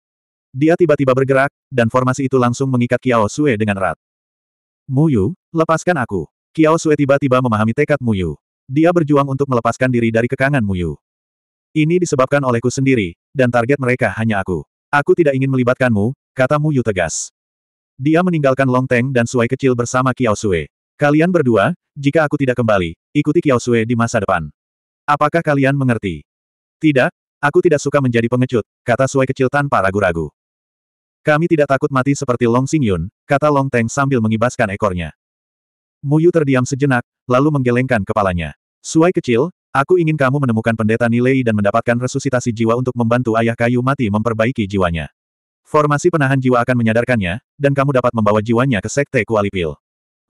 Dia tiba-tiba bergerak, dan formasi itu langsung mengikat Kiao Sue dengan erat. Muyu, lepaskan aku. Kiao Sue tiba-tiba memahami tekad Muyu. Dia berjuang untuk melepaskan diri dari kekangan Muyu. Ini disebabkan olehku sendiri, dan target mereka hanya aku. Aku tidak ingin melibatkanmu, kata Muyu tegas. Dia meninggalkan Long Teng dan Suai kecil bersama Kiao Sue. Kalian berdua, jika aku tidak kembali, ikuti Kiao Sue di masa depan. Apakah kalian mengerti? Tidak, aku tidak suka menjadi pengecut, kata Suai kecil tanpa ragu-ragu. Kami tidak takut mati seperti Long Xingyun. Yun, kata Long Teng sambil mengibaskan ekornya. Muyu terdiam sejenak, lalu menggelengkan kepalanya. Suai kecil, aku ingin kamu menemukan pendeta nilai dan mendapatkan resusitasi jiwa untuk membantu ayah kayu mati memperbaiki jiwanya. Formasi penahan jiwa akan menyadarkannya, dan kamu dapat membawa jiwanya ke sekte Kualipil.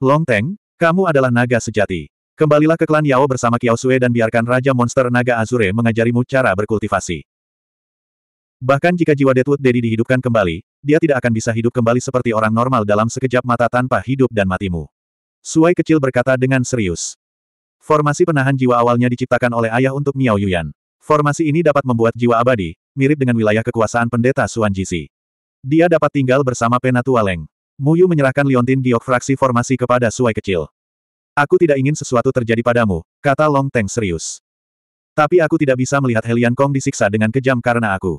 Long Teng, kamu adalah naga sejati. Kembalilah ke klan Yao bersama Kiao Sue dan biarkan Raja Monster Naga Azure mengajarimu cara berkultivasi. Bahkan jika jiwa Deadwood Daddy dihidupkan kembali, dia tidak akan bisa hidup kembali seperti orang normal dalam sekejap mata tanpa hidup dan matimu. Suai kecil berkata dengan serius. Formasi penahan jiwa awalnya diciptakan oleh ayah untuk Miao Yuyan. Formasi ini dapat membuat jiwa abadi, mirip dengan wilayah kekuasaan pendeta Suan Jisi. Dia dapat tinggal bersama Penatua Leng. Muyu menyerahkan Liontin Giok fraksi formasi kepada Suai kecil. Aku tidak ingin sesuatu terjadi padamu, kata Long Teng serius. Tapi aku tidak bisa melihat Helian Kong disiksa dengan kejam karena aku.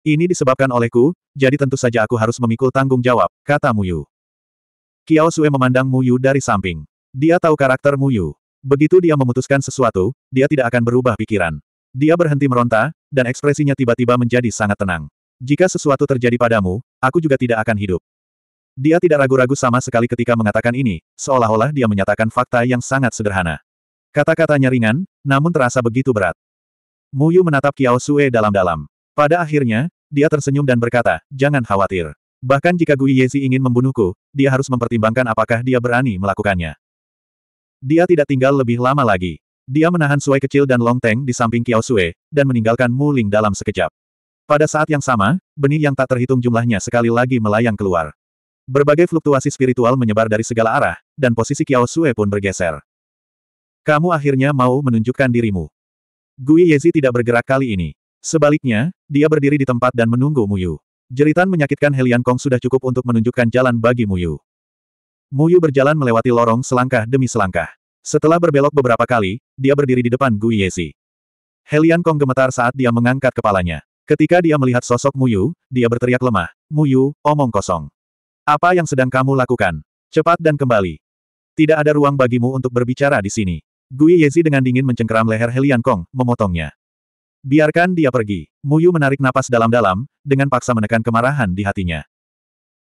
Ini disebabkan olehku, jadi tentu saja aku harus memikul tanggung jawab, kata Mu Yu. Kiao Sue memandang Mu Yu dari samping. Dia tahu karakter Mu Yu. Begitu dia memutuskan sesuatu, dia tidak akan berubah pikiran. Dia berhenti meronta, dan ekspresinya tiba-tiba menjadi sangat tenang. Jika sesuatu terjadi padamu, aku juga tidak akan hidup. Dia tidak ragu-ragu sama sekali ketika mengatakan ini, seolah-olah dia menyatakan fakta yang sangat sederhana. Kata-katanya ringan, namun terasa begitu berat. Mu Yu menatap Kiao Sue dalam-dalam. Pada akhirnya, dia tersenyum dan berkata, jangan khawatir. Bahkan jika Gui Yezi ingin membunuhku, dia harus mempertimbangkan apakah dia berani melakukannya. Dia tidak tinggal lebih lama lagi. Dia menahan suai kecil dan Long Teng di samping Kiao Sue, dan meninggalkan Mu Ling dalam sekejap. Pada saat yang sama, benih yang tak terhitung jumlahnya sekali lagi melayang keluar. Berbagai fluktuasi spiritual menyebar dari segala arah, dan posisi Qiao Sue pun bergeser. Kamu akhirnya mau menunjukkan dirimu. Gui Yezi tidak bergerak kali ini. Sebaliknya, dia berdiri di tempat dan menunggu Muyu. Jeritan menyakitkan Helian Kong sudah cukup untuk menunjukkan jalan bagi Muyu. Muyu berjalan melewati lorong selangkah demi selangkah. Setelah berbelok beberapa kali, dia berdiri di depan Gui Yezi. Helian Kong gemetar saat dia mengangkat kepalanya. Ketika dia melihat sosok Muyu, dia berteriak lemah, Muyu, omong kosong. Apa yang sedang kamu lakukan? Cepat dan kembali. Tidak ada ruang bagimu untuk berbicara di sini. Gui Yezi dengan dingin mencengkeram leher Helian Kong, memotongnya. Biarkan dia pergi. Muyu menarik napas dalam-dalam, dengan paksa menekan kemarahan di hatinya.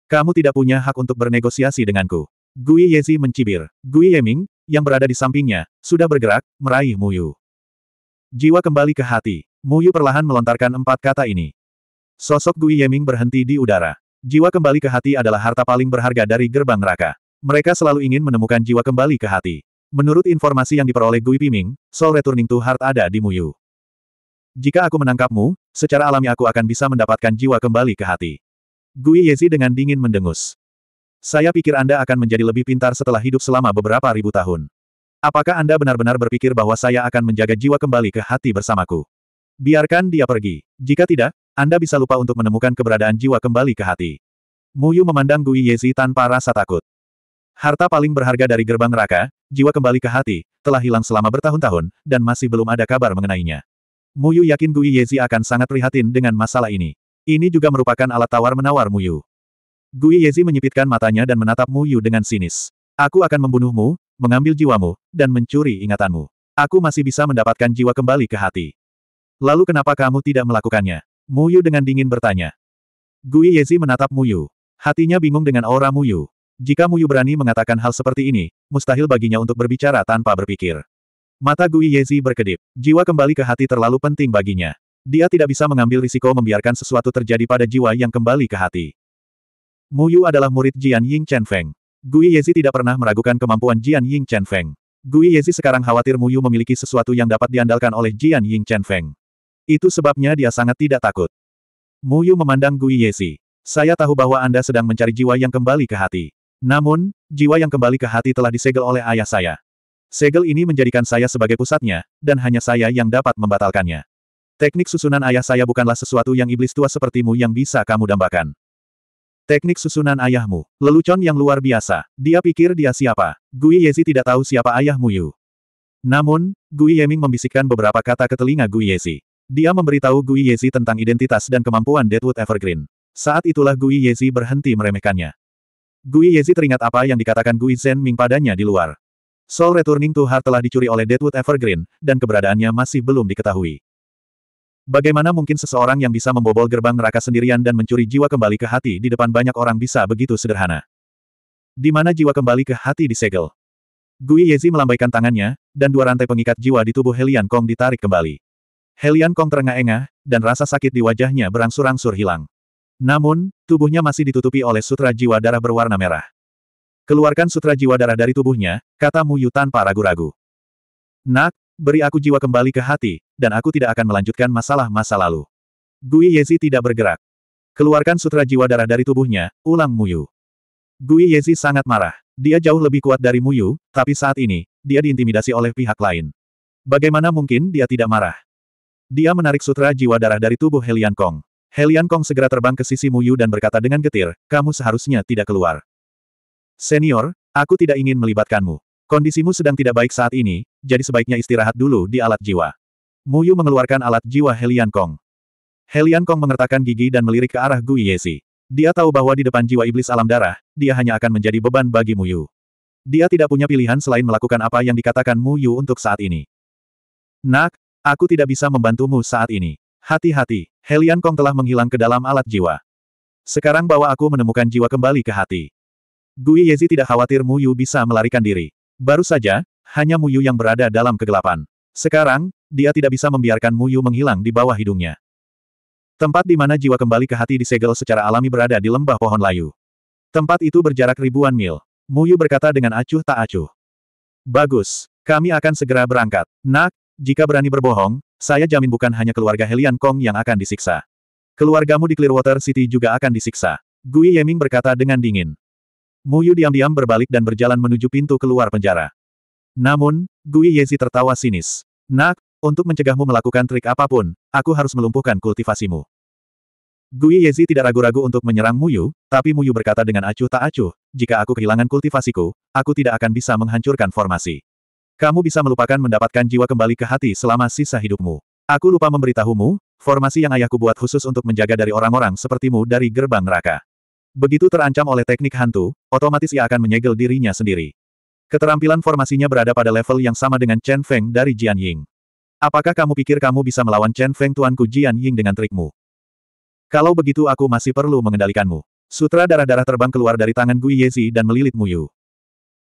Kamu tidak punya hak untuk bernegosiasi denganku. Gui Yezi mencibir. Gui Yeming, yang berada di sampingnya, sudah bergerak, meraih Muyu. Jiwa kembali ke hati. Muyu perlahan melontarkan empat kata ini. Sosok Gui Yeming berhenti di udara. Jiwa kembali ke hati adalah harta paling berharga dari gerbang neraka. Mereka selalu ingin menemukan jiwa kembali ke hati. Menurut informasi yang diperoleh Gui Piming, Soul Returning to Heart ada di Muyu. Jika aku menangkapmu, secara alami aku akan bisa mendapatkan jiwa kembali ke hati. Gui Yezi dengan dingin mendengus. Saya pikir Anda akan menjadi lebih pintar setelah hidup selama beberapa ribu tahun. Apakah Anda benar-benar berpikir bahwa saya akan menjaga jiwa kembali ke hati bersamaku? Biarkan dia pergi. Jika tidak, anda bisa lupa untuk menemukan keberadaan jiwa kembali ke hati. Muyu memandang Gui Yezi tanpa rasa takut. Harta paling berharga dari gerbang neraka, jiwa kembali ke hati, telah hilang selama bertahun-tahun, dan masih belum ada kabar mengenainya. Muyu yakin Gui Yezi akan sangat prihatin dengan masalah ini. Ini juga merupakan alat tawar-menawar Muyu. Gui Yezi menyipitkan matanya dan menatap Muyu dengan sinis. Aku akan membunuhmu, mengambil jiwamu, dan mencuri ingatanmu. Aku masih bisa mendapatkan jiwa kembali ke hati. Lalu kenapa kamu tidak melakukannya? Muyu dengan dingin bertanya. Gui Yezi menatap Muyu. Hatinya bingung dengan aura Muyu. Jika Muyu berani mengatakan hal seperti ini, mustahil baginya untuk berbicara tanpa berpikir. Mata Gui Yezi berkedip. Jiwa kembali ke hati terlalu penting baginya. Dia tidak bisa mengambil risiko membiarkan sesuatu terjadi pada jiwa yang kembali ke hati. Muyu adalah murid Jian Ying Chen Feng. Gui Yezi tidak pernah meragukan kemampuan Jian Ying Chen Feng. Gui Yezi sekarang khawatir Muyu memiliki sesuatu yang dapat diandalkan oleh Jian Ying Chen Feng. Itu sebabnya dia sangat tidak takut. Muyu memandang Gui Yesi. Saya tahu bahwa Anda sedang mencari jiwa yang kembali ke hati. Namun, jiwa yang kembali ke hati telah disegel oleh ayah saya. Segel ini menjadikan saya sebagai pusatnya, dan hanya saya yang dapat membatalkannya. Teknik susunan ayah saya bukanlah sesuatu yang iblis tua sepertimu yang bisa kamu dambakan. Teknik susunan ayahmu, lelucon yang luar biasa. Dia pikir dia siapa. Gui Yezi tidak tahu siapa ayah Yu. Namun, Gui Yeming membisikkan beberapa kata ke telinga Gui Yezi. Dia memberitahu Gui Yezi tentang identitas dan kemampuan Deadwood Evergreen. Saat itulah Gui Yezi berhenti meremehkannya. Gui Yezi teringat apa yang dikatakan Gui Zen Ming padanya di luar. Soul Returning to Heart telah dicuri oleh Deadwood Evergreen, dan keberadaannya masih belum diketahui. Bagaimana mungkin seseorang yang bisa membobol gerbang neraka sendirian dan mencuri jiwa kembali ke hati di depan banyak orang bisa begitu sederhana? Di mana jiwa kembali ke hati disegel? Gui Yezi melambaikan tangannya, dan dua rantai pengikat jiwa di tubuh Helian Kong ditarik kembali. Helian Kong terengah-engah, dan rasa sakit di wajahnya berangsur-angsur hilang. Namun, tubuhnya masih ditutupi oleh sutra jiwa darah berwarna merah. Keluarkan sutra jiwa darah dari tubuhnya, kata Muyu tanpa ragu-ragu. Nak, beri aku jiwa kembali ke hati, dan aku tidak akan melanjutkan masalah masa lalu. Gui Yezi tidak bergerak. Keluarkan sutra jiwa darah dari tubuhnya, ulang Muyu. Gui Yezi sangat marah. Dia jauh lebih kuat dari Muyu, tapi saat ini, dia diintimidasi oleh pihak lain. Bagaimana mungkin dia tidak marah? Dia menarik sutra jiwa darah dari tubuh Helian Kong. Helian Kong segera terbang ke sisi Muyu dan berkata dengan getir, kamu seharusnya tidak keluar. Senior, aku tidak ingin melibatkanmu. Kondisimu sedang tidak baik saat ini, jadi sebaiknya istirahat dulu di alat jiwa. Muyu mengeluarkan alat jiwa Helian Kong. Helian Kong mengertakkan gigi dan melirik ke arah Gui Yezi. Dia tahu bahwa di depan jiwa iblis alam darah, dia hanya akan menjadi beban bagi Muyu. Dia tidak punya pilihan selain melakukan apa yang dikatakan Muyu untuk saat ini. Nak, Aku tidak bisa membantumu saat ini. Hati-hati, Helian Kong telah menghilang ke dalam alat jiwa. Sekarang bawa aku menemukan jiwa kembali ke hati. Gui Yezi tidak khawatir Mu Yu bisa melarikan diri. Baru saja, hanya Mu Yu yang berada dalam kegelapan. Sekarang, dia tidak bisa membiarkan Mu Yu menghilang di bawah hidungnya. Tempat di mana jiwa kembali ke hati disegel secara alami berada di lembah pohon layu. Tempat itu berjarak ribuan mil. Mu Yu berkata dengan acuh tak acuh. Bagus, kami akan segera berangkat. Nak, jika berani berbohong, saya jamin bukan hanya keluarga Helian Kong yang akan disiksa. Keluargamu di Clearwater City juga akan disiksa. Gui Yeming berkata dengan dingin. Mu Yu diam-diam berbalik dan berjalan menuju pintu keluar penjara. Namun, Gui Yezi tertawa sinis. Nak, untuk mencegahmu melakukan trik apapun, aku harus melumpuhkan kultivasimu. Gui Yezi tidak ragu-ragu untuk menyerang Mu Yu, tapi Mu Yu berkata dengan acuh tak acuh, jika aku kehilangan kultivasiku, aku tidak akan bisa menghancurkan formasi. Kamu bisa melupakan mendapatkan jiwa kembali ke hati selama sisa hidupmu. Aku lupa memberitahumu, formasi yang ayahku buat khusus untuk menjaga dari orang-orang sepertimu dari gerbang neraka. Begitu terancam oleh teknik hantu, otomatis ia akan menyegel dirinya sendiri. Keterampilan formasinya berada pada level yang sama dengan Chen Feng dari Jian Ying. Apakah kamu pikir kamu bisa melawan Chen Feng tuanku Jian Ying dengan trikmu? Kalau begitu aku masih perlu mengendalikanmu. Sutra darah-darah terbang keluar dari tangan Gui Yezi dan melilit Muyu.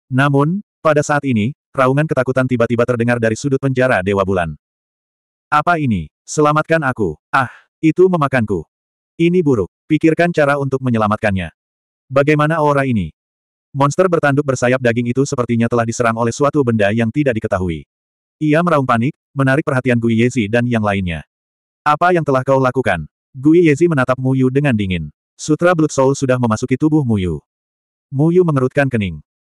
Namun, pada saat ini, Raungan ketakutan tiba-tiba terdengar dari sudut penjara Dewa Bulan. Apa ini? Selamatkan aku. Ah, itu memakanku. Ini buruk. Pikirkan cara untuk menyelamatkannya. Bagaimana aura ini? Monster bertanduk bersayap daging itu sepertinya telah diserang oleh suatu benda yang tidak diketahui. Ia meraung panik, menarik perhatian Gui Yezi dan yang lainnya. Apa yang telah kau lakukan? Gui Yezi menatap Muyu dengan dingin. Sutra Blood Soul sudah memasuki tubuh Muyu. Muyu mengerutkan kening.